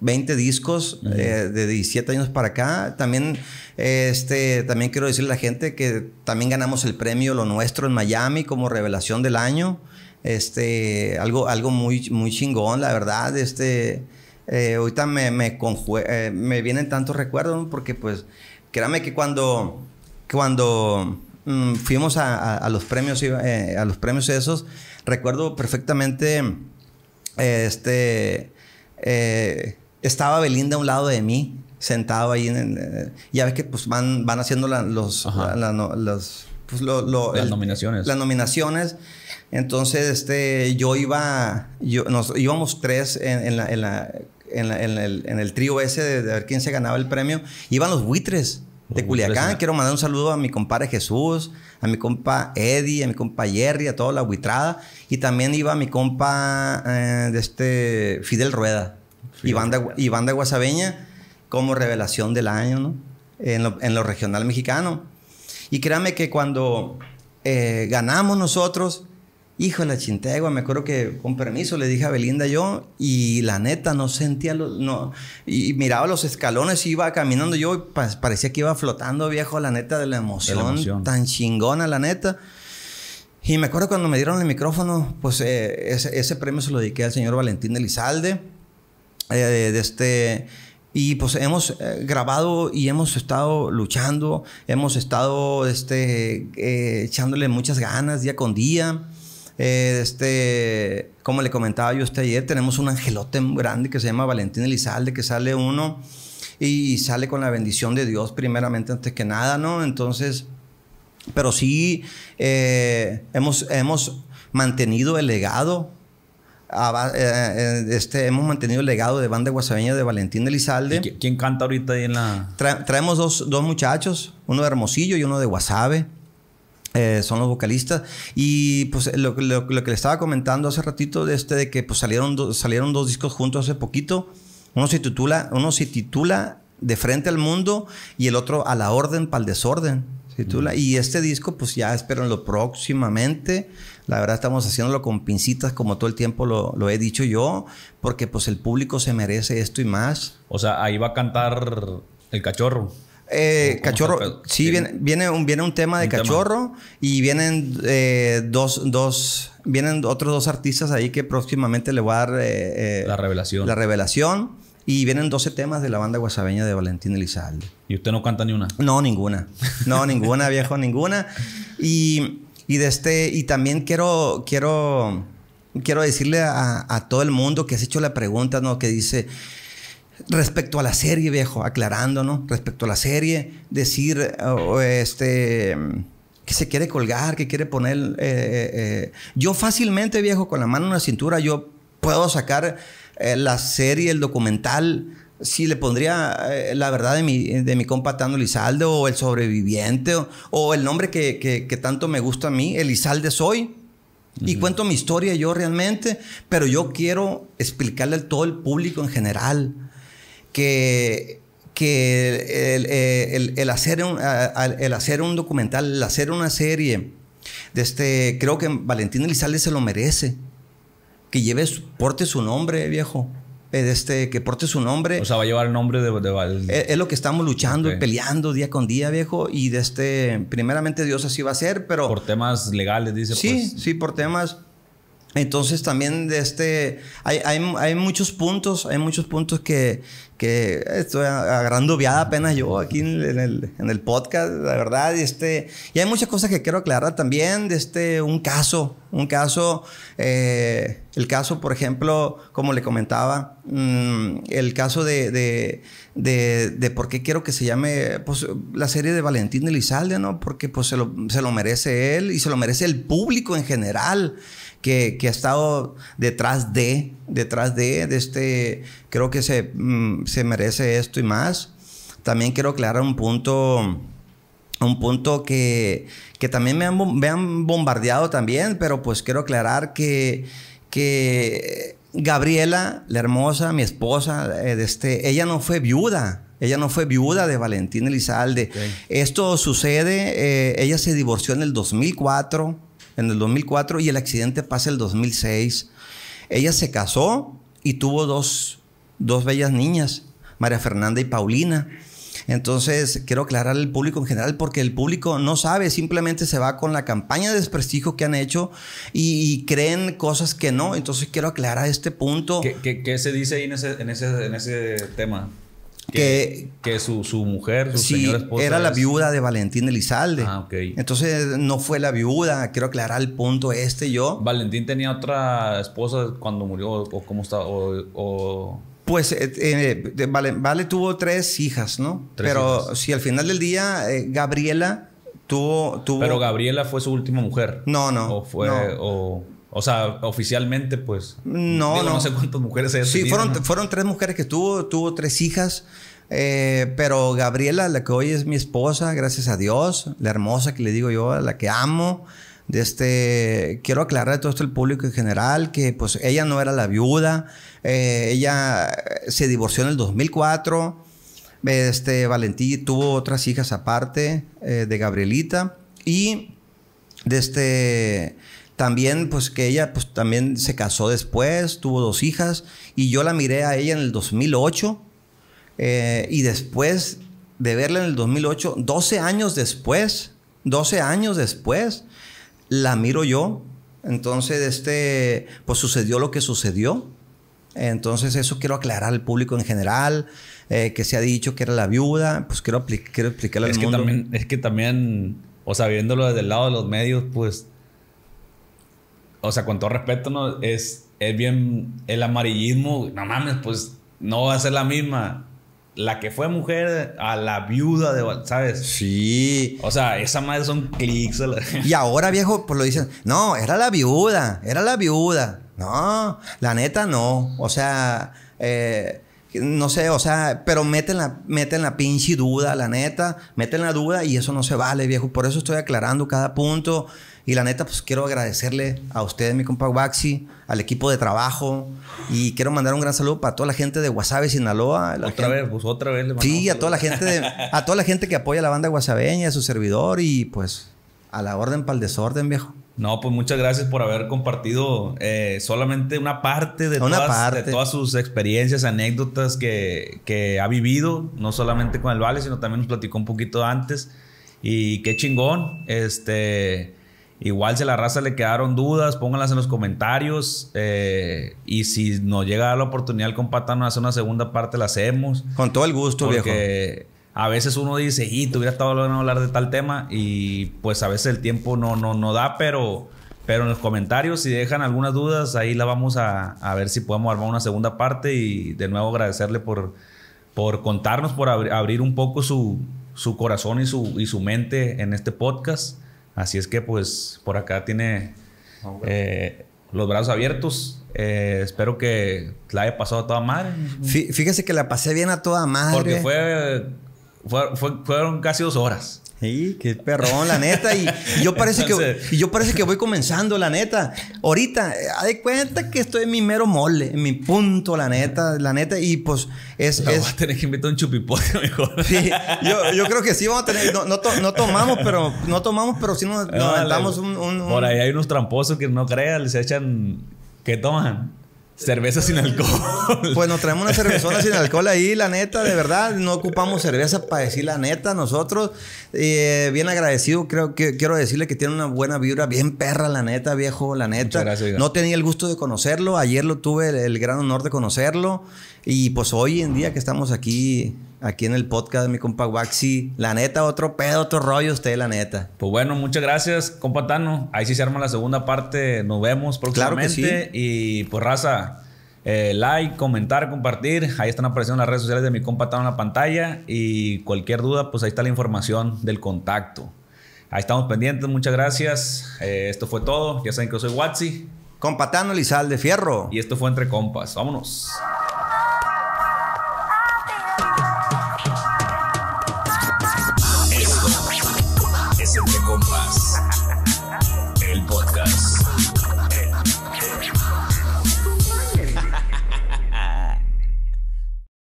20 discos eh, de 17 años para acá. También, este, también quiero decirle a la gente que también ganamos el premio Lo Nuestro en Miami como revelación del año. Este, algo, algo muy, muy chingón, la verdad. Este, eh, ahorita me, me, eh, me, vienen tantos recuerdos porque pues créame que cuando, cuando mm, fuimos a, los premios, a los premios esos, recuerdo perfectamente este estaba Belinda a un lado de mí, sentado ahí. Eh, ya ves que pues van, van haciendo los, las pues, nominaciones. Las nominaciones. Entonces, este, yo iba, yo, nos íbamos tres en, en, el, trío ese de, ver quién se ganaba el premio. Iban los buitres de Culiacán. Quiero mandar un saludo a mi compadre Jesús, a mi compa Eddie, a mi compa Jerry, a toda la buitrada. Y también iba mi compa eh, de este Fidel Rueda. Y banda, y banda guasabeña como revelación del año, En lo, regional mexicano. Y créame que cuando eh, ganamos nosotros, hijo de la chintegua, me acuerdo que con permiso le dije a Belinda yo, y la neta no sentía, no, y, miraba los escalones, y iba caminando yo, parecía que iba flotando viejo, la neta, de la, emoción, tan chingona, la neta. Y me acuerdo cuando me dieron el micrófono, pues eh, ese, premio se lo dediqué al señor Valentín de Elizalde eh, de este, y pues hemos eh, grabado y hemos estado luchando, hemos estado este, eh, echándole muchas ganas día con día. este, como le comentaba yo usted ayer, tenemos un angelote grande que se llama Valentín Elizalde, que sale uno y sale con la bendición de Dios primeramente antes que nada, ¿no? Entonces, pero sí hemos, hemos mantenido el legado eh, eh, este, hemos mantenido el legado de banda guasaveña de Valentín Elizalde. Lizalde ¿Quién canta ahorita ahí en la...? traemos dos, dos, muchachos, uno de Hermosillo y uno de Guasave. Eh, son los vocalistas. Y pues lo, lo, que le estaba comentando hace ratito de este, de que pues, salieron, salieron dos discos juntos hace poquito. Uno se titula, uno se titula De frente al mundo y el otro A la orden para el desorden. titula. Mm. Y este disco pues ya espero lo próximamente la verdad estamos haciéndolo con pincitas, como todo el tiempo lo, he dicho yo, porque pues el público se merece esto y más. O sea, ahí va a cantar el cachorro. Eh, cachorro, sí, viene, un, tema de cachorro y vienen eh, dos, vienen otros dos artistas ahí que próximamente le voy a dar eh, la revelación. La revelación. Y vienen 12 temas de la banda guasabeña de Valentín Elizalde. ¿Y usted no canta ni una? No, ninguna. No, ninguna, viejo, ninguna. Y y, de este, y también quiero, quiero, quiero decirle a, todo el mundo que has hecho la pregunta, ¿no? Que dice, respecto a la serie, viejo, aclarando, ¿no? Respecto a la serie, decir, este, que se quiere colgar, que quiere poner... Eh, eh, eh, yo fácilmente, viejo, con la mano en la cintura, yo puedo sacar la serie, el documental si le pondría eh, la verdad de mi, de compa Tano Lizalde o el sobreviviente o, el nombre que, tanto me gusta a mí, Elizalde soy. Y cuento mi historia yo realmente, pero yo quiero explicarle a todo el público en general que, que el, hacer un, el hacer un documental, el hacer una serie, de este, creo que Valentín Elizalde se lo merece. Que lleve, porte su nombre, viejo este, que porte su nombre. O sea, va a llevar el nombre de... de, Es, lo que estamos luchando y peleando día con día, viejo. Y de este, primeramente Dios así va a ser, pero... Por temas legales, dice. Sí, pues. sí, por temas entonces también de este, hay, hay, hay, muchos puntos, hay muchos puntos que, estoy agarrando viada apenas yo aquí en, el, en el, podcast, la verdad. Y, este, y hay muchas cosas que quiero aclarar también de este, un caso, un caso, eh, el caso, por ejemplo, como le comentaba, mm, el caso de, de, de, por qué quiero que se llame pues, la serie de Valentín Elizalde, ¿no? Porque pues, se, lo, se lo merece él y se lo merece el público en general que, ha estado detrás de, detrás de, de este, creo que mm, se, merece esto y más. También quiero aclarar un punto un punto que, que también me han, me bombardeado también, pero pues quiero aclarar que, que Gabriela, la hermosa, mi esposa, eh, este, ella no fue viuda. Ella no fue viuda de Valentín Elizalde. Esto sucede, eh, ella se divorció en el 2004 en el 2004 y el accidente pasa el 2006. Ella se casó y tuvo dos, dos bellas niñas, María Fernanda y Paulina. Entonces, quiero aclarar al público en general porque el público no sabe, simplemente se va con la campaña de desprestigio que han hecho y, creen cosas que no. Entonces, quiero aclarar este punto. ¿Qué, se dice ahí en ese, en ese, en ese tema? Que, que, su, mujer, su señora esposa. Era la viuda de Valentín Elizalde. Ah, ok. Entonces no fue la viuda. Quiero aclarar el punto este yo. ¿Valentín tenía otra esposa cuando murió? ¿O cómo está? ¿O.? Pues eh, eh, vale, tuvo tres hijas, ¿no? Pero si al final del día eh, Gabriela tuvo, tuvo, Pero Gabriela fue su última mujer. No, no. O fue. O sea, oficialmente, pues. No, no. sé cuántas mujeres hay. Sí, fueron, tres mujeres que tuvo, tuvo tres hijas. Eh, pero Gabriela, la que hoy es mi esposa, gracias a Dios, la hermosa que le digo yo, la que amo. De este, quiero aclarar a todo esto público en general que pues ella no era la viuda, eh, ella se divorció en el 2004, este, Valentín tuvo otras hijas aparte eh, de Gabrielita y de este, también, pues que ella, pues también se casó después, tuvo dos hijas, y yo la miré a ella en el 2008, eh, y después de verla en el 2008, 12 años después, 12 años después, la miro yo, entonces este, pues sucedió lo que sucedió, entonces eso quiero aclarar al público en general, eh, que se ha dicho que era la viuda, pues quiero, quiero explicarle que es que también, o sea, viéndolo desde el lado de los medios, pues o sea, con todo respeto, ¿no? Es, es bien el amarillismo, no mames, pues no va a ser la misma. La que fue mujer a la viuda de, ¿sabes? Sí. O sea, esa madre son clics. Y ahora, viejo, pues lo dicen, no, era la viuda, era la viuda. No, la neta no. O sea, eh, no sé, o sea, pero meten la, meten la pinche duda, la neta, meten la duda y eso no se vale, viejo. Por eso estoy aclarando cada punto. Y la neta, pues quiero agradecerle a ustedes, mi compa Waxi, al equipo de trabajo. Y quiero mandar un gran saludo para toda la gente de Guasave, Sinaloa. otra vez, pues otra vez. Le sí, a toda, la gente a toda la gente que apoya a la banda guasaveña, a su servidor y pues a la orden para el desorden, viejo. No, pues muchas gracias por haber compartido eh, solamente una parte de, todas, de todas sus experiencias, anécdotas que, que ha vivido, no solamente con el Vale, sino también nos platicó un poquito antes. Y qué chingón, este Igual si a la raza le quedaron dudas, pónganlas en los comentarios. Eh, y si nos llega la oportunidad el a hacer una segunda parte, la hacemos. Con todo el gusto, porque A veces uno dice, y te hubiera estado hablando hablar de tal tema. Y pues a veces el tiempo no, no, no da, pero, pero en los comentarios, si dejan algunas dudas, ahí la vamos a, ver si podemos armar una segunda parte. Y de nuevo agradecerle por, por contarnos, por abrir un poco su, su corazón y su, y su mente en este podcast. Así es que pues por acá tiene ah, eh, los brazos abiertos. Eh, espero que la haya pasado a toda madre. Fíjese que la pasé bien a toda madre. Porque fueron casi dos horas. Sí, qué perrón, la neta. Y, yo parece que yo parece que voy comenzando, la neta. Ahorita, eh, haz de cuenta que estoy en mi mero mole, en mi punto, la neta, la neta. Y pues es. a tener que invitar un chupipote mejor. Sí, yo, creo que sí vamos a tener. No, tomamos, pero no tomamos, pero sí nos, damos ah, un, Por ahí hay unos tramposos que no crean, se echan. ¿Qué toman? Cerveza sin alcohol. Pues nos traemos una cervezona sin alcohol ahí, la neta, de verdad. No ocupamos cerveza para decir la neta. Nosotros, eh, bien agradecido, creo que quiero decirle que tiene una buena vibra, bien perra, la neta, viejo, la neta. no tenía el gusto de conocerlo. Ayer lo tuve el gran honor de conocerlo. Y pues hoy en día que estamos aquí aquí en el podcast de mi compa Waxi. La neta, otro pedo, otro rollo usted, la neta. Pues bueno, muchas gracias, compa Tano. Ahí sí se arma la segunda parte. Nos vemos próximamente. Claro Y pues raza, eh, like, comentar, compartir. Ahí están apareciendo las redes sociales de mi compa Tano en la pantalla. Y cualquier duda, pues ahí está la información del contacto. Ahí estamos pendientes, muchas gracias. Eh, esto fue todo. Ya saben que yo soy Waxi. Compa Tano Lizal de Fierro. Y esto fue Entre Compas. Vámonos.